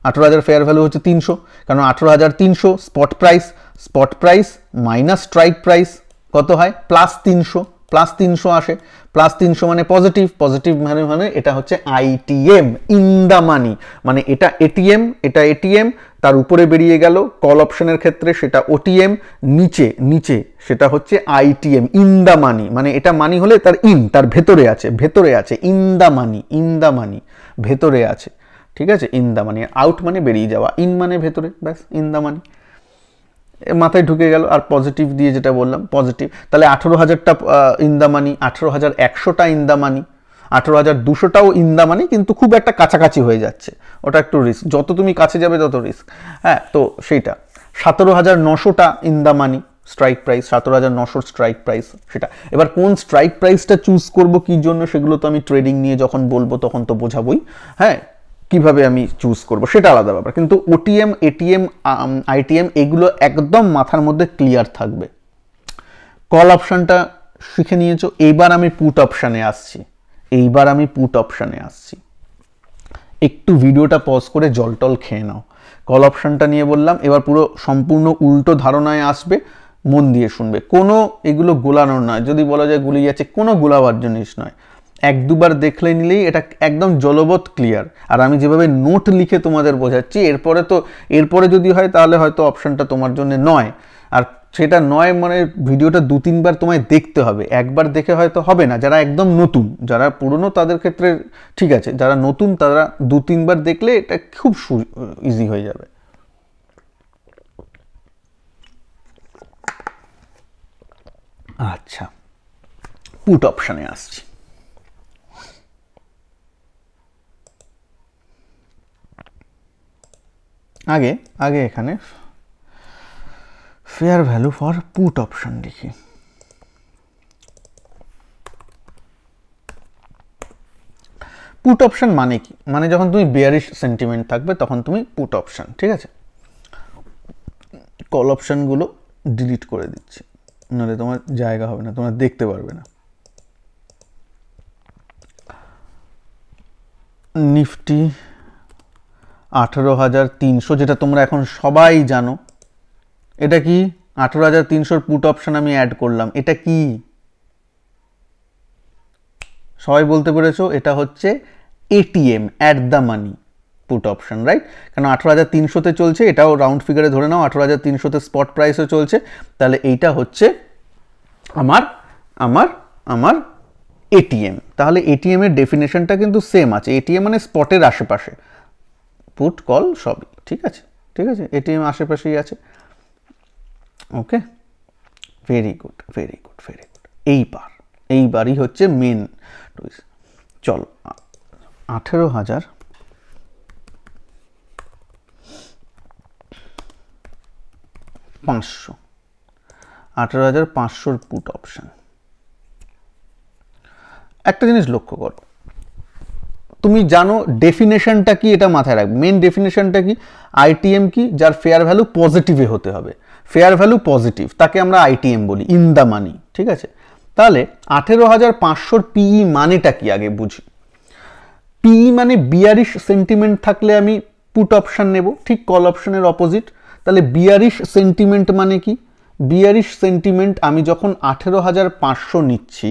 আঠেরো হাজার ফেয়ার ভ্যালু হচ্ছে তিনশো কারণ আঠেরো হাজার তিনশো spot price spot price minus strike price কত হয় প্লাস তিনশো প্লাস তিনশো আসে প্লাস তিনশো মানে পজিটিভ পজিটিভ মানে মানে এটা হচ্ছে আইটিএম ইন দা মানি মানে এটা এটিএম এটা এটিএম তার উপরে বেরিয়ে গেল কল অপশনের ক্ষেত্রে সেটা ওটিএম নিচে নিচে সেটা হচ্ছে আইটিএম ইন দা মানি মানে এটা মানি হলে তার ইন তার ভেতরে আছে ভেতরে আছে in the money in the money ভেতরে আছে ঠিক আছে ইন দ্য মানি আউট মানে বেরিয়ে যাওয়া ইন মানে ভেতরে ব্যাস ইন দ্য মানি মাথায় ঢুকে গেল আর পজিটিভ দিয়ে যেটা বললাম পজিটিভ তাহলে আঠেরো হাজারটা ইন মানি আঠেরো হাজার একশোটা ইন মানি আঠেরো হাজার দুশোটাও ইন মানি কিন্তু খুব একটা কাছাকাছি হয়ে যাচ্ছে ওটা একটু রিস্ক যত তুমি কাছে যাবে তত রিস্ক হ্যাঁ তো সেইটা সতেরো হাজার নশোটা ইন মানি স্ট্রাইক প্রাইস সতেরো হাজার নশোর স্ট্রাইক প্রাইস সেটা এবার কোন স্ট্রাইক প্রাইসটা চুজ করবো কী জন্য সেগুলো তো আমি ট্রেডিং নিয়ে যখন বলবো তখন তো বোঝাবই হ্যাঁ কিভাবে আমি চুজ করব সেটা আলাদা ব্যাপার কিন্তু ওটিএম এটিএম আইটিএম এগুলো একদম মাথার মধ্যে ক্লিয়ার থাকবে কল অপশানটা শিখে নিয়েছো এইবার আমি পুট অপশানে আসছি এইবার আমি পুট অপশানে আসছি একটু ভিডিওটা পজ করে জল টল খেয়ে নাও কল অপশানটা নিয়ে বললাম এবার পুরো সম্পূর্ণ উল্টো ধারণায় আসবে মন দিয়ে শুনবে কোনো এগুলো গোলানোর নয় যদি বলা যায় গুলি যাচ্ছে কোনো গোলাবার জিনিস নয় এক দুবার দেখলে নিলেই এটা একদম জলবৎ ক্লিয়ার আর আমি যেভাবে নোট লিখে তোমাদের বোঝাচ্ছি এরপরে তো এরপরে যদি হয় তাহলে হয়তো অপশানটা তোমার জন্য নয় আর সেটা নয় মানে ভিডিওটা দু তিনবার তোমায় দেখতে হবে একবার দেখে হয়তো হবে না যারা একদম নতুন যারা পুরনো তাদের ক্ষেত্রে ঠিক আছে যারা নতুন তারা দু তিনবার দেখলে এটা খুব ইজি হয়ে যাবে আচ্ছা পুট অপশানে আসছি আগে আগে এখানে fair value for put option লিখি পুট অপশন মানে কি মানে যখন তুমি বেয়ারিশ সেন্টিমেন্ট থাকবে তখন তুমি পুট অপশন ঠিক আছে কল অপশানগুলো ডিলিট করে দিচ্ছি নাহলে তোমার জায়গা হবে না তোমরা দেখতে পারবে না নিফটি আঠেরো হাজার তিনশো যেটা তোমরা এখন সবাই জানো এটা কি আঠেরো হাজার তিনশোর পুট অপশান আমি অ্যাড করলাম এটা কি সবাই বলতে পেরেছ এটা হচ্ছে ATM at the money put option right কেন আঠেরো হাজার তিনশোতে চলছে এটাও রাউন্ড ফিগারে ধরে নাও আঠেরো হাজার তিনশোতে স্পট প্রাইসও চলছে তাহলে এইটা হচ্ছে আমার আমার আমার এটিএম তাহলে এটিএমের ডেফিনেশনটা কিন্তু সেম আছে এটিএম মানে স্পটের আশেপাশে পুট কল সবই ঠিক আছে ঠিক আছে এটিএম আশেপাশেই আছে okay very good very good very good এইবার এইবারই হচ্ছে মেন টুইস চল আঠেরো হাজার পাঁচশো আঠেরো হাজার পাঁচশোর পুট অপশান একটা জিনিস লক্ষ্য করো তুমি জানো ডেফিনেশনটা কি এটা মাথায় রাখবে মেন ডেফিনেশনটা কি আইটিএম কি যার ফেয়ার ভ্যালু পজিটিভে হতে হবে ফেয়ার ভ্যালু পজিটিভ তাকে আমরা আইটিএম বলি ইন দ্য মানি ঠিক আছে তাহলে আঠেরো হাজার পাঁচশোর পিই e মানেটা কি আগে বুঝি পিই e মানে বিয়ারিশ সেন্টিমেন্ট থাকলে আমি পুট অপশান নেব ঠিক কল অপশানের অপোজিট তাহলে বিয়ারিশ সেন্টিমেন্ট মানে কি বিয়ারিশ সেন্টিমেন্ট আমি যখন আঠেরো হাজার পাঁচশো নিচ্ছি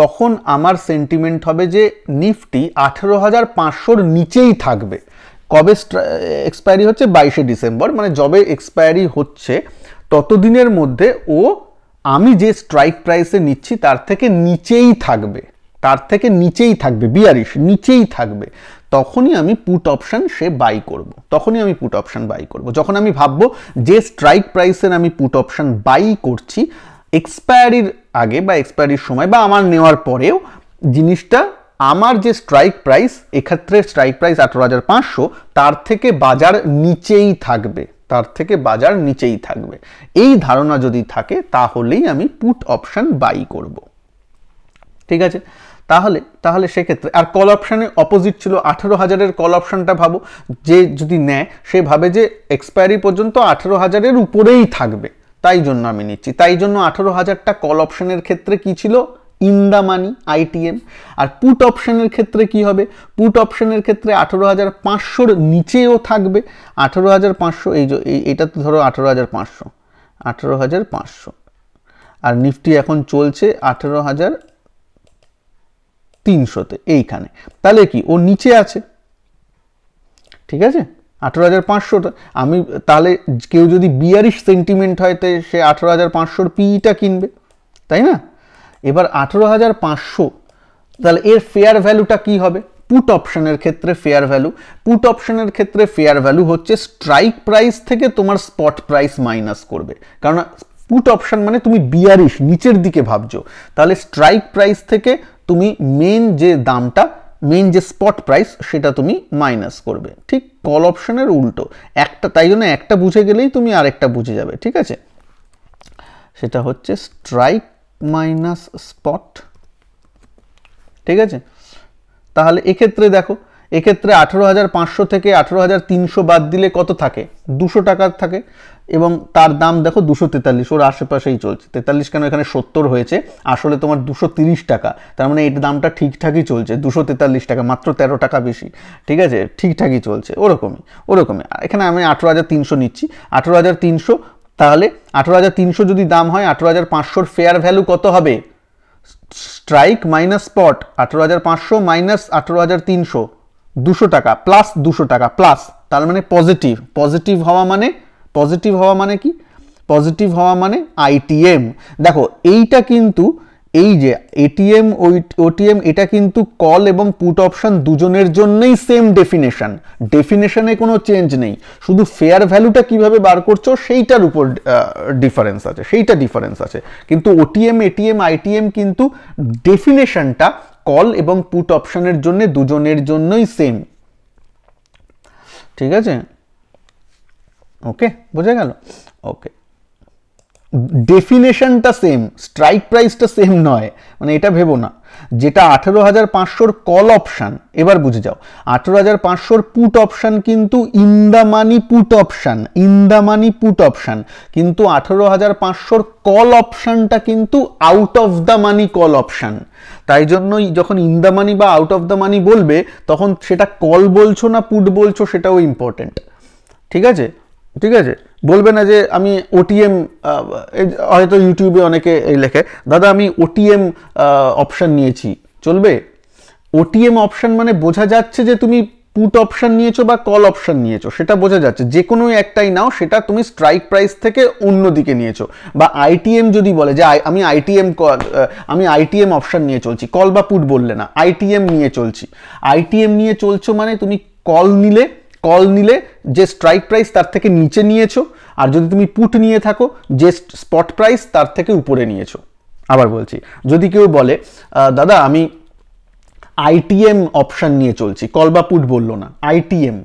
তখন আমার সেন্টিমেন্ট হবে যে নিফটি আঠেরো হাজার পাঁচশোর নিচেই থাকবে কবে এক্সপায়ারি হচ্ছে বাইশে ডিসেম্বর মানে যবে এক্সপায়ারি হচ্ছে ততদিনের মধ্যে ও আমি যে স্ট্রাইক প্রাইসে নিচ্ছি তার থেকে নিচেই থাকবে তার থেকে নিচেই থাকবে বিয়ারিশ নিচেই থাকবে তখনই আমি পুট অপশান সে বাই করব। তখনই আমি পুট অপশান বাই করব। যখন আমি ভাববো যে স্ট্রাইক প্রাইসের আমি পুট অপশান বাই করছি এক্সপায়ারির আগে বা এক্সপায়ারির সময় বা আমার নেওয়ার পরেও জিনিসটা আমার যে স্ট্রাইক প্রাইস এক্ষেত্রে স্ট্রাইক প্রাইস আঠেরো হাজার পাঁচশো তার থেকে বাজার নিচেই থাকবে তার থেকে বাজার নিচেই থাকবে এই ধারণা যদি থাকে তাহলেই আমি পুট অপশান বাই করব ঠিক আছে তাহলে তাহলে সেক্ষেত্রে আর কল অপশানের অপোজিট ছিল আঠেরো হাজারের কল অপশানটা ভাবো যে যদি নেয় সে ভাবে যে এক্সপায়ারি পর্যন্ত আঠেরো হাজারের উপরেই থাকবে তাই জন্য আমি নিচ্ছি তাই জন্য আঠেরো হাজারটা কল অপশানের ক্ষেত্রে কি ছিল ইন দ্য মানি আইটিএম আর পুট অপশানের ক্ষেত্রে কি হবে পুট অপশানের ক্ষেত্রে আঠেরো হাজার পাঁচশোর নিচেও থাকবে আঠেরো হাজার পাঁচশো এই যে এটা তো ধরো আঠেরো হাজার পাঁচশো আঠেরো হাজার পাঁচশো আর নিফটি এখন চলছে আঠেরো হাজার তিনশোতে এইখানে তাহলে কি ও নিচে আছে ঠিক আছে আঠেরো হাজার পাঁচশো আমি তাহলে কেউ যদি বিয়ারিশ সেন্টিমেন্ট হয় তো সে আঠেরো হাজার পাঁচশোর পিইটা e কিনবে তাই না এবার আঠেরো হাজার পাঁচশো তাহলে এর ফেয়ার ভ্যালুটা কি হবে পুট অপশানের ক্ষেত্রে ফেয়ার ভ্যালু পুট অপশানের ক্ষেত্রে ফেয়ার ভ্যালু হচ্ছে স্ট্রাইক প্রাইস থেকে তোমার স্পট প্রাইস মাইনাস করবে কারণ পুট অপশান মানে তুমি বিয়ারিশ নিচের দিকে ভাবছো তাহলে স্ট্রাইক প্রাইস থেকে তুমি মেন যে দামটা মেন যে স্পট প্রাইস সেটা তুমি মাইনাস করবে ঠিক কল অপশনের উল্টো একটা তাই জন্য একটা বুঝে গেলেই তুমি আরেকটা বুঝে যাবে ঠিক আছে সেটা হচ্ছে স্ট্রাইক মাইনাস স্পট ঠিক আছে তাহলে এক্ষেত্রে দেখো এক্ষেত্রে আঠেরো হাজার পাঁচশো থেকে আঠেরো হাজার তিনশো বাদ দিলে কত থাকে দুশো টাকার থাকে এবং তার দাম দেখো দুশো তেতাল্লিশ ওর আশেপাশেই চলছে তেতাল্লিশ কেন এখানে সত্তর হয়েছে আসলে তোমার দুশো তিরিশ টাকা তার মানে এর দামটা ঠিকঠাকই চলছে দুশো তেতাল্লিশ টাকা মাত্র তেরো টাকা বেশি ঠিক আছে ঠিকঠাকই চলছে ওরকমই ওরকমই এখানে আমি আঠেরো হাজার তিনশো নিচ্ছি আঠেরো হাজার তিনশো তাহলে আঠেরো হাজার তিনশো যদি দাম হয় আঠেরো হাজার পাঁচশোর ফেয়ার ভ্যালু কত হবে স্ট্রাইক মাইনাস স্পট আঠেরো হাজার পাঁচশো মাইনাস আঠেরো হাজার তিনশো দুশো টাকা প্লাস দুশো টাকা প্লাস তার মানে পজিটিভ পজিটিভ হওয়া মানে পজিটিভ হওয়া মানে কি পজিটিভ হওয়া মানে আইটিএম দেখো এইটা কিন্তু এই যে এটিএম ওটিএম এটা কিন্তু কল এবং পুট অপশন দুজনের জন্যই সেম ডেফিনেশন ডেফিনেশনে কোনো চেঞ্জ নেই শুধু ফেয়ার ভ্যালুটা কিভাবে বার করছো সেইটার উপর ডিফারেন্স আছে সেইটা ডিফারেন্স আছে কিন্তু ওটিএম এটিএম আইটিএম কিন্তু ডেফিনেশনটা কল এবং পুট অপশনের জন্য দুজনের জন্যই সেম ঠিক আছে ওকে বোঝা গেল ওকে ডেফিনেশনটা সেম স্ট্রাইক প্রাইসটা সেম নয় মানে এটা ভেবো না যেটা আঠেরো হাজার পাঁচশোর কল অপশান এবার বুঝে যাও আঠেরো হাজার পাঁচশোর পুট অপশান কিন্তু in the money put option in the money put option কিন্তু আঠেরো হাজার পাঁচশোর কল অপশানটা কিন্তু out of the money call option তাই জন্যই যখন ইন দা মানি বা আউট অফ দ্য মানি বলবে তখন সেটা কল বলছো না পুট বলছো সেটাও ইম্পর্টেন্ট ঠিক আছে ঠিক আছে বলবে না যে আমি ওটিএম হয়তো ইউটিউবে অনেকে এই লেখে দাদা আমি ওটিএম অপশান নিয়েছি চলবে ওটিএম অপশান মানে বোঝা যাচ্ছে যে তুমি পুট অপশান নিয়েছো বা কল অপশান নিয়েছো সেটা বোঝা যাচ্ছে যে কোনো একটাই নাও সেটা তুমি স্ট্রাইক প্রাইস থেকে অন্য দিকে নিয়েছো বা আইটিএম যদি বলে যে আমি আইটিএম কল আমি আইটিএম অপশান নিয়ে চলছি কল বা পুট বললে না আইটিএম নিয়ে চলছি আইটিএম নিয়ে চলছো মানে তুমি কল নিলে কল নিলে যে স্ট্রাইক প্রাইস তার থেকে নিচে নিয়েছো আর যদি তুমি পুট নিয়ে থাকো যে স্পট প্রাইস তার থেকে উপরে নিয়েছো আবার বলছি যদি কেউ বলে দাদা আমি আইটিএম অপশান নিয়ে চলছি কল বা পুট বললো না আইটিএম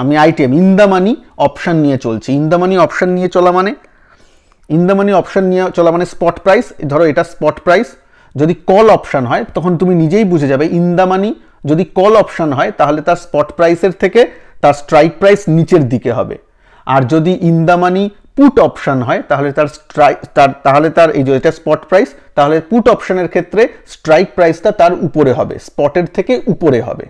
আমি আইটিএম ইন মানি অপশান নিয়ে চলছি ইন মানি অপশান নিয়ে চলা মানে ইন দ্য মানি অপশান নিয়ে চলা মানে স্পট প্রাইস ধরো এটা স্পট প্রাইস যদি কল অপশান হয় তখন তুমি নিজেই বুঝে যাবে ইন মানি যদি কল অপশান হয় তাহলে তার স্পট প্রাইসের থেকে তার স্ট্রাইক প্রাইস নিচের দিকে হবে আর যদি ইন্দামানি পুট অপশান হয় তাহলে তার স্ট্রাইক তার তাহলে তার এই যে এটা স্পট প্রাইস তাহলে পুট অপশানের ক্ষেত্রে স্ট্রাইক প্রাইসটা তার উপরে হবে স্পটের থেকে উপরে হবে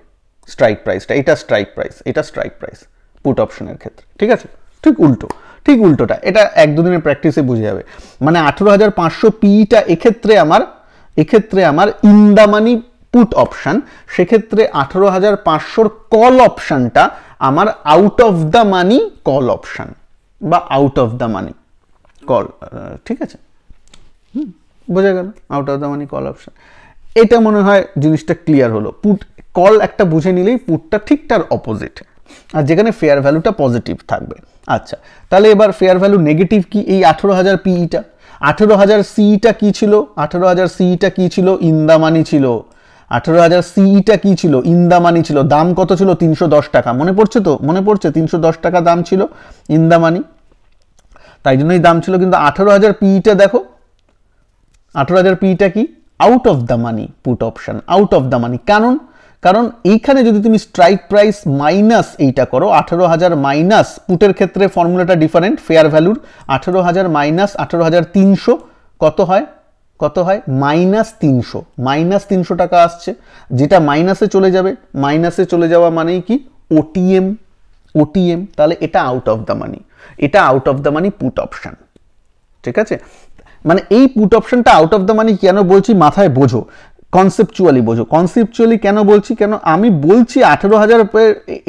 স্ট্রাইক প্রাইসটা এটা স্ট্রাইক প্রাইস এটা স্ট্রাইক প্রাইস পুট অপশানের ক্ষেত্রে ঠিক আছে ঠিক উল্টো ঠিক উল্টোটা এটা এক দুদিনের প্র্যাকটিসে বুঝে যাবে মানে আঠেরো হাজার পাঁচশো পিইটা এক্ষেত্রে আমার এক্ষেত্রে আমার ইন্দামানি পুট অপশান সেক্ষেত্রে আঠারো হাজার পাঁচশোর কল অপশানটা আমার out of the money call option বা out of the money call ঠিক আছে বোঝা গেল out of the money call option এটা মনে হয় জিনিসটা ক্লিয়ার হলো পুট কল একটা বুঝে নিলেই পুটটা ঠিক তার অপোজিট আর যেখানে ফেয়ার ভ্যালুটা পজিটিভ থাকবে আচ্ছা তাহলে এবার ফেয়ার ভ্যালু নেগেটিভ কি এই আঠেরো হাজার পিইটা e আঠেরো হাজার সিইটা e কী ছিল আঠেরো হাজার সিইটা e কী ছিল ইন্দামানি ছিল আঠেরো হাজার সিইটা কী ছিল ইন্দামানি ছিল দাম কত ছিল তিনশো দশ টাকা মনে পড়ছে তো মনে পড়ছে তিনশো দশ টাকা দাম ছিল ইন্দামানি তাই জন্যই দাম ছিল কিন্তু আঠেরো হাজার পিইটা দেখো আঠেরো হাজার পিইটা কি out of the money put option out of the money কারণ কারণ এইখানে যদি তুমি স্ট্রাইক প্রাইস মাইনাস এইটা করো আঠেরো হাজার মাইনাস পুটের ক্ষেত্রে ফর্মুলাটা ডিফারেন্ট ফেয়ার ভ্যালুর আঠেরো হাজার মাইনাস আঠেরো হাজার তিনশো কত হয় কত হয় মাইনাস তিনশো মাইনাস তিনশো টাকা আসছে যেটা মাইনাসে চলে যাবে মাইনাসে চলে যাওয়া মানেই কি ওটিএম ওটিএম তাহলে এটা আউট অফ দ্য মানি এটা out of the money put option ঠিক আছে মানে এই পুট অপশানটা আউট অফ দ্য মানি কেন বলছি মাথায় বোঝো কনসেপচুয়ালি বোঝো কনসেপচুয়ালি কেন বলছি কেন আমি বলছি আঠেরো হাজার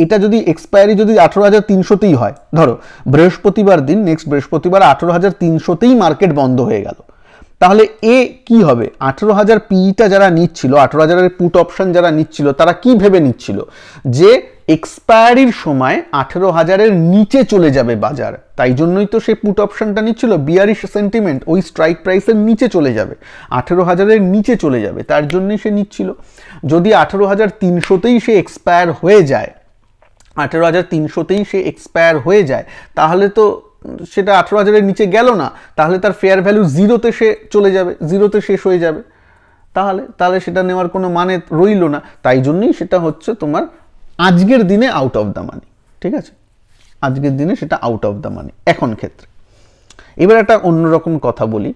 এটা যদি এক্সপায়ারি যদি আঠেরো হাজার তিনশোতেই হয় ধরো বৃহস্পতিবার দিন নেক্সট বৃহস্পতিবার আঠেরো হাজার তিনশোতেই মার্কেট বন্ধ হয়ে গেল তাহলে এ কি হবে আঠেরো হাজার পিইটা যারা নিচ্ছিল আঠেরো হাজারের পুট অপশান যারা নিচ্ছিল তারা কি ভেবে নিচ্ছিল যে এক্সপায়ারির সময় আঠেরো হাজারের নিচে চলে যাবে বাজার তাই জন্যই তো সে পুট অপশানটা নিচ্ছিল বিয়ারিশ সেন্টিমেন্ট ওই স্ট্রাইক প্রাইসের নিচে চলে যাবে আঠেরো হাজারের নিচে চলে যাবে তার জন্যই সে নিচ্ছিল যদি আঠেরো হাজার তিনশোতেই সে এক্সপায়ার হয়ে যায় আঠেরো হাজার তিনশোতেই সে এক্সপায়ার হয়ে যায় তাহলে তো সেটা আঠেরো হাজারের নিচে গেল না তাহলে তার ফেয়ার ভ্যালু জিরোতে সে চলে যাবে জিরোতে শেষ হয়ে যাবে তাহলে তাহলে সেটা নেওয়ার কোনো মানে রইল না তাই জন্যই সেটা হচ্ছে তোমার আজকের দিনে আউট অফ দ্য মানি ঠিক আছে আজকের দিনে সেটা আউট অফ দ্য মানি এখন ক্ষেত্রে এবার একটা অন্যরকম কথা বলি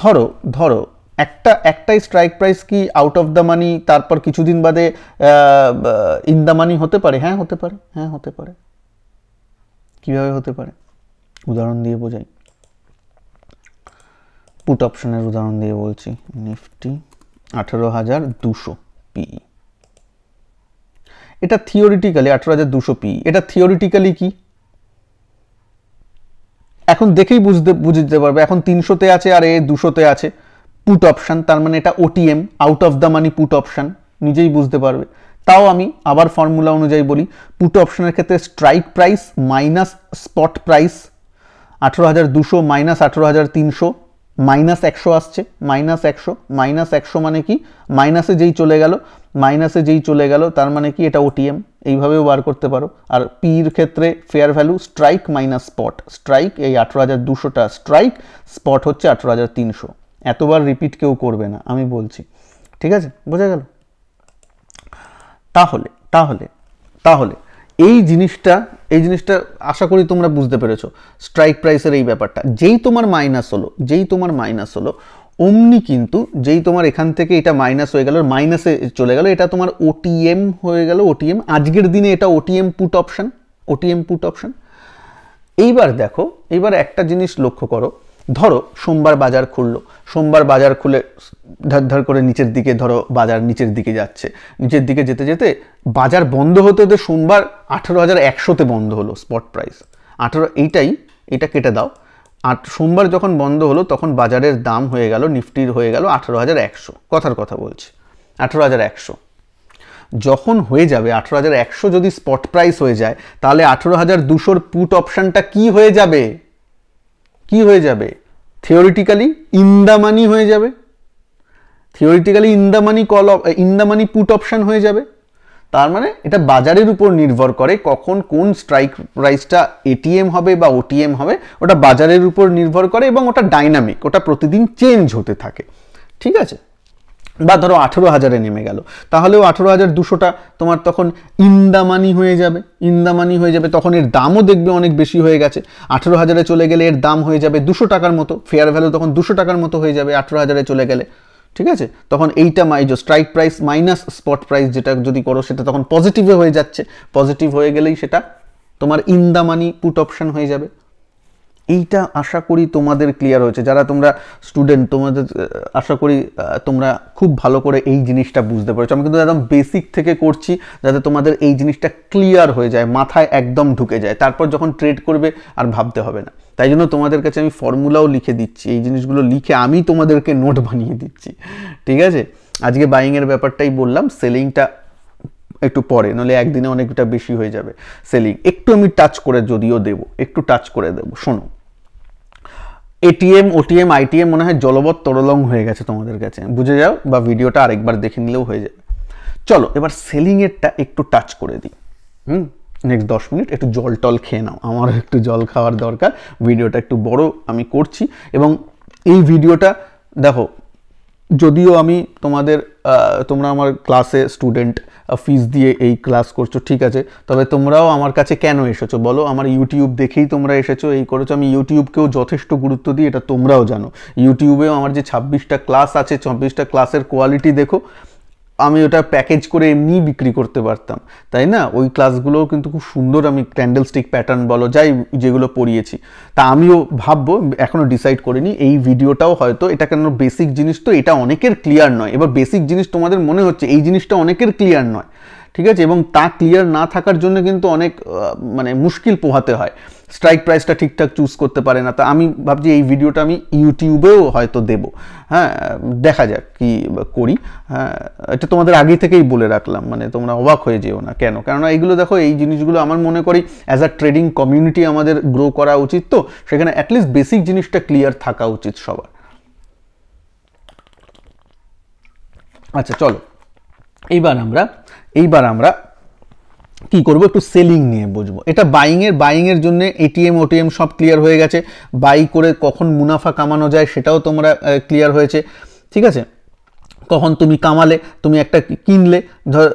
ধরো ধরো একটা একটাই স্ট্রাইক প্রাইস কি আউট অফ দ্য মানি তারপর কিছুদিন বাদে ইন দ্য মানি হতে পারে হ্যাঁ হতে পারে হ্যাঁ হতে পারে কিভাবে হতে পারে উদাহরণ দিয়ে বোঝাই পুট অপশনের উদাহরণ দিয়ে বলছি নিফটি আঠেরো হাজার দুশো পি এটা থিওরিটিক্যালি আঠেরো হাজার দুশো পি এটা থিওরিটিক্যালি কি এখন দেখেই বুঝতে বুঝে দিতে পারবে এখন তিনশোতে আছে আর এ দুশোতে আছে পুট অপশান তার মানে এটা OTM out of the money put option নিজেই বুঝতে পারবে তাও আমি আবার ফর্মুলা অনুযায়ী বলি পুট অপশানের ক্ষেত্রে strike price minus spot price আঠেরো হাজার দুশো মাইনাস আঠেরো হাজার তিনশো মাইনাস একশো আসছে মাইনাস একশো মাইনাস একশো মানে কি মাইনাসে যেই চলে গেল মাইনাসে যেই চলে গেল তার মানে কি এটা ওটিএম এইভাবেও বার করতে পারো আর পির ক্ষেত্রে fair value strike minus spot strike এই আঠেরো হাজার দুশোটা স্ট্রাইক স্পট হচ্ছে আঠেরো হাজার তিনশো এতবার রিপিট কেউ করবে না আমি বলছি ঠিক আছে বোঝা গেল তাহলে তাহলে তাহলে এই জিনিসটা এই জিনিসটা আশা করি তোমরা বুঝতে পেরেছো স্ট্রাইক প্রাইসের এই ব্যাপারটা যেই তোমার মাইনাস হলো যেই তোমার মাইনাস হলো অমনি কিন্তু যেই তোমার এখান থেকে এটা মাইনাস হয়ে গেল মাইনাসে চলে গেল এটা তোমার ওটিএম হয়ে গেল ওটিএম আজকের দিনে এটা OTM put option OTM put option এইবার দেখো এইবার একটা জিনিস লক্ষ্য করো ধরো সোমবার বাজার খুললো সোমবার বাজার খুলে ধার ধার করে নিচের দিকে ধরো বাজার নিচের দিকে যাচ্ছে নিচের দিকে যেতে যেতে বাজার বন্ধ হতে হতে সোমবার আঠেরো হাজার একশোতে বন্ধ হলো স্পট প্রাইস আঠেরো এইটাই এটা কেটে দাও আট সোমবার যখন বন্ধ হলো তখন বাজারের দাম হয়ে গেল নিফটির হয়ে গেল আঠেরো হাজার একশো কথার কথা বলছি আঠেরো হাজার একশো যখন হয়ে যাবে আঠেরো হাজার একশো যদি স্পট প্রাইস হয়ে যায় তাহলে আঠেরো হাজার দুশোর পুট অপশানটা কি হয়ে যাবে কি হয়ে যাবে থিওরিটিক্যালি ইন্দামানি হয়ে যাবে theoretically in call in put option হয়ে যাবে তার মানে এটা বাজারের উপর নির্ভর করে কখন কোন স্ট্রাইক প্রাইসটা এটিএম হবে বা ওটিএম হবে ওটা বাজারের উপর নির্ভর করে এবং ওটা ডাইনামিক ওটা প্রতিদিন চেঞ্জ হতে থাকে ঠিক আছে বা ধরো আঠেরো হাজারে নেমে গেল তাহলেও আঠেরো হাজার দুশোটা তোমার তখন ইন্দামানি হয়ে যাবে ইন্দামানি হয়ে যাবে তখন এর দামও দেখবে অনেক বেশি হয়ে গেছে আঠেরো হাজারে চলে গেলে এর দাম হয়ে যাবে দুশো টাকার মতো ফেয়ার ভ্যালু তখন দুশো টাকার মতো হয়ে যাবে আঠেরো হাজারে চলে গেলে ঠিক আছে তখন এইটা মাইজো strike price minus spot price যেটা যদি করো সেটা তখন পজিটিভে হয়ে যাচ্ছে পজিটিভ হয়ে গেলেই সেটা তোমার ইন পুট অপশান হয়ে যাবে এইটা আশা করি তোমাদের ক্লিয়ার হয়েছে যারা তোমরা স্টুডেন্ট তোমাদের আশা করি তোমরা খুব ভালো করে এই জিনিসটা বুঝতে পারছো আমি কিন্তু একদম বেসিক থেকে করছি যাতে তোমাদের এই জিনিসটা ক্লিয়ার হয়ে যায় মাথায় একদম ঢুকে যায় তারপর যখন ট্রেড করবে আর ভাবতে হবে না তাই জন্য তোমাদের কাছে আমি ফর্মুলাও লিখে দিচ্ছি এই জিনিসগুলো লিখে আমি তোমাদেরকে নোট বানিয়ে দিচ্ছি ঠিক আছে আজকে বাইংয়ের ব্যাপারটাই বললাম সেলিংটা একটু পরে নাহলে একদিনে অনেকটা বেশি হয়ে যাবে সেলিং একটু আমি টাচ করে যদিও দেব একটু টাচ করে দেব শোনো এটিএম ওটিএম আইটিএম মনে হয় জলবৎ তরলং হয়ে গেছে তোমাদের কাছে বুঝে যাও বা ভিডিওটা আরেকবার দেখে নিলেও হয়ে যাবে চলো এবার সেলিংয়েরটা একটু টাচ করে দিই হুম নেক্সট দশ মিনিট একটু জল টল খেয়ে নাও আমারও একটু জল খাওয়ার দরকার ভিডিওটা একটু বড় আমি করছি এবং এই ভিডিওটা দেখো যদিও আমি তোমাদের তোমরা আমার ক্লাসে স্টুডেন্ট ফিস দিয়ে এই ক্লাস করছো ঠিক আছে তবে তোমরাও আমার কাছে কেন এসেছো বলো আমার ইউটিউব দেখেই তোমরা এসেছো এই করেছো আমি ইউটিউবকেও যথেষ্ট গুরুত্ব দিই এটা তোমরাও জানো ইউটিউবেও আমার যে ছাব্বিশটা ক্লাস আছে ছাব্বিশটা ক্লাসের কোয়ালিটি দেখো আমি ওটা প্যাকেজ করে এমনি বিক্রি করতে পারতাম তাই না ওই ক্লাসগুলো কিন্তু খুব সুন্দর আমি ক্যান্ডেল স্টিক প্যাটার্ন বলো যাই যেগুলো পড়িয়েছি তা আমিও ভাববো এখনও ডিসাইড করিনি এই ভিডিওটাও হয়তো এটা কেন বেসিক জিনিস তো এটা অনেকের ক্লিয়ার নয় এবার বেসিক জিনিস তোমাদের মনে হচ্ছে এই জিনিসটা অনেকের ক্লিয়ার নয় ঠিক আছে এবং তা ক্লিয়ার না থাকার জন্য কিন্তু অনেক মানে মুশকিল পোহাতে হয় স্ট্রাইক প্রাইসটা ঠিকঠাক চুজ করতে পারে না তা আমি ভাবছি এই ভিডিওটা আমি ইউটিউবেও হয়তো দেব হ্যাঁ দেখা যাক কি করি হ্যাঁ এটা তোমাদের আগে থেকেই বলে রাখলাম মানে তোমরা অবাক হয়ে যেও না কেন কেননা এইগুলো দেখো এই জিনিসগুলো আমার মনে করি অ্যাজ আ ট্রেডিং কমিউনিটি আমাদের গ্রো করা উচিত তো সেখানে অ্যাটলিস্ট বেসিক জিনিসটা ক্লিয়ার থাকা উচিত সবার আচ্ছা চলো এইবার আমরা এইবার আমরা কি করব একটু সেলিং নিয়ে বুঝবো এটা বাইংয়ের বাইংয়ের জন্য এটিএম ওটিএম সব ক্লিয়ার হয়ে গেছে বাই করে কখন মুনাফা কামানো যায় সেটাও তোমরা ক্লিয়ার হয়েছে ঠিক আছে কখন তুমি কামালে তুমি একটা কিনলে ধর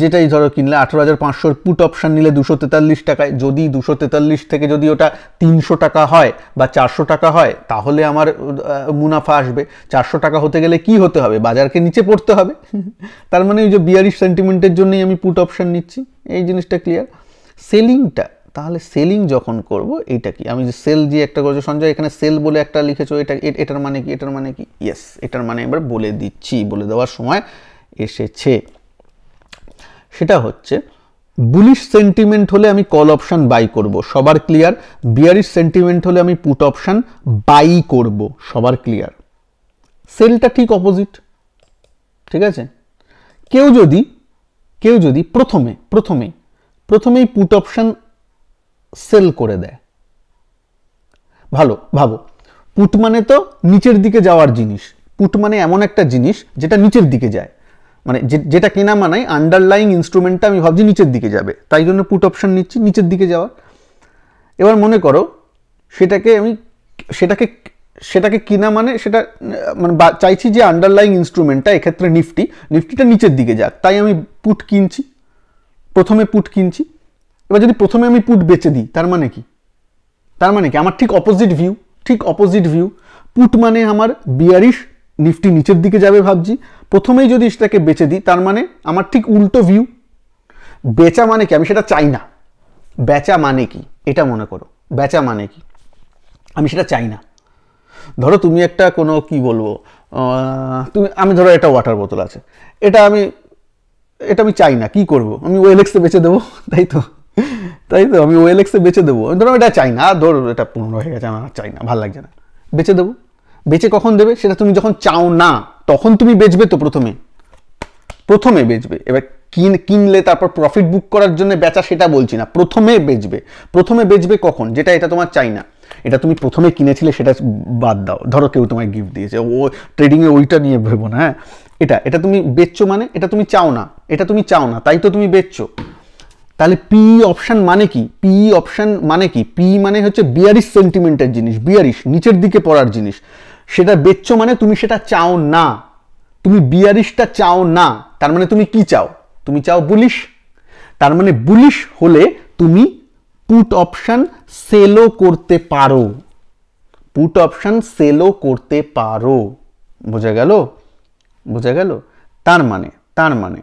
যেটাই ধরো কিনলে আঠেরো হাজার পাঁচশোর পুট অপশান নিলে দুশো তেতাল্লিশ টাকায় যদি দুশো তেতাল্লিশ থেকে যদি ওটা তিনশো টাকা হয় বা চারশো টাকা হয় তাহলে আমার মুনাফা আসবে চারশো টাকা হতে গেলে কি হতে হবে বাজারকে নিচে পড়তে হবে তার মানে ওই যে বিয়ারিশ সেন্টিমেন্টের জন্যই আমি পুট অপশান নিচ্ছি এই জিনিসটা ক্লিয়ার সেলিংটা তাহলে সেলিং যখন করব এইটা কি আমি যে সেল যে একটা করেছো সঞ্জয় এখানে সেল বলে একটা লিখেছো এটা এটার মানে কি এটার মানে কি ইয়েস এটার মানে এবার বলে দিচ্ছি বলে দেওয়ার সময় এসেছে সেটা হচ্ছে বুলিশ সেন্টিমেন্ট হলে আমি কল অপশান বাই করব সবার ক্লিয়ার বিয়ারিশ সেন্টিমেন্ট হলে আমি পুট অপশান বাই করব সবার ক্লিয়ার সেলটা ঠিক অপোজিট ঠিক আছে কেউ যদি কেউ যদি প্রথমে প্রথমে প্রথমেই পুট অপশান সেল করে দেয় ভালো ভাবো পুট মানে তো নিচের দিকে যাওয়ার জিনিস পুট মানে এমন একটা জিনিস যেটা নিচের দিকে যায় মানে যেটা কেনা মানায় আন্ডারলাইং ইনস্ট্রুমেন্টটা আমি ভাবছি নিচের দিকে যাবে তাই জন্য পুট অপশন নিচ্ছি নিচের দিকে যাওয়ার এবার মনে করো সেটাকে আমি সেটাকে সেটাকে কিনা মানে সেটা মানে চাইছি যে আন্ডারলাইং ইনস্ট্রুমেন্টটা এক্ষেত্রে নিফটি নিফটিটা নিচের দিকে যাক তাই আমি পুট কিনছি প্রথমে পুট কিনছি এবার যদি প্রথমে আমি পুট বেচে দিই তার মানে কি তার মানে কি আমার ঠিক অপোজিট ভিউ ঠিক অপোজিট ভিউ পুট মানে আমার বিয়ারিশ নিফটি নিচের দিকে যাবে ভাবছি প্রথমেই যদি সেটাকে বেচে দিই তার মানে আমার ঠিক উল্টো ভিউ বেচা মানে কি আমি সেটা চাই না বেচা মানে কি এটা মনে করো বেচা মানে কি আমি সেটা চাই না ধরো তুমি একটা কোনো কি বলবো তুমি আমি ধরো এটা ওয়াটার বোতল আছে এটা আমি এটা আমি চাই না কি করব আমি ওয়েলেক্সে বেচে দেবো তাই তো তাই তো আমি ওএলএক্সে বেচে দেবো ধরো এটা চাই না ধর এটা পূর্ণ হয়ে গেছে আমার চাই না ভালো লাগছে না বেচে দেবো বেচে কখন দেবে সেটা তুমি যখন চাও না তখন তুমি বেচবে তো প্রথমে প্রথমে বেচবে এবার কিন কিনলে তারপর প্রফিট বুক করার জন্য বেচা সেটা বলছি না প্রথমে বেচবে প্রথমে বেচবে কখন যেটা এটা তোমার চাই না এটা তুমি প্রথমে কিনেছিলে সেটা বাদ দাও ধরো কেউ তোমায় গিফট দিয়েছে ও ট্রেডিংয়ে ওইটা নিয়ে ভেবো না হ্যাঁ এটা এটা তুমি বেচছো মানে এটা তুমি চাও না এটা তুমি চাও না তাই তো তুমি বেচছো তাহলে পি অপশান মানে কি পি অপশান মানে কি পি মানে হচ্ছে বিয়ারিশ সেন্টিমেন্টের জিনিস বিয়ারিশ নিচের দিকে পড়ার জিনিস সেটা বেচ্ছ মানে তুমি সেটা চাও না তুমি বিয়ারিশটা চাও না তার মানে তুমি কি চাও তুমি চাও বুলিশ তার মানে বুলিশ হলে তুমি পুট অপশান সেলও করতে পারো পুট অপশান সেলও করতে পারো বোঝা গেল বোঝা গেল তার মানে তার মানে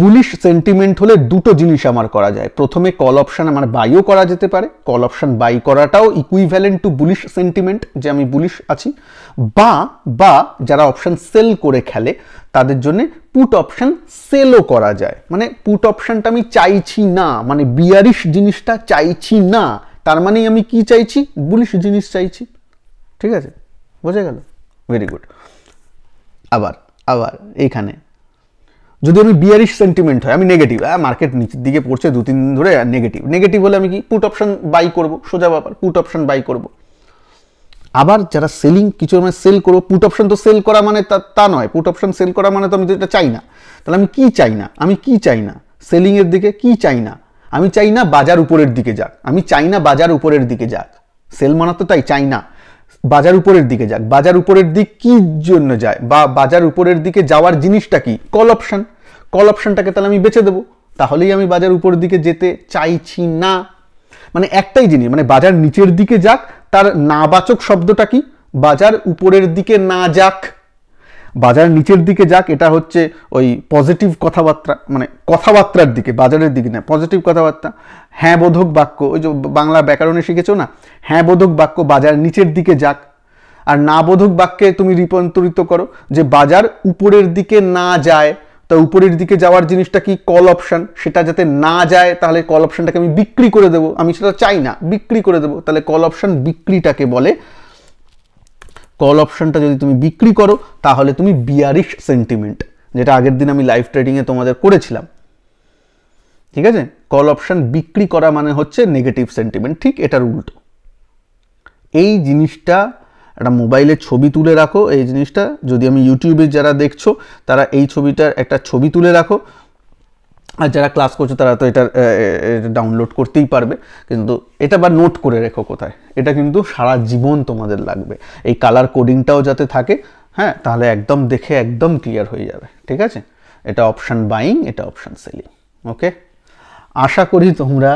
বুলিশ সেন্টিমেন্ট হলে দুটো জিনিস আমার করা যায় প্রথমে কল অপশান আমার বাইও করা যেতে পারে কল অপশান বাই করাটাও ইকুইভ্যালেন্ট টু বুলিশ সেন্টিমেন্ট যে আমি বুলিশ আছি বা বা যারা অপশান সেল করে খেলে তাদের জন্য পুট অপশান সেলও করা যায় মানে পুট অপশানটা আমি চাইছি না মানে বিয়ারিশ জিনিসটা চাইছি না তার মানে আমি কি চাইছি বুলিশ জিনিস চাইছি ঠিক আছে বোঝা গেল ভেরি গুড আবার আবার এইখানে যদি আমি বিয়ারিশ সেন্টিমেন্ট হয় আমি নেগেটিভ হ্যাঁ মার্কেট নিচের দিকে পড়ছে দু তিন দিন ধরে নেগেটিভ নেগেটিভ হলে আমি কি পুট অপশন বাই করব সোজা ব্যাপার পুট অপশন বাই করব আবার যারা সেলিং কিছু মানে সেল করবো পুট অপশন তো সেল করা মানে তা নয় পুট অপশন সেল করা মানে তো আমি তো এটা চাই না তাহলে আমি কি চাই না আমি কি চাই না সেলিংয়ের দিকে কি চাই না আমি চাই না বাজার উপরের দিকে যাক আমি চাই না বাজার উপরের দিকে যাক সেল মানা তো তাই চাই না বাজার উপরের দিকে যাক বাজার উপরের দিক কি জন্য যায় বা বাজার উপরের দিকে যাওয়ার জিনিসটা কি কল অপশান কল অপশানটাকে তাহলে আমি বেছে দেবো তাহলেই আমি বাজার উপরের দিকে যেতে চাইছি না মানে একটাই জিনিস মানে বাজার নিচের দিকে যাক তার নাবাচক শব্দটা কি বাজার উপরের দিকে না যাক বাজার নিচের দিকে যাক এটা হচ্ছে ওই পজিটিভ কথাবার্তা মানে কথাবার্তার দিকে বাজারের দিকে না পজিটিভ কথাবার্তা হ্যাঁ বোধক বাক্য ওই যে বাংলা ব্যাকরণে শিখেছো না হ্যাঁ বোধক বাক্য বাজার নিচের দিকে যাক আর না বোধক বাক্যে তুমি রূপান্তরিত করো যে বাজার উপরের দিকে না যায় তা উপরের দিকে যাওয়ার জিনিসটা কি কল অপশান সেটা যাতে না যায় তাহলে কল অপশানটাকে আমি বিক্রি করে দেবো আমি সেটা চাই না বিক্রি করে দেবো তাহলে কল অপশান বিক্রিটাকে বলে কল অপশনটা যদি তুমি বিক্রি করো তাহলে তুমি বিয়ারিশ সেন্টিমেন্ট যেটা আগের দিন আমি লাইভ ট্রেডিংয়ে তোমাদের করেছিলাম ঠিক আছে কল অপশান বিক্রি করা মানে হচ্ছে নেগেটিভ সেন্টিমেন্ট ঠিক এটার উল্টো এই জিনিসটা একটা মোবাইলে ছবি তুলে রাখো এই জিনিসটা যদি আমি ইউটিউবে যারা দেখছো তারা এই ছবিটার একটা ছবি তুলে রাখো আর যারা ক্লাস করছো তারা তো এটা ডাউনলোড করতেই পারবে কিন্তু এটা বা নোট করে রেখো কোথায় এটা কিন্তু সারা জীবন তোমাদের লাগবে এই কালার কোডিংটাও যাতে থাকে হ্যাঁ তাহলে একদম দেখে একদম ক্লিয়ার হয়ে যাবে ঠিক আছে এটা অপশান বাইং এটা অপশান সেলিং ওকে আশা করি তোমরা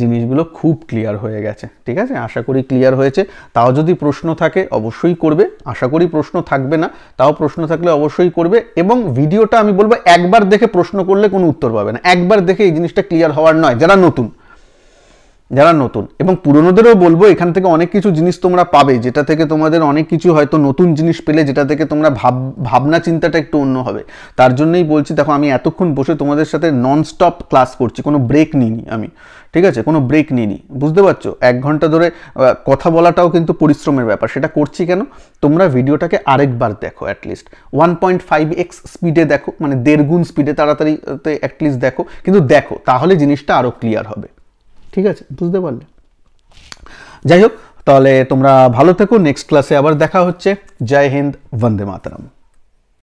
জিনিসগুলো খুব ক্লিয়ার হয়ে গেছে ঠিক আছে আশা করি ক্লিয়ার হয়েছে তাও যদি প্রশ্ন থাকে অবশ্যই করবে আশা করি প্রশ্ন থাকবে না তাও প্রশ্ন থাকলে অবশ্যই করবে এবং ভিডিওটা আমি বলবো একবার দেখে প্রশ্ন করলে কোনো উত্তর পাবে না একবার দেখে এই জিনিসটা ক্লিয়ার হওয়ার নয় যারা নতুন যারা নতুন এবং পুরনোদেরও বলবো এখান থেকে অনেক কিছু জিনিস তোমরা পাবে যেটা থেকে তোমাদের অনেক কিছু হয়তো নতুন জিনিস পেলে যেটা থেকে তোমরা ভাব ভাবনা চিন্তাটা একটু অন্য হবে তার জন্যই বলছি দেখো আমি এতক্ষণ বসে তোমাদের সাথে ননস্টপ ক্লাস করছি কোনো ব্রেক নিইনি আমি ঠিক আছে কোনো ব্রেক নিইনি বুঝতে পারছো এক ঘন্টা ধরে কথা বলাটাও কিন্তু পরিশ্রমের ব্যাপার সেটা করছি কেন তোমরা ভিডিওটাকে আরেকবার দেখো at least one point five x স্পিডে দেখো মানে দেড় গুণ স্পিডে তাড়াতাড়িতে অ্যাটলিস্ট দেখো কিন্তু দেখো তাহলে জিনিসটা আরও ক্লিয়ার হবে ঠিক আছে বুঝতে পারলে যাই হোক তাহলে তোমরা ভালো থেকো নেক্সট ক্লাসে আবার দেখা হচ্ছে জয় হিন্দ বন্দে মাতরম